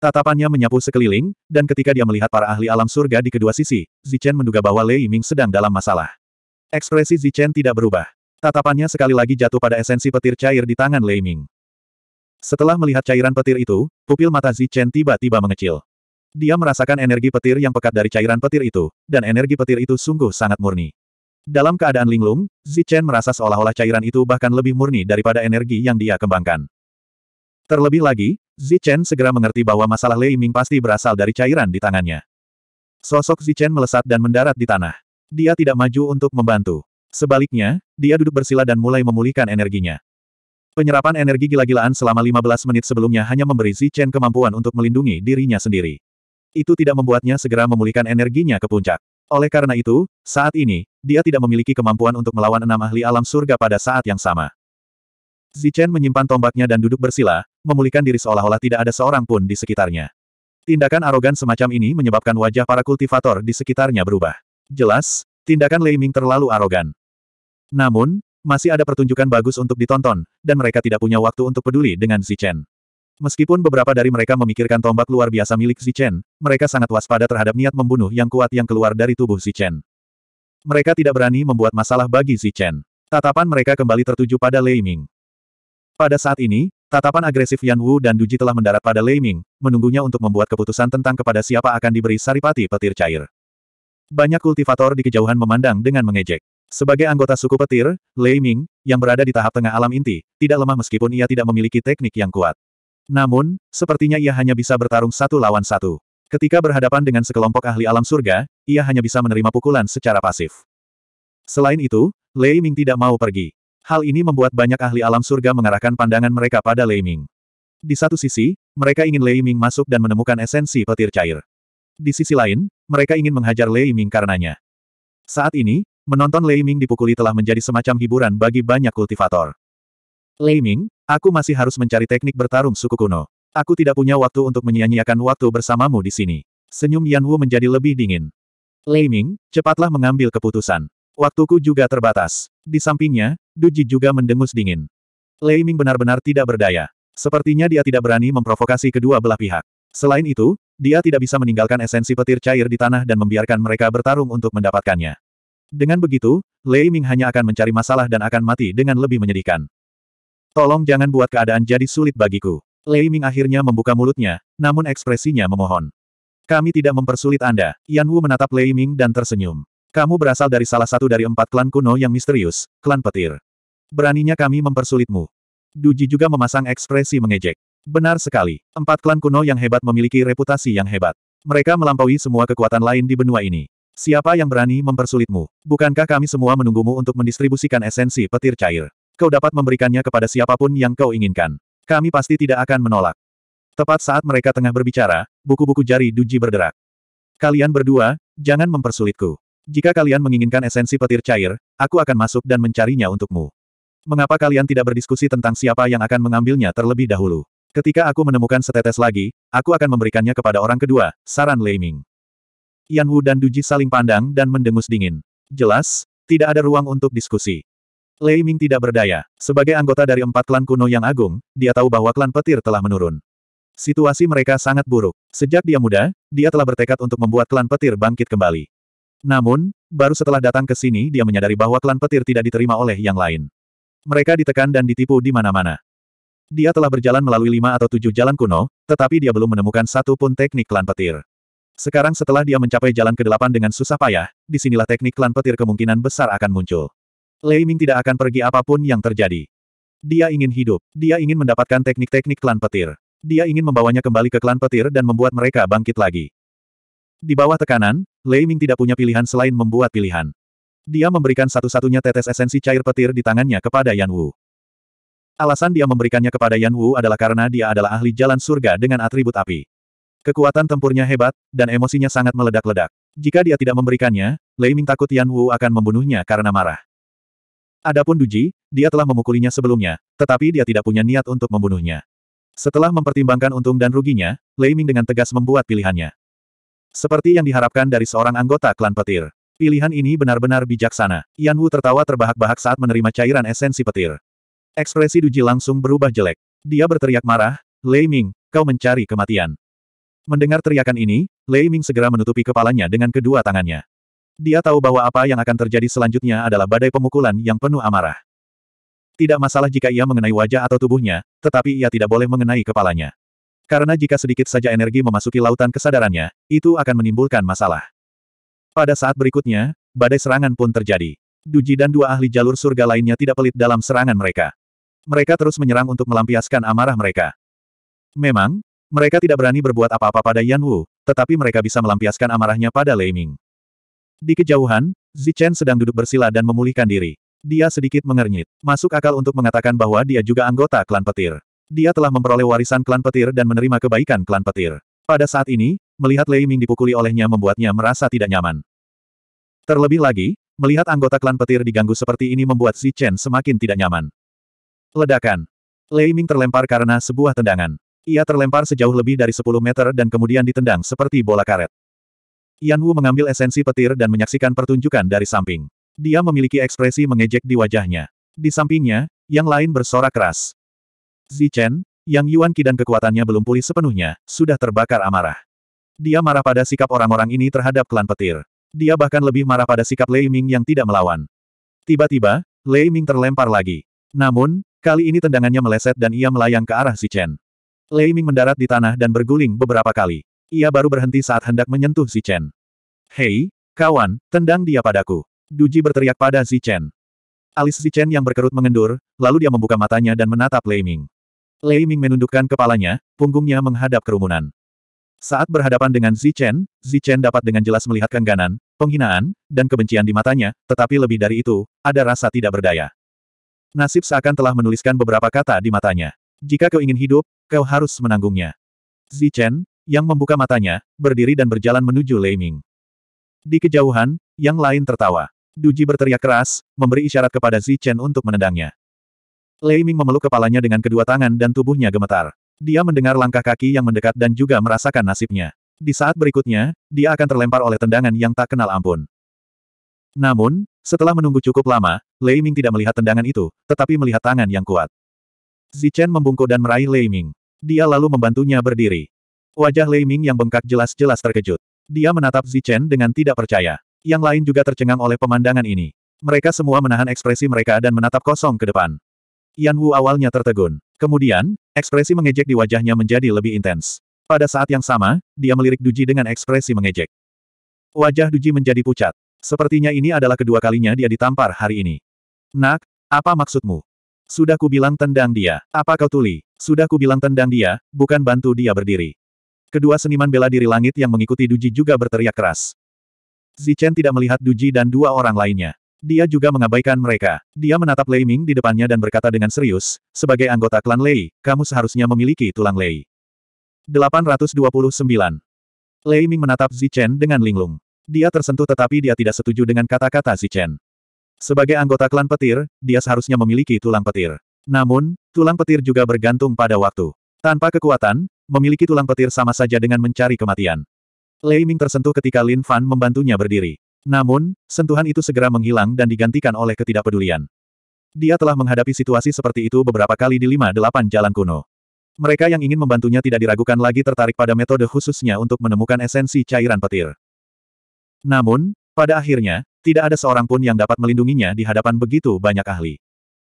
Tatapannya menyapu sekeliling, dan ketika dia melihat para ahli alam surga di kedua sisi, Zichen menduga bahwa Lei Ming sedang dalam masalah. Ekspresi Zichen tidak berubah. Tatapannya sekali lagi jatuh pada esensi petir cair di tangan Lei Ming. Setelah melihat cairan petir itu, pupil mata Zichen tiba-tiba mengecil. Dia merasakan energi petir yang pekat dari cairan petir itu, dan energi petir itu sungguh sangat murni. Dalam keadaan linglung, Zichen merasa seolah-olah cairan itu bahkan lebih murni daripada energi yang dia kembangkan. Terlebih lagi, Zichen segera mengerti bahwa masalah Lei Ming pasti berasal dari cairan di tangannya. Sosok Zichen melesat dan mendarat di tanah. Dia tidak maju untuk membantu. Sebaliknya, dia duduk bersila dan mulai memulihkan energinya. Penyerapan energi gila-gilaan selama 15 menit sebelumnya hanya memberi Zichen kemampuan untuk melindungi dirinya sendiri. Itu tidak membuatnya segera memulihkan energinya ke puncak. Oleh karena itu, saat ini, dia tidak memiliki kemampuan untuk melawan enam ahli alam surga pada saat yang sama. Zichen menyimpan tombaknya dan duduk bersila, memulihkan diri seolah-olah tidak ada seorang pun di sekitarnya. Tindakan arogan semacam ini menyebabkan wajah para kultivator di sekitarnya berubah. Jelas, tindakan Lei Ming terlalu arogan. Namun, masih ada pertunjukan bagus untuk ditonton, dan mereka tidak punya waktu untuk peduli dengan Zichen. Meskipun beberapa dari mereka memikirkan tombak luar biasa milik Zichen, mereka sangat waspada terhadap niat membunuh yang kuat yang keluar dari tubuh Zichen. Mereka tidak berani membuat masalah bagi Zichen. Tatapan mereka kembali tertuju pada Lei Ming. Pada saat ini, Tatapan agresif Yan Wu dan Duji telah mendarat pada Lei Ming, menunggunya untuk membuat keputusan tentang kepada siapa akan diberi saripati petir cair. Banyak kultivator di kejauhan memandang dengan mengejek. Sebagai anggota suku petir, Lei Ming, yang berada di tahap tengah alam inti, tidak lemah meskipun ia tidak memiliki teknik yang kuat. Namun, sepertinya ia hanya bisa bertarung satu lawan satu. Ketika berhadapan dengan sekelompok ahli alam surga, ia hanya bisa menerima pukulan secara pasif. Selain itu, Lei Ming tidak mau pergi. Hal ini membuat banyak ahli alam surga mengarahkan pandangan mereka pada Lei Ming. Di satu sisi, mereka ingin Lei Ming masuk dan menemukan esensi petir cair. Di sisi lain, mereka ingin menghajar Lei Ming karenanya. Saat ini, menonton Lei Ming dipukuli telah menjadi semacam hiburan bagi banyak kultivator. Lei Ming, aku masih harus mencari teknik bertarung suku kuno. Aku tidak punya waktu untuk menyia-nyiakan waktu bersamamu di sini. Senyum Yan Wu menjadi lebih dingin. Lei Ming, cepatlah mengambil keputusan. Waktuku juga terbatas. Di sampingnya, Duji juga mendengus dingin. Lei Ming benar-benar tidak berdaya. Sepertinya dia tidak berani memprovokasi kedua belah pihak. Selain itu, dia tidak bisa meninggalkan esensi petir cair di tanah dan membiarkan mereka bertarung untuk mendapatkannya. Dengan begitu, Lei Ming hanya akan mencari masalah dan akan mati dengan lebih menyedihkan. Tolong jangan buat keadaan jadi sulit bagiku. Lei Ming akhirnya membuka mulutnya, namun ekspresinya memohon. Kami tidak mempersulit Anda. Yan Wu menatap Lei Ming dan tersenyum. Kamu berasal dari salah satu dari empat klan kuno yang misterius, klan petir. Beraninya kami mempersulitmu. Duji juga memasang ekspresi mengejek. Benar sekali. Empat klan kuno yang hebat memiliki reputasi yang hebat. Mereka melampaui semua kekuatan lain di benua ini. Siapa yang berani mempersulitmu? Bukankah kami semua menunggumu untuk mendistribusikan esensi petir cair? Kau dapat memberikannya kepada siapapun yang kau inginkan. Kami pasti tidak akan menolak. Tepat saat mereka tengah berbicara, buku-buku jari Duji berderak. Kalian berdua, jangan mempersulitku. Jika kalian menginginkan esensi petir cair, aku akan masuk dan mencarinya untukmu. Mengapa kalian tidak berdiskusi tentang siapa yang akan mengambilnya terlebih dahulu? Ketika aku menemukan setetes lagi, aku akan memberikannya kepada orang kedua, saran Lei Ming. Yan Wu dan Duji saling pandang dan mendengus dingin. Jelas, tidak ada ruang untuk diskusi. Lei Ming tidak berdaya. Sebagai anggota dari empat klan kuno yang agung, dia tahu bahwa klan petir telah menurun. Situasi mereka sangat buruk. Sejak dia muda, dia telah bertekad untuk membuat klan petir bangkit kembali. Namun, baru setelah datang ke sini dia menyadari bahwa klan petir tidak diterima oleh yang lain. Mereka ditekan dan ditipu di mana-mana. Dia telah berjalan melalui lima atau tujuh jalan kuno, tetapi dia belum menemukan satu pun teknik klan petir. Sekarang setelah dia mencapai jalan ke-8 dengan susah payah, disinilah teknik klan petir kemungkinan besar akan muncul. Lei Ming tidak akan pergi apapun yang terjadi. Dia ingin hidup, dia ingin mendapatkan teknik-teknik klan petir. Dia ingin membawanya kembali ke klan petir dan membuat mereka bangkit lagi. Di bawah tekanan, Lei Ming tidak punya pilihan selain membuat pilihan. Dia memberikan satu-satunya tetes esensi cair petir di tangannya kepada Yan Wu. Alasan dia memberikannya kepada Yan Wu adalah karena dia adalah ahli jalan surga dengan atribut api. Kekuatan tempurnya hebat, dan emosinya sangat meledak-ledak. Jika dia tidak memberikannya, Lei Ming takut Yan Wu akan membunuhnya karena marah. Adapun Duji, dia telah memukulinya sebelumnya, tetapi dia tidak punya niat untuk membunuhnya. Setelah mempertimbangkan untung dan ruginya, Lei Ming dengan tegas membuat pilihannya. Seperti yang diharapkan dari seorang anggota klan petir. Pilihan ini benar-benar bijaksana. Yan Wu tertawa terbahak-bahak saat menerima cairan esensi petir. Ekspresi Duji langsung berubah jelek. Dia berteriak marah, Lei Ming, kau mencari kematian. Mendengar teriakan ini, Lei Ming segera menutupi kepalanya dengan kedua tangannya. Dia tahu bahwa apa yang akan terjadi selanjutnya adalah badai pemukulan yang penuh amarah. Tidak masalah jika ia mengenai wajah atau tubuhnya, tetapi ia tidak boleh mengenai kepalanya. Karena jika sedikit saja energi memasuki lautan kesadarannya, itu akan menimbulkan masalah. Pada saat berikutnya, badai serangan pun terjadi. Duji dan dua ahli jalur surga lainnya tidak pelit dalam serangan mereka. Mereka terus menyerang untuk melampiaskan amarah mereka. Memang, mereka tidak berani berbuat apa-apa pada Yan Wu, tetapi mereka bisa melampiaskan amarahnya pada Lei Ming. Di kejauhan, Zichen sedang duduk bersila dan memulihkan diri. Dia sedikit mengernyit. Masuk akal untuk mengatakan bahwa dia juga anggota klan petir. Dia telah memperoleh warisan klan petir dan menerima kebaikan klan petir. Pada saat ini, melihat Lei Ming dipukuli olehnya membuatnya merasa tidak nyaman. Terlebih lagi, melihat anggota klan petir diganggu seperti ini membuat Xi Chen semakin tidak nyaman. Ledakan. Lei Ming terlempar karena sebuah tendangan. Ia terlempar sejauh lebih dari 10 meter dan kemudian ditendang seperti bola karet. Yan Wu mengambil esensi petir dan menyaksikan pertunjukan dari samping. Dia memiliki ekspresi mengejek di wajahnya. Di sampingnya, yang lain bersorak keras. Zichen, Chen, yang Yuan Qi dan kekuatannya belum pulih sepenuhnya, sudah terbakar amarah. Dia marah pada sikap orang-orang ini terhadap klan petir. Dia bahkan lebih marah pada sikap Lei Ming yang tidak melawan. Tiba-tiba, Lei Ming terlempar lagi. Namun, kali ini tendangannya meleset dan ia melayang ke arah si Chen. Lei Ming mendarat di tanah dan berguling beberapa kali. Ia baru berhenti saat hendak menyentuh si Chen. Hei, kawan, tendang dia padaku. Duji berteriak pada si Chen. Alis si Chen yang berkerut mengendur, lalu dia membuka matanya dan menatap Lei Ming. Lei Ming menundukkan kepalanya, punggungnya menghadap kerumunan. Saat berhadapan dengan Zichen, Zichen dapat dengan jelas melihat kengganan, penghinaan, dan kebencian di matanya, tetapi lebih dari itu, ada rasa tidak berdaya. Nasib seakan telah menuliskan beberapa kata di matanya. Jika kau ingin hidup, kau harus menanggungnya. Zichen, yang membuka matanya, berdiri dan berjalan menuju Lei Ming. Di kejauhan, yang lain tertawa. Duji berteriak keras, memberi isyarat kepada Zichen untuk menendangnya. Lei Ming memeluk kepalanya dengan kedua tangan dan tubuhnya gemetar. Dia mendengar langkah kaki yang mendekat dan juga merasakan nasibnya. Di saat berikutnya, dia akan terlempar oleh tendangan yang tak kenal ampun. Namun, setelah menunggu cukup lama, Lei Ming tidak melihat tendangan itu, tetapi melihat tangan yang kuat. Zichen membungkuk dan meraih Lei Ming. Dia lalu membantunya berdiri. Wajah Lei Ming yang bengkak jelas-jelas terkejut. Dia menatap Zichen dengan tidak percaya. Yang lain juga tercengang oleh pemandangan ini. Mereka semua menahan ekspresi mereka dan menatap kosong ke depan. Yan Wu awalnya tertegun. Kemudian, ekspresi mengejek di wajahnya menjadi lebih intens. Pada saat yang sama, dia melirik Duji dengan ekspresi mengejek. Wajah Duji menjadi pucat. Sepertinya ini adalah kedua kalinya dia ditampar hari ini. Nak, apa maksudmu? Sudah kubilang tendang dia. Apa kau tuli? Sudah kubilang tendang dia, bukan bantu dia berdiri. Kedua seniman bela diri langit yang mengikuti Duji juga berteriak keras. Zichen tidak melihat Duji dan dua orang lainnya. Dia juga mengabaikan mereka. Dia menatap Lei Ming di depannya dan berkata dengan serius, sebagai anggota klan Lei, kamu seharusnya memiliki tulang Lei. 829. Lei Ming menatap Zichen dengan linglung. Dia tersentuh tetapi dia tidak setuju dengan kata-kata Zichen. Sebagai anggota klan petir, dia seharusnya memiliki tulang petir. Namun, tulang petir juga bergantung pada waktu. Tanpa kekuatan, memiliki tulang petir sama saja dengan mencari kematian. Lei Ming tersentuh ketika Lin Fan membantunya berdiri. Namun, sentuhan itu segera menghilang dan digantikan oleh ketidakpedulian. Dia telah menghadapi situasi seperti itu beberapa kali di lima delapan jalan kuno. Mereka yang ingin membantunya tidak diragukan lagi tertarik pada metode khususnya untuk menemukan esensi cairan petir. Namun, pada akhirnya, tidak ada seorang pun yang dapat melindunginya di hadapan begitu banyak ahli.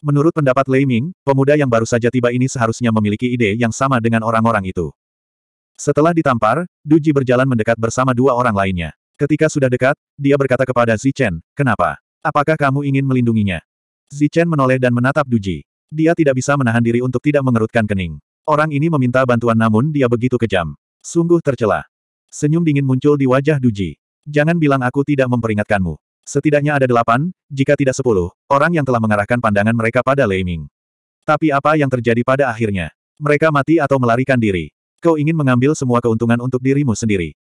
Menurut pendapat Lei Ming, pemuda yang baru saja tiba ini seharusnya memiliki ide yang sama dengan orang-orang itu. Setelah ditampar, Duji berjalan mendekat bersama dua orang lainnya. Ketika sudah dekat, dia berkata kepada Zichen, kenapa? Apakah kamu ingin melindunginya? Zichen menoleh dan menatap Duji. Dia tidak bisa menahan diri untuk tidak mengerutkan kening. Orang ini meminta bantuan namun dia begitu kejam. Sungguh tercela. Senyum dingin muncul di wajah Duji. Jangan bilang aku tidak memperingatkanmu. Setidaknya ada delapan, jika tidak sepuluh, orang yang telah mengarahkan pandangan mereka pada Leiming. Tapi apa yang terjadi pada akhirnya? Mereka mati atau melarikan diri. Kau ingin mengambil semua keuntungan untuk dirimu sendiri.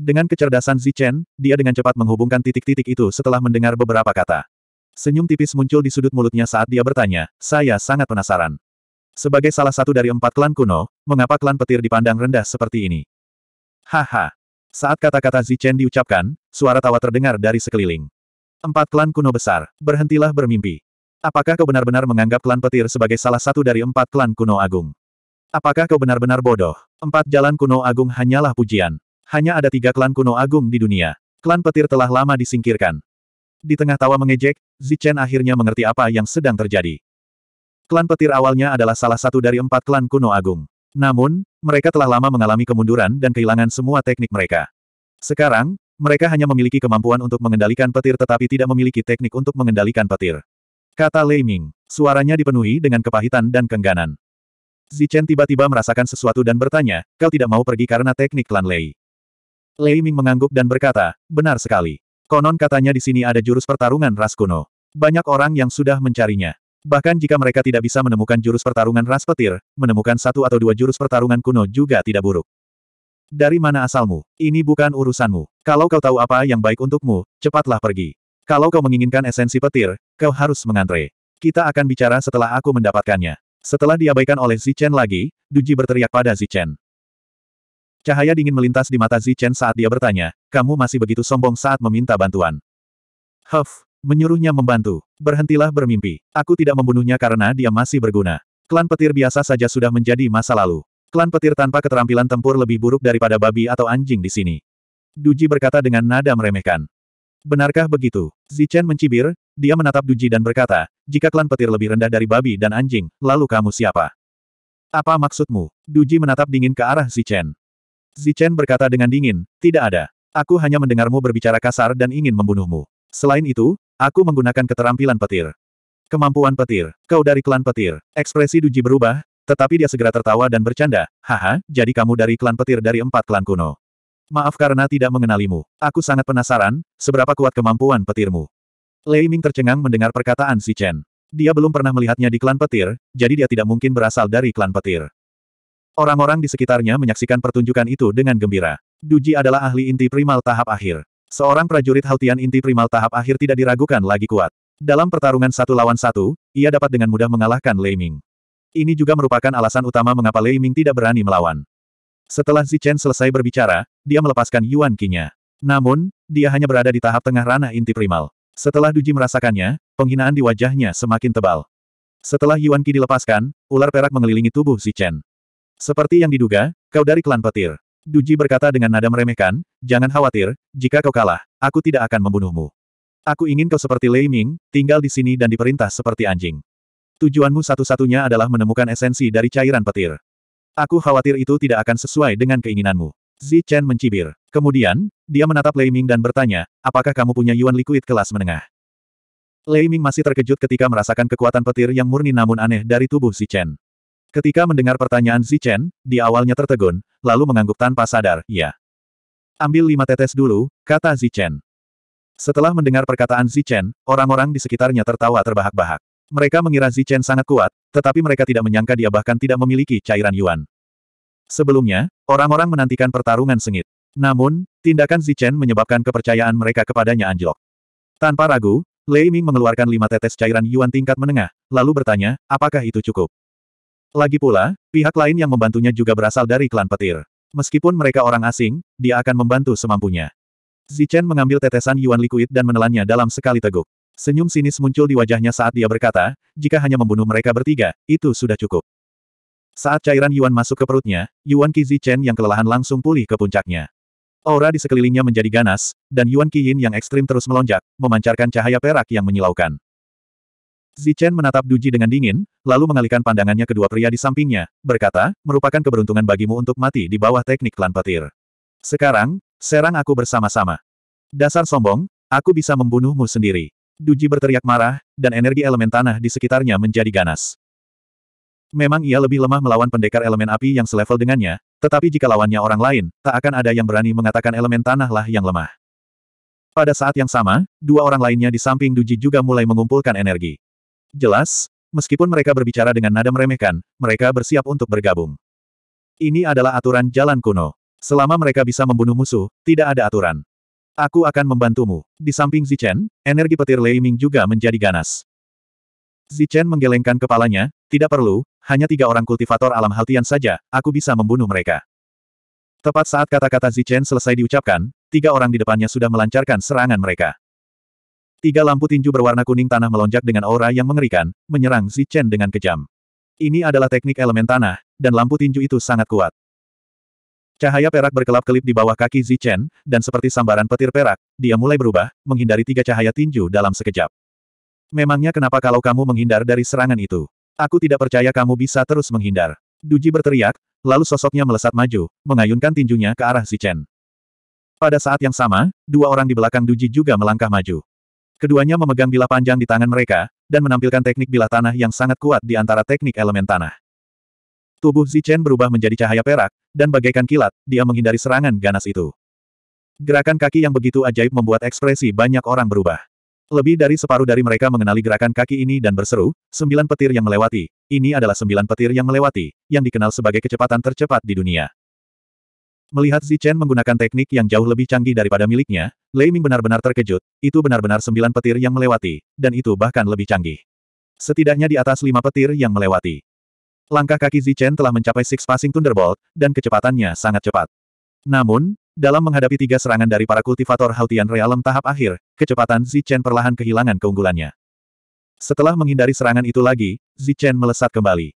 Dengan kecerdasan Zichen, dia dengan cepat menghubungkan titik-titik itu setelah mendengar beberapa kata. Senyum tipis muncul di sudut mulutnya saat dia bertanya, saya sangat penasaran. Sebagai salah satu dari empat klan kuno, mengapa klan petir dipandang rendah seperti ini? Haha. Saat kata-kata Zichen diucapkan, suara tawa terdengar dari sekeliling. Empat klan kuno besar, berhentilah bermimpi. Apakah kau benar-benar menganggap klan petir sebagai salah satu dari empat klan kuno agung? Apakah kau benar-benar bodoh? Empat jalan kuno agung hanyalah pujian. Hanya ada tiga klan kuno agung di dunia. Klan petir telah lama disingkirkan. Di tengah tawa mengejek, Zichen akhirnya mengerti apa yang sedang terjadi. Klan petir awalnya adalah salah satu dari empat klan kuno agung. Namun, mereka telah lama mengalami kemunduran dan kehilangan semua teknik mereka. Sekarang, mereka hanya memiliki kemampuan untuk mengendalikan petir tetapi tidak memiliki teknik untuk mengendalikan petir. Kata Lei Ming, suaranya dipenuhi dengan kepahitan dan kengganan. Zichen tiba-tiba merasakan sesuatu dan bertanya, kau tidak mau pergi karena teknik klan Lei. Lei Ming mengangguk dan berkata, benar sekali. Konon katanya di sini ada jurus pertarungan ras kuno. Banyak orang yang sudah mencarinya. Bahkan jika mereka tidak bisa menemukan jurus pertarungan ras petir, menemukan satu atau dua jurus pertarungan kuno juga tidak buruk. Dari mana asalmu? Ini bukan urusanmu. Kalau kau tahu apa yang baik untukmu, cepatlah pergi. Kalau kau menginginkan esensi petir, kau harus mengantre. Kita akan bicara setelah aku mendapatkannya. Setelah diabaikan oleh Zichen lagi, Duji berteriak pada Zichen. Cahaya dingin melintas di mata Zichen saat dia bertanya, kamu masih begitu sombong saat meminta bantuan. Huff, menyuruhnya membantu. Berhentilah bermimpi. Aku tidak membunuhnya karena dia masih berguna. Klan petir biasa saja sudah menjadi masa lalu. Klan petir tanpa keterampilan tempur lebih buruk daripada babi atau anjing di sini. Duji berkata dengan nada meremehkan. Benarkah begitu? Zichen mencibir, dia menatap Duji dan berkata, jika klan petir lebih rendah dari babi dan anjing, lalu kamu siapa? Apa maksudmu? Duji menatap dingin ke arah Zichen. Zichen berkata dengan dingin, tidak ada. Aku hanya mendengarmu berbicara kasar dan ingin membunuhmu. Selain itu, aku menggunakan keterampilan petir. Kemampuan petir. Kau dari klan petir. Ekspresi Duji berubah, tetapi dia segera tertawa dan bercanda. Haha, jadi kamu dari klan petir dari empat klan kuno. Maaf karena tidak mengenalimu. Aku sangat penasaran, seberapa kuat kemampuan petirmu. Lei Ming tercengang mendengar perkataan Zichen. Dia belum pernah melihatnya di klan petir, jadi dia tidak mungkin berasal dari klan petir. Orang-orang di sekitarnya menyaksikan pertunjukan itu dengan gembira. Duji adalah ahli inti primal tahap akhir. Seorang prajurit Haltian inti primal tahap akhir tidak diragukan lagi kuat. Dalam pertarungan satu lawan satu, ia dapat dengan mudah mengalahkan Lei Ming. Ini juga merupakan alasan utama mengapa Lei Ming tidak berani melawan. Setelah Zichen selesai berbicara, dia melepaskan Yuan Qinya. Namun, dia hanya berada di tahap tengah ranah inti primal. Setelah Duji merasakannya, penghinaan di wajahnya semakin tebal. Setelah Yuan Qi dilepaskan, ular perak mengelilingi tubuh Zichen. Seperti yang diduga, kau dari klan petir. Duji berkata dengan nada meremehkan, jangan khawatir, jika kau kalah, aku tidak akan membunuhmu. Aku ingin kau seperti Lei Ming, tinggal di sini dan diperintah seperti anjing. Tujuanmu satu-satunya adalah menemukan esensi dari cairan petir. Aku khawatir itu tidak akan sesuai dengan keinginanmu. Zi Chen mencibir. Kemudian, dia menatap Lei Ming dan bertanya, apakah kamu punya Yuan Liquid kelas menengah? Lei Ming masih terkejut ketika merasakan kekuatan petir yang murni namun aneh dari tubuh Si Chen. Ketika mendengar pertanyaan Zichen, di awalnya tertegun, lalu mengangguk tanpa sadar, ya. Ambil lima tetes dulu, kata Zichen. Setelah mendengar perkataan Zichen, orang-orang di sekitarnya tertawa terbahak-bahak. Mereka mengira Zichen sangat kuat, tetapi mereka tidak menyangka dia bahkan tidak memiliki cairan Yuan. Sebelumnya, orang-orang menantikan pertarungan sengit. Namun, tindakan Zichen menyebabkan kepercayaan mereka kepadanya anjlok. Tanpa ragu, Lei Ming mengeluarkan lima tetes cairan Yuan tingkat menengah, lalu bertanya, apakah itu cukup? Lagi pula, pihak lain yang membantunya juga berasal dari klan petir. Meskipun mereka orang asing, dia akan membantu semampunya. Zichen mengambil tetesan Yuan Liquid dan menelannya dalam sekali teguk. Senyum sinis muncul di wajahnya saat dia berkata, jika hanya membunuh mereka bertiga, itu sudah cukup. Saat cairan Yuan masuk ke perutnya, Yuan Qi Zichen yang kelelahan langsung pulih ke puncaknya. Aura di sekelilingnya menjadi ganas, dan Yuan Qi Yin yang ekstrim terus melonjak, memancarkan cahaya perak yang menyilaukan. Zichen menatap Duji dengan dingin, lalu mengalihkan pandangannya kedua pria di sampingnya, berkata, merupakan keberuntungan bagimu untuk mati di bawah teknik klan petir. Sekarang, serang aku bersama-sama. Dasar sombong, aku bisa membunuhmu sendiri. Duji berteriak marah, dan energi elemen tanah di sekitarnya menjadi ganas. Memang ia lebih lemah melawan pendekar elemen api yang selevel dengannya, tetapi jika lawannya orang lain, tak akan ada yang berani mengatakan elemen tanahlah yang lemah. Pada saat yang sama, dua orang lainnya di samping Duji juga mulai mengumpulkan energi. Jelas, meskipun mereka berbicara dengan nada meremehkan, mereka bersiap untuk bergabung. Ini adalah aturan jalan kuno. Selama mereka bisa membunuh musuh, tidak ada aturan. Aku akan membantumu. Di samping Zichen, energi petir Lei Ming juga menjadi ganas. Zichen menggelengkan kepalanya, tidak perlu, hanya tiga orang kultivator alam haltian saja, aku bisa membunuh mereka. Tepat saat kata-kata Zichen selesai diucapkan, tiga orang di depannya sudah melancarkan serangan mereka. Tiga lampu tinju berwarna kuning tanah melonjak dengan aura yang mengerikan, menyerang Chen dengan kejam. Ini adalah teknik elemen tanah, dan lampu tinju itu sangat kuat. Cahaya perak berkelap-kelip di bawah kaki Chen, dan seperti sambaran petir perak, dia mulai berubah, menghindari tiga cahaya tinju dalam sekejap. Memangnya kenapa kalau kamu menghindar dari serangan itu? Aku tidak percaya kamu bisa terus menghindar. Duji berteriak, lalu sosoknya melesat maju, mengayunkan tinjunya ke arah Zichen. Pada saat yang sama, dua orang di belakang Duji juga melangkah maju. Keduanya memegang bilah panjang di tangan mereka, dan menampilkan teknik bilah tanah yang sangat kuat di antara teknik elemen tanah. Tubuh Zichen berubah menjadi cahaya perak, dan bagaikan kilat, dia menghindari serangan ganas itu. Gerakan kaki yang begitu ajaib membuat ekspresi banyak orang berubah. Lebih dari separuh dari mereka mengenali gerakan kaki ini dan berseru, sembilan petir yang melewati, ini adalah sembilan petir yang melewati, yang dikenal sebagai kecepatan tercepat di dunia. Melihat Zichen menggunakan teknik yang jauh lebih canggih daripada miliknya, Lei Ming benar-benar terkejut, itu benar-benar sembilan petir yang melewati, dan itu bahkan lebih canggih. Setidaknya di atas lima petir yang melewati. Langkah kaki Zichen telah mencapai Six Passing Thunderbolt, dan kecepatannya sangat cepat. Namun, dalam menghadapi tiga serangan dari para kultivator Hautian Realm tahap akhir, kecepatan Zichen perlahan kehilangan keunggulannya. Setelah menghindari serangan itu lagi, Zichen melesat kembali.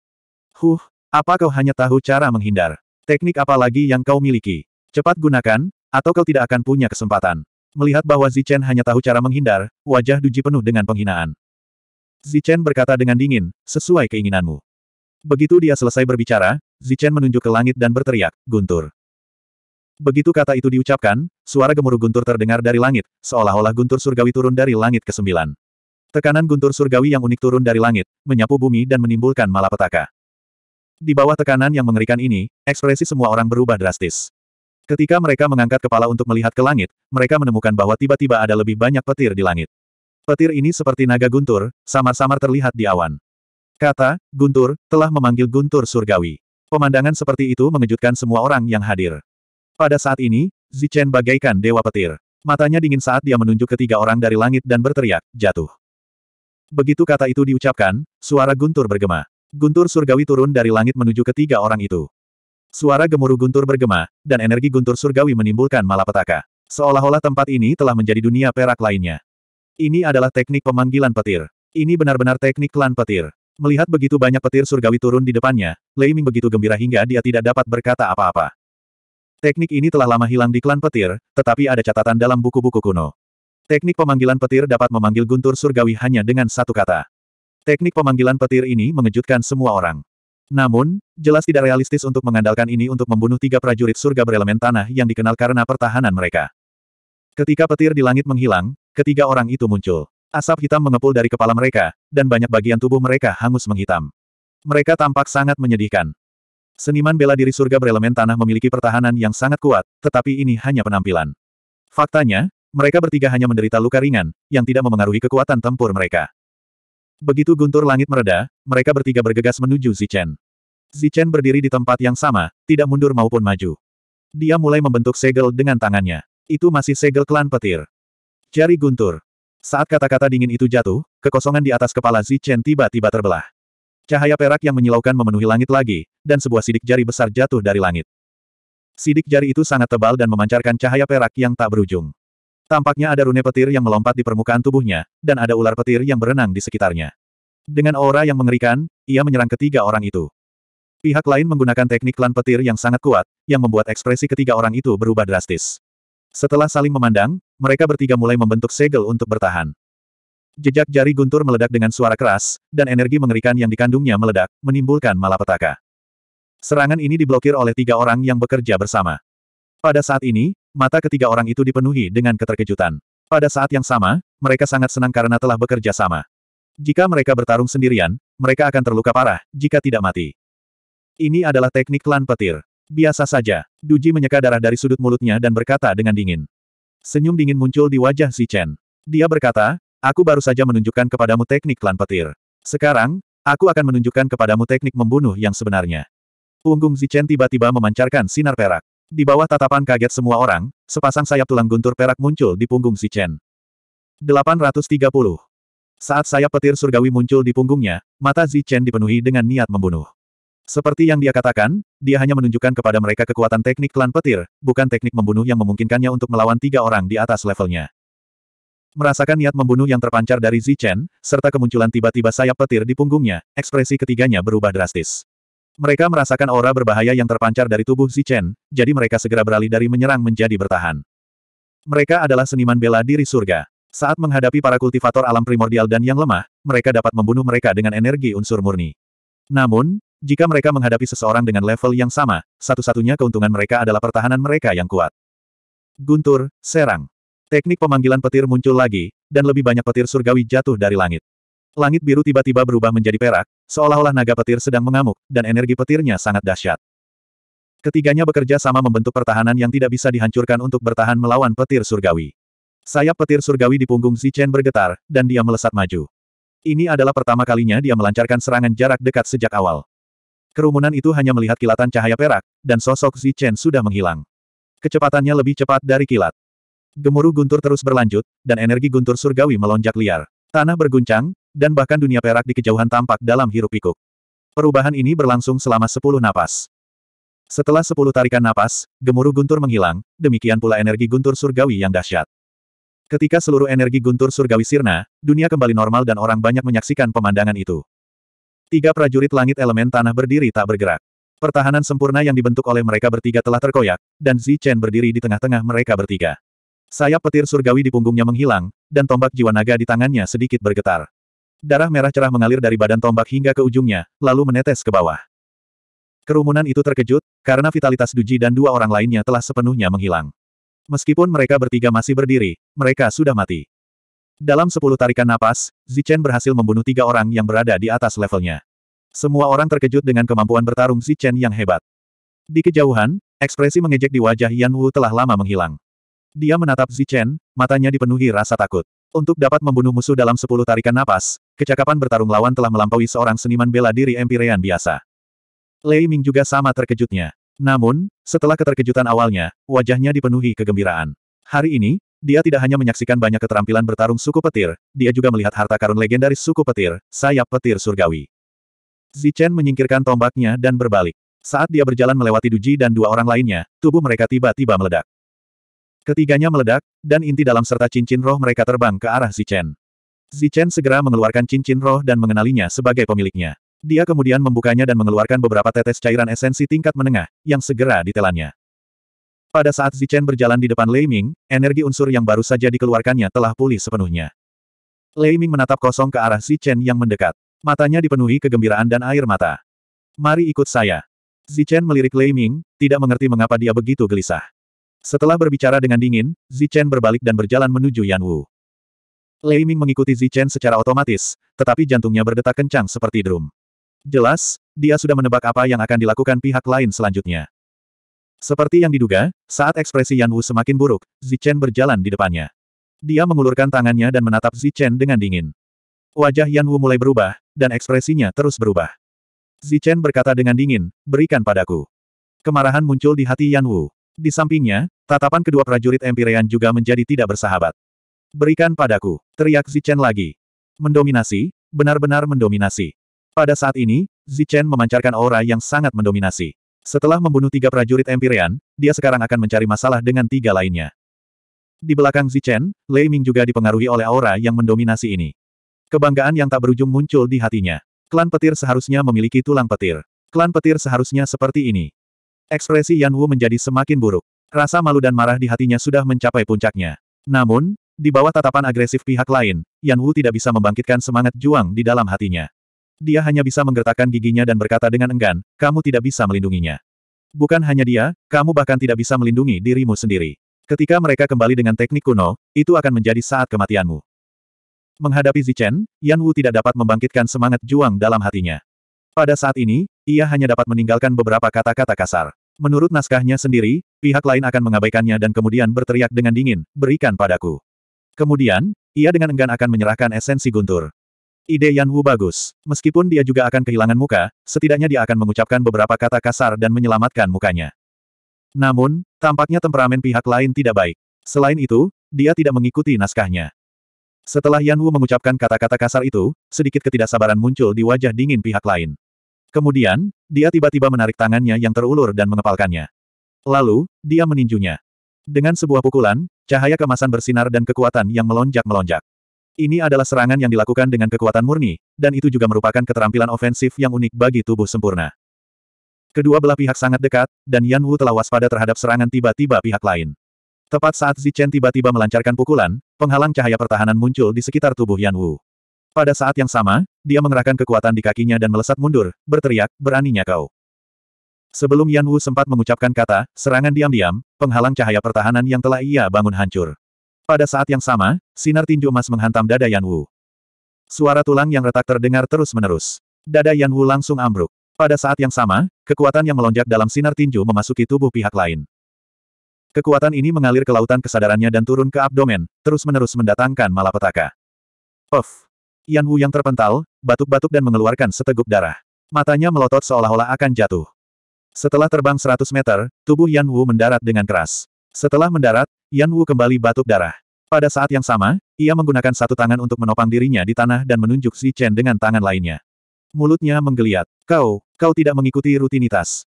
Huh, apa kau hanya tahu cara menghindar? Teknik apa lagi yang kau miliki? Cepat gunakan, atau kau tidak akan punya kesempatan. Melihat bahwa Zichen hanya tahu cara menghindar, wajah Duji penuh dengan penghinaan. Zichen berkata dengan dingin, sesuai keinginanmu. Begitu dia selesai berbicara, Zichen menunjuk ke langit dan berteriak, Guntur. Begitu kata itu diucapkan, suara gemuruh guntur terdengar dari langit, seolah-olah guntur surgawi turun dari langit ke sembilan. Tekanan guntur surgawi yang unik turun dari langit, menyapu bumi dan menimbulkan malapetaka. Di bawah tekanan yang mengerikan ini, ekspresi semua orang berubah drastis. Ketika mereka mengangkat kepala untuk melihat ke langit, mereka menemukan bahwa tiba-tiba ada lebih banyak petir di langit. Petir ini seperti naga guntur, samar-samar terlihat di awan. Kata, guntur, telah memanggil guntur surgawi. Pemandangan seperti itu mengejutkan semua orang yang hadir. Pada saat ini, Zichen bagaikan dewa petir. Matanya dingin saat dia menunjuk ketiga orang dari langit dan berteriak, jatuh. Begitu kata itu diucapkan, suara guntur bergema. Guntur surgawi turun dari langit menuju ketiga orang itu. Suara gemuruh guntur bergema, dan energi guntur surgawi menimbulkan malapetaka. Seolah-olah tempat ini telah menjadi dunia perak lainnya. Ini adalah teknik pemanggilan petir. Ini benar-benar teknik klan petir. Melihat begitu banyak petir surgawi turun di depannya, Lei Ming begitu gembira hingga dia tidak dapat berkata apa-apa. Teknik ini telah lama hilang di klan petir, tetapi ada catatan dalam buku-buku kuno. Teknik pemanggilan petir dapat memanggil guntur surgawi hanya dengan satu kata. Teknik pemanggilan petir ini mengejutkan semua orang. Namun, jelas tidak realistis untuk mengandalkan ini untuk membunuh tiga prajurit surga berelemen tanah yang dikenal karena pertahanan mereka. Ketika petir di langit menghilang, ketiga orang itu muncul. Asap hitam mengepul dari kepala mereka, dan banyak bagian tubuh mereka hangus menghitam. Mereka tampak sangat menyedihkan. Seniman bela diri surga berelemen tanah memiliki pertahanan yang sangat kuat, tetapi ini hanya penampilan. Faktanya, mereka bertiga hanya menderita luka ringan, yang tidak memengaruhi kekuatan tempur mereka. Begitu guntur langit mereda, mereka bertiga bergegas menuju Zichen. Zichen berdiri di tempat yang sama, tidak mundur maupun maju. Dia mulai membentuk segel dengan tangannya. Itu masih segel klan petir. Jari guntur. Saat kata-kata dingin itu jatuh, kekosongan di atas kepala Zichen tiba-tiba terbelah. Cahaya perak yang menyilaukan memenuhi langit lagi, dan sebuah sidik jari besar jatuh dari langit. Sidik jari itu sangat tebal dan memancarkan cahaya perak yang tak berujung. Tampaknya ada rune petir yang melompat di permukaan tubuhnya, dan ada ular petir yang berenang di sekitarnya. Dengan aura yang mengerikan, ia menyerang ketiga orang itu. Pihak lain menggunakan teknik klan petir yang sangat kuat, yang membuat ekspresi ketiga orang itu berubah drastis. Setelah saling memandang, mereka bertiga mulai membentuk segel untuk bertahan. Jejak jari guntur meledak dengan suara keras, dan energi mengerikan yang dikandungnya meledak, menimbulkan malapetaka. Serangan ini diblokir oleh tiga orang yang bekerja bersama. Pada saat ini, mata ketiga orang itu dipenuhi dengan keterkejutan. Pada saat yang sama, mereka sangat senang karena telah bekerja sama. Jika mereka bertarung sendirian, mereka akan terluka parah, jika tidak mati. Ini adalah teknik klan petir. Biasa saja, Duji menyeka darah dari sudut mulutnya dan berkata dengan dingin. Senyum dingin muncul di wajah Si Chen. Dia berkata, aku baru saja menunjukkan kepadamu teknik klan petir. Sekarang, aku akan menunjukkan kepadamu teknik membunuh yang sebenarnya. Punggung Si tiba-tiba memancarkan sinar perak. Di bawah tatapan kaget semua orang, sepasang sayap tulang guntur perak muncul di punggung si Chen. 830. Saat sayap petir surgawi muncul di punggungnya, mata Zi Chen dipenuhi dengan niat membunuh. Seperti yang dia katakan, dia hanya menunjukkan kepada mereka kekuatan teknik klan petir, bukan teknik membunuh yang memungkinkannya untuk melawan tiga orang di atas levelnya. Merasakan niat membunuh yang terpancar dari Zi Chen, serta kemunculan tiba-tiba sayap petir di punggungnya, ekspresi ketiganya berubah drastis. Mereka merasakan aura berbahaya yang terpancar dari tubuh Zichen, jadi mereka segera beralih dari menyerang menjadi bertahan. Mereka adalah seniman bela diri surga. Saat menghadapi para kultivator alam primordial dan yang lemah, mereka dapat membunuh mereka dengan energi unsur murni. Namun, jika mereka menghadapi seseorang dengan level yang sama, satu-satunya keuntungan mereka adalah pertahanan mereka yang kuat. Guntur, serang. Teknik pemanggilan petir muncul lagi, dan lebih banyak petir surgawi jatuh dari langit. Langit biru tiba-tiba berubah menjadi perak, seolah-olah naga petir sedang mengamuk, dan energi petirnya sangat dahsyat. Ketiganya bekerja sama membentuk pertahanan yang tidak bisa dihancurkan untuk bertahan melawan petir surgawi. Sayap petir surgawi di punggung Zichen bergetar, dan dia melesat maju. Ini adalah pertama kalinya dia melancarkan serangan jarak dekat sejak awal. Kerumunan itu hanya melihat kilatan cahaya perak, dan sosok Zichen sudah menghilang. Kecepatannya lebih cepat dari kilat. Gemuruh guntur terus berlanjut, dan energi guntur surgawi melonjak liar. Tanah berguncang, dan bahkan dunia perak di kejauhan tampak dalam hirup pikuk Perubahan ini berlangsung selama sepuluh napas. Setelah sepuluh tarikan napas, gemuruh guntur menghilang, demikian pula energi guntur surgawi yang dahsyat. Ketika seluruh energi guntur surgawi sirna, dunia kembali normal dan orang banyak menyaksikan pemandangan itu. Tiga prajurit langit elemen tanah berdiri tak bergerak. Pertahanan sempurna yang dibentuk oleh mereka bertiga telah terkoyak, dan Zi Chen berdiri di tengah-tengah mereka bertiga. Sayap petir surgawi di punggungnya menghilang, dan tombak jiwa naga di tangannya sedikit bergetar. Darah merah cerah mengalir dari badan tombak hingga ke ujungnya, lalu menetes ke bawah. Kerumunan itu terkejut, karena vitalitas Duji dan dua orang lainnya telah sepenuhnya menghilang. Meskipun mereka bertiga masih berdiri, mereka sudah mati. Dalam sepuluh tarikan napas, Zichen berhasil membunuh tiga orang yang berada di atas levelnya. Semua orang terkejut dengan kemampuan bertarung Zichen yang hebat. Di kejauhan, ekspresi mengejek di wajah Yan Wu telah lama menghilang. Dia menatap Zichen, matanya dipenuhi rasa takut. Untuk dapat membunuh musuh dalam sepuluh tarikan napas, kecakapan bertarung lawan telah melampaui seorang seniman bela diri empirean biasa. Lei Ming juga sama terkejutnya. Namun, setelah keterkejutan awalnya, wajahnya dipenuhi kegembiraan. Hari ini, dia tidak hanya menyaksikan banyak keterampilan bertarung suku petir, dia juga melihat harta karun legendaris suku petir, sayap petir surgawi. Zichen menyingkirkan tombaknya dan berbalik. Saat dia berjalan melewati Duji dan dua orang lainnya, tubuh mereka tiba-tiba meledak. Ketiganya meledak, dan inti dalam serta cincin roh mereka terbang ke arah Zichen. Zichen segera mengeluarkan cincin roh dan mengenalinya sebagai pemiliknya. Dia kemudian membukanya dan mengeluarkan beberapa tetes cairan esensi tingkat menengah, yang segera ditelannya. Pada saat Zichen berjalan di depan Lei Ming, energi unsur yang baru saja dikeluarkannya telah pulih sepenuhnya. Lei Ming menatap kosong ke arah Zichen yang mendekat. Matanya dipenuhi kegembiraan dan air mata. Mari ikut saya. Zichen melirik Lei Ming, tidak mengerti mengapa dia begitu gelisah. Setelah berbicara dengan dingin, Zichen berbalik dan berjalan menuju Yan Wu. Lei Ming mengikuti Zichen secara otomatis, tetapi jantungnya berdetak kencang seperti drum. Jelas, dia sudah menebak apa yang akan dilakukan pihak lain selanjutnya. Seperti yang diduga, saat ekspresi Yan Wu semakin buruk, Zichen berjalan di depannya. Dia mengulurkan tangannya dan menatap Zichen dengan dingin. Wajah Yan Wu mulai berubah, dan ekspresinya terus berubah. Zichen berkata dengan dingin, berikan padaku. Kemarahan muncul di hati Yan Wu. Di sampingnya, Tatapan kedua prajurit Empyrean juga menjadi tidak bersahabat. Berikan padaku, teriak Zichen lagi. Mendominasi, benar-benar mendominasi. Pada saat ini, Zichen memancarkan aura yang sangat mendominasi. Setelah membunuh tiga prajurit Empyrean, dia sekarang akan mencari masalah dengan tiga lainnya. Di belakang Zichen, Lei Ming juga dipengaruhi oleh aura yang mendominasi ini. Kebanggaan yang tak berujung muncul di hatinya. Klan petir seharusnya memiliki tulang petir. Klan petir seharusnya seperti ini. Ekspresi Yan Wu menjadi semakin buruk. Rasa malu dan marah di hatinya sudah mencapai puncaknya. Namun, di bawah tatapan agresif pihak lain, Yan Wu tidak bisa membangkitkan semangat juang di dalam hatinya. Dia hanya bisa menggertakkan giginya dan berkata dengan enggan, kamu tidak bisa melindunginya. Bukan hanya dia, kamu bahkan tidak bisa melindungi dirimu sendiri. Ketika mereka kembali dengan teknik kuno, itu akan menjadi saat kematianmu. Menghadapi Zichen, Yan Wu tidak dapat membangkitkan semangat juang dalam hatinya. Pada saat ini, ia hanya dapat meninggalkan beberapa kata-kata kasar. Menurut naskahnya sendiri, pihak lain akan mengabaikannya dan kemudian berteriak dengan dingin, berikan padaku. Kemudian, ia dengan enggan akan menyerahkan esensi guntur. Ide Yan Wu bagus. Meskipun dia juga akan kehilangan muka, setidaknya dia akan mengucapkan beberapa kata kasar dan menyelamatkan mukanya. Namun, tampaknya temperamen pihak lain tidak baik. Selain itu, dia tidak mengikuti naskahnya. Setelah Yan Wu mengucapkan kata-kata kasar itu, sedikit ketidaksabaran muncul di wajah dingin pihak lain. Kemudian, dia tiba-tiba menarik tangannya yang terulur dan mengepalkannya. Lalu, dia meninjunya. Dengan sebuah pukulan, cahaya kemasan bersinar dan kekuatan yang melonjak-melonjak. Ini adalah serangan yang dilakukan dengan kekuatan murni, dan itu juga merupakan keterampilan ofensif yang unik bagi tubuh sempurna. Kedua belah pihak sangat dekat, dan Yan Wu telah waspada terhadap serangan tiba-tiba pihak lain. Tepat saat Zichen tiba-tiba melancarkan pukulan, penghalang cahaya pertahanan muncul di sekitar tubuh Yan Wu. Pada saat yang sama, dia mengerahkan kekuatan di kakinya dan melesat mundur, berteriak, beraninya kau. Sebelum Yan Wu sempat mengucapkan kata, serangan diam-diam, penghalang cahaya pertahanan yang telah ia bangun hancur. Pada saat yang sama, sinar tinju emas menghantam dada Yan Wu. Suara tulang yang retak terdengar terus-menerus. Dada Yan Wu langsung ambruk. Pada saat yang sama, kekuatan yang melonjak dalam sinar tinju memasuki tubuh pihak lain. Kekuatan ini mengalir ke lautan kesadarannya dan turun ke abdomen, terus-menerus mendatangkan malapetaka. Puff! Yan Wu yang terpental, batuk-batuk dan mengeluarkan seteguk darah. Matanya melotot seolah-olah akan jatuh. Setelah terbang 100 meter, tubuh Yan Wu mendarat dengan keras. Setelah mendarat, Yan Wu kembali batuk darah. Pada saat yang sama, ia menggunakan satu tangan untuk menopang dirinya di tanah dan menunjuk Si Chen dengan tangan lainnya. Mulutnya menggeliat. Kau, kau tidak mengikuti rutinitas.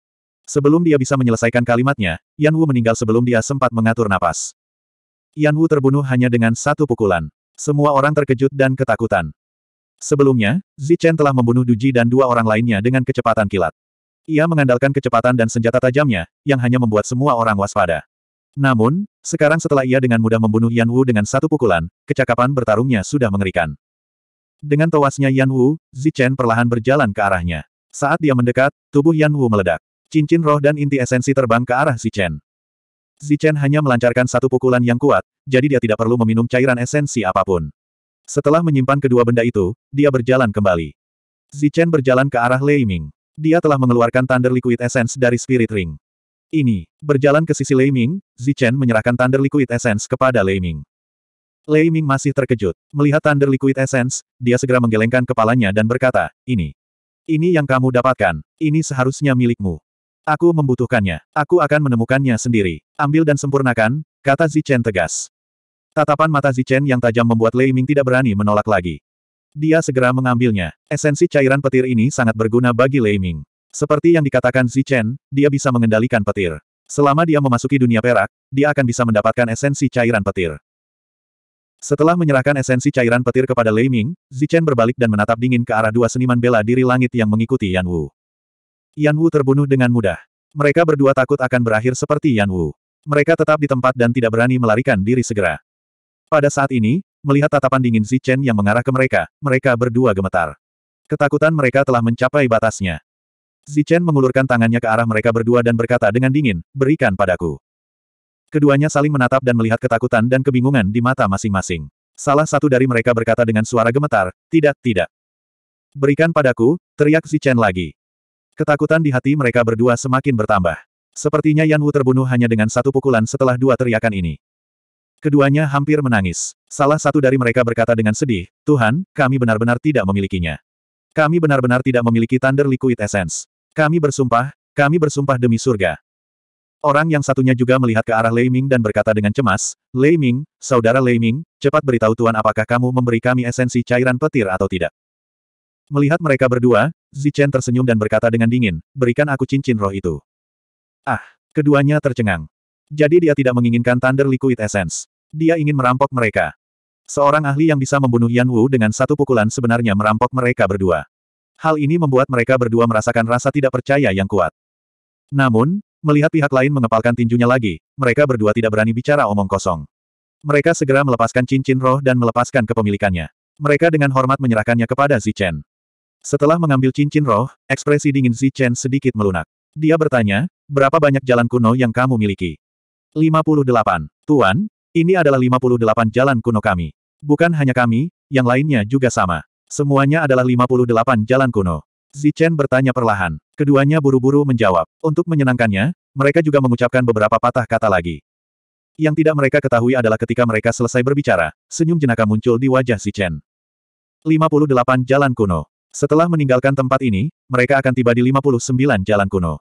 Sebelum dia bisa menyelesaikan kalimatnya, Yan Wu meninggal sebelum dia sempat mengatur napas. Yan Wu terbunuh hanya dengan satu pukulan. Semua orang terkejut dan ketakutan. Sebelumnya, Zichen telah membunuh Duji dan dua orang lainnya dengan kecepatan kilat. Ia mengandalkan kecepatan dan senjata tajamnya, yang hanya membuat semua orang waspada. Namun, sekarang setelah ia dengan mudah membunuh Yan Wu dengan satu pukulan, kecakapan bertarungnya sudah mengerikan. Dengan tewasnya Yan Wu, Zichen perlahan berjalan ke arahnya. Saat dia mendekat, tubuh Yan Wu meledak. Cincin roh dan inti esensi terbang ke arah Zichen. Zichen hanya melancarkan satu pukulan yang kuat, jadi dia tidak perlu meminum cairan esensi apapun. Setelah menyimpan kedua benda itu, dia berjalan kembali. Zichen berjalan ke arah Lei Ming. Dia telah mengeluarkan Thunder Liquid Essence dari Spirit Ring. Ini, berjalan ke sisi Lei Ming, Zichen menyerahkan Thunder Liquid Essence kepada Lei Ming. Lei Ming masih terkejut. Melihat Thunder Liquid Essence, dia segera menggelengkan kepalanya dan berkata, ini. Ini yang kamu dapatkan. Ini seharusnya milikmu. Aku membutuhkannya. Aku akan menemukannya sendiri. Ambil dan sempurnakan, kata Zichen tegas. Tatapan mata Zichen yang tajam membuat Lei Ming tidak berani menolak lagi. Dia segera mengambilnya. Esensi cairan petir ini sangat berguna bagi Lei Ming. Seperti yang dikatakan Zichen, dia bisa mengendalikan petir. Selama dia memasuki dunia perak, dia akan bisa mendapatkan esensi cairan petir. Setelah menyerahkan esensi cairan petir kepada Lei Ming, Zichen berbalik dan menatap dingin ke arah dua seniman bela diri langit yang mengikuti Yan Wu. Yan Wu terbunuh dengan mudah. Mereka berdua takut akan berakhir seperti Yan Wu. Mereka tetap di tempat dan tidak berani melarikan diri segera. Pada saat ini, melihat tatapan dingin Zichen yang mengarah ke mereka, mereka berdua gemetar. Ketakutan mereka telah mencapai batasnya. Zichen mengulurkan tangannya ke arah mereka berdua dan berkata dengan dingin, berikan padaku. Keduanya saling menatap dan melihat ketakutan dan kebingungan di mata masing-masing. Salah satu dari mereka berkata dengan suara gemetar, tidak, tidak. Berikan padaku, teriak Zichen lagi. Ketakutan di hati mereka berdua semakin bertambah. Sepertinya Yan Wu terbunuh hanya dengan satu pukulan setelah dua teriakan ini. Keduanya hampir menangis. Salah satu dari mereka berkata dengan sedih, Tuhan, kami benar-benar tidak memilikinya. Kami benar-benar tidak memiliki Thunder Liquid Essence. Kami bersumpah, kami bersumpah demi surga. Orang yang satunya juga melihat ke arah Lei Ming dan berkata dengan cemas, Lei Ming, saudara Lei Ming, cepat beritahu Tuan apakah kamu memberi kami esensi cairan petir atau tidak. Melihat mereka berdua, Zichen tersenyum dan berkata dengan dingin, berikan aku cincin roh itu. Ah, keduanya tercengang. Jadi dia tidak menginginkan Thunder Liquid Essence. Dia ingin merampok mereka. Seorang ahli yang bisa membunuh Yan Wu dengan satu pukulan sebenarnya merampok mereka berdua. Hal ini membuat mereka berdua merasakan rasa tidak percaya yang kuat. Namun, melihat pihak lain mengepalkan tinjunya lagi, mereka berdua tidak berani bicara omong kosong. Mereka segera melepaskan cincin roh dan melepaskan kepemilikannya. Mereka dengan hormat menyerahkannya kepada Zichen. Setelah mengambil cincin roh, ekspresi dingin Zichen sedikit melunak. Dia bertanya, berapa banyak jalan kuno yang kamu miliki? 58. Tuan, ini adalah 58 jalan kuno kami. Bukan hanya kami, yang lainnya juga sama. Semuanya adalah 58 jalan kuno. Zichen bertanya perlahan. Keduanya buru-buru menjawab. Untuk menyenangkannya, mereka juga mengucapkan beberapa patah kata lagi. Yang tidak mereka ketahui adalah ketika mereka selesai berbicara, senyum jenaka muncul di wajah Zichen. 58 Jalan Kuno Setelah meninggalkan tempat ini, mereka akan tiba di 59 Jalan Kuno.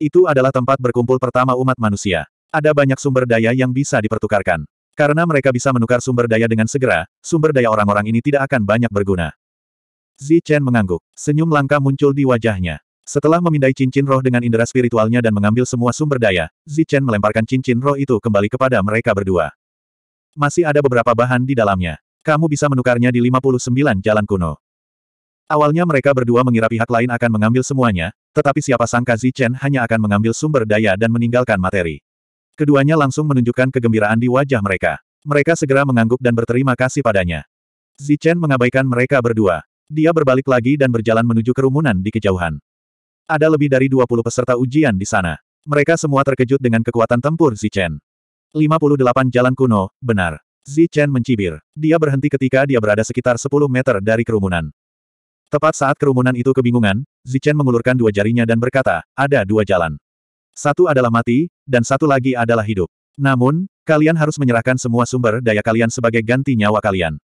Itu adalah tempat berkumpul pertama umat manusia. Ada banyak sumber daya yang bisa dipertukarkan. Karena mereka bisa menukar sumber daya dengan segera, sumber daya orang-orang ini tidak akan banyak berguna. Zi Chen mengangguk. Senyum langka muncul di wajahnya. Setelah memindai cincin roh dengan indera spiritualnya dan mengambil semua sumber daya, Zi Chen melemparkan cincin roh itu kembali kepada mereka berdua. Masih ada beberapa bahan di dalamnya. Kamu bisa menukarnya di 59 jalan kuno. Awalnya mereka berdua mengira pihak lain akan mengambil semuanya, tetapi siapa sangka Zi Chen hanya akan mengambil sumber daya dan meninggalkan materi. Keduanya langsung menunjukkan kegembiraan di wajah mereka. Mereka segera mengangguk dan berterima kasih padanya. Zichen mengabaikan mereka berdua. Dia berbalik lagi dan berjalan menuju kerumunan di kejauhan. Ada lebih dari 20 peserta ujian di sana. Mereka semua terkejut dengan kekuatan tempur Zichen. 58 Jalan Kuno, benar. Zichen mencibir. Dia berhenti ketika dia berada sekitar 10 meter dari kerumunan. Tepat saat kerumunan itu kebingungan, Zichen mengulurkan dua jarinya dan berkata, ada dua jalan. Satu adalah mati, dan satu lagi adalah hidup. Namun, kalian harus menyerahkan semua sumber daya kalian sebagai ganti nyawa kalian.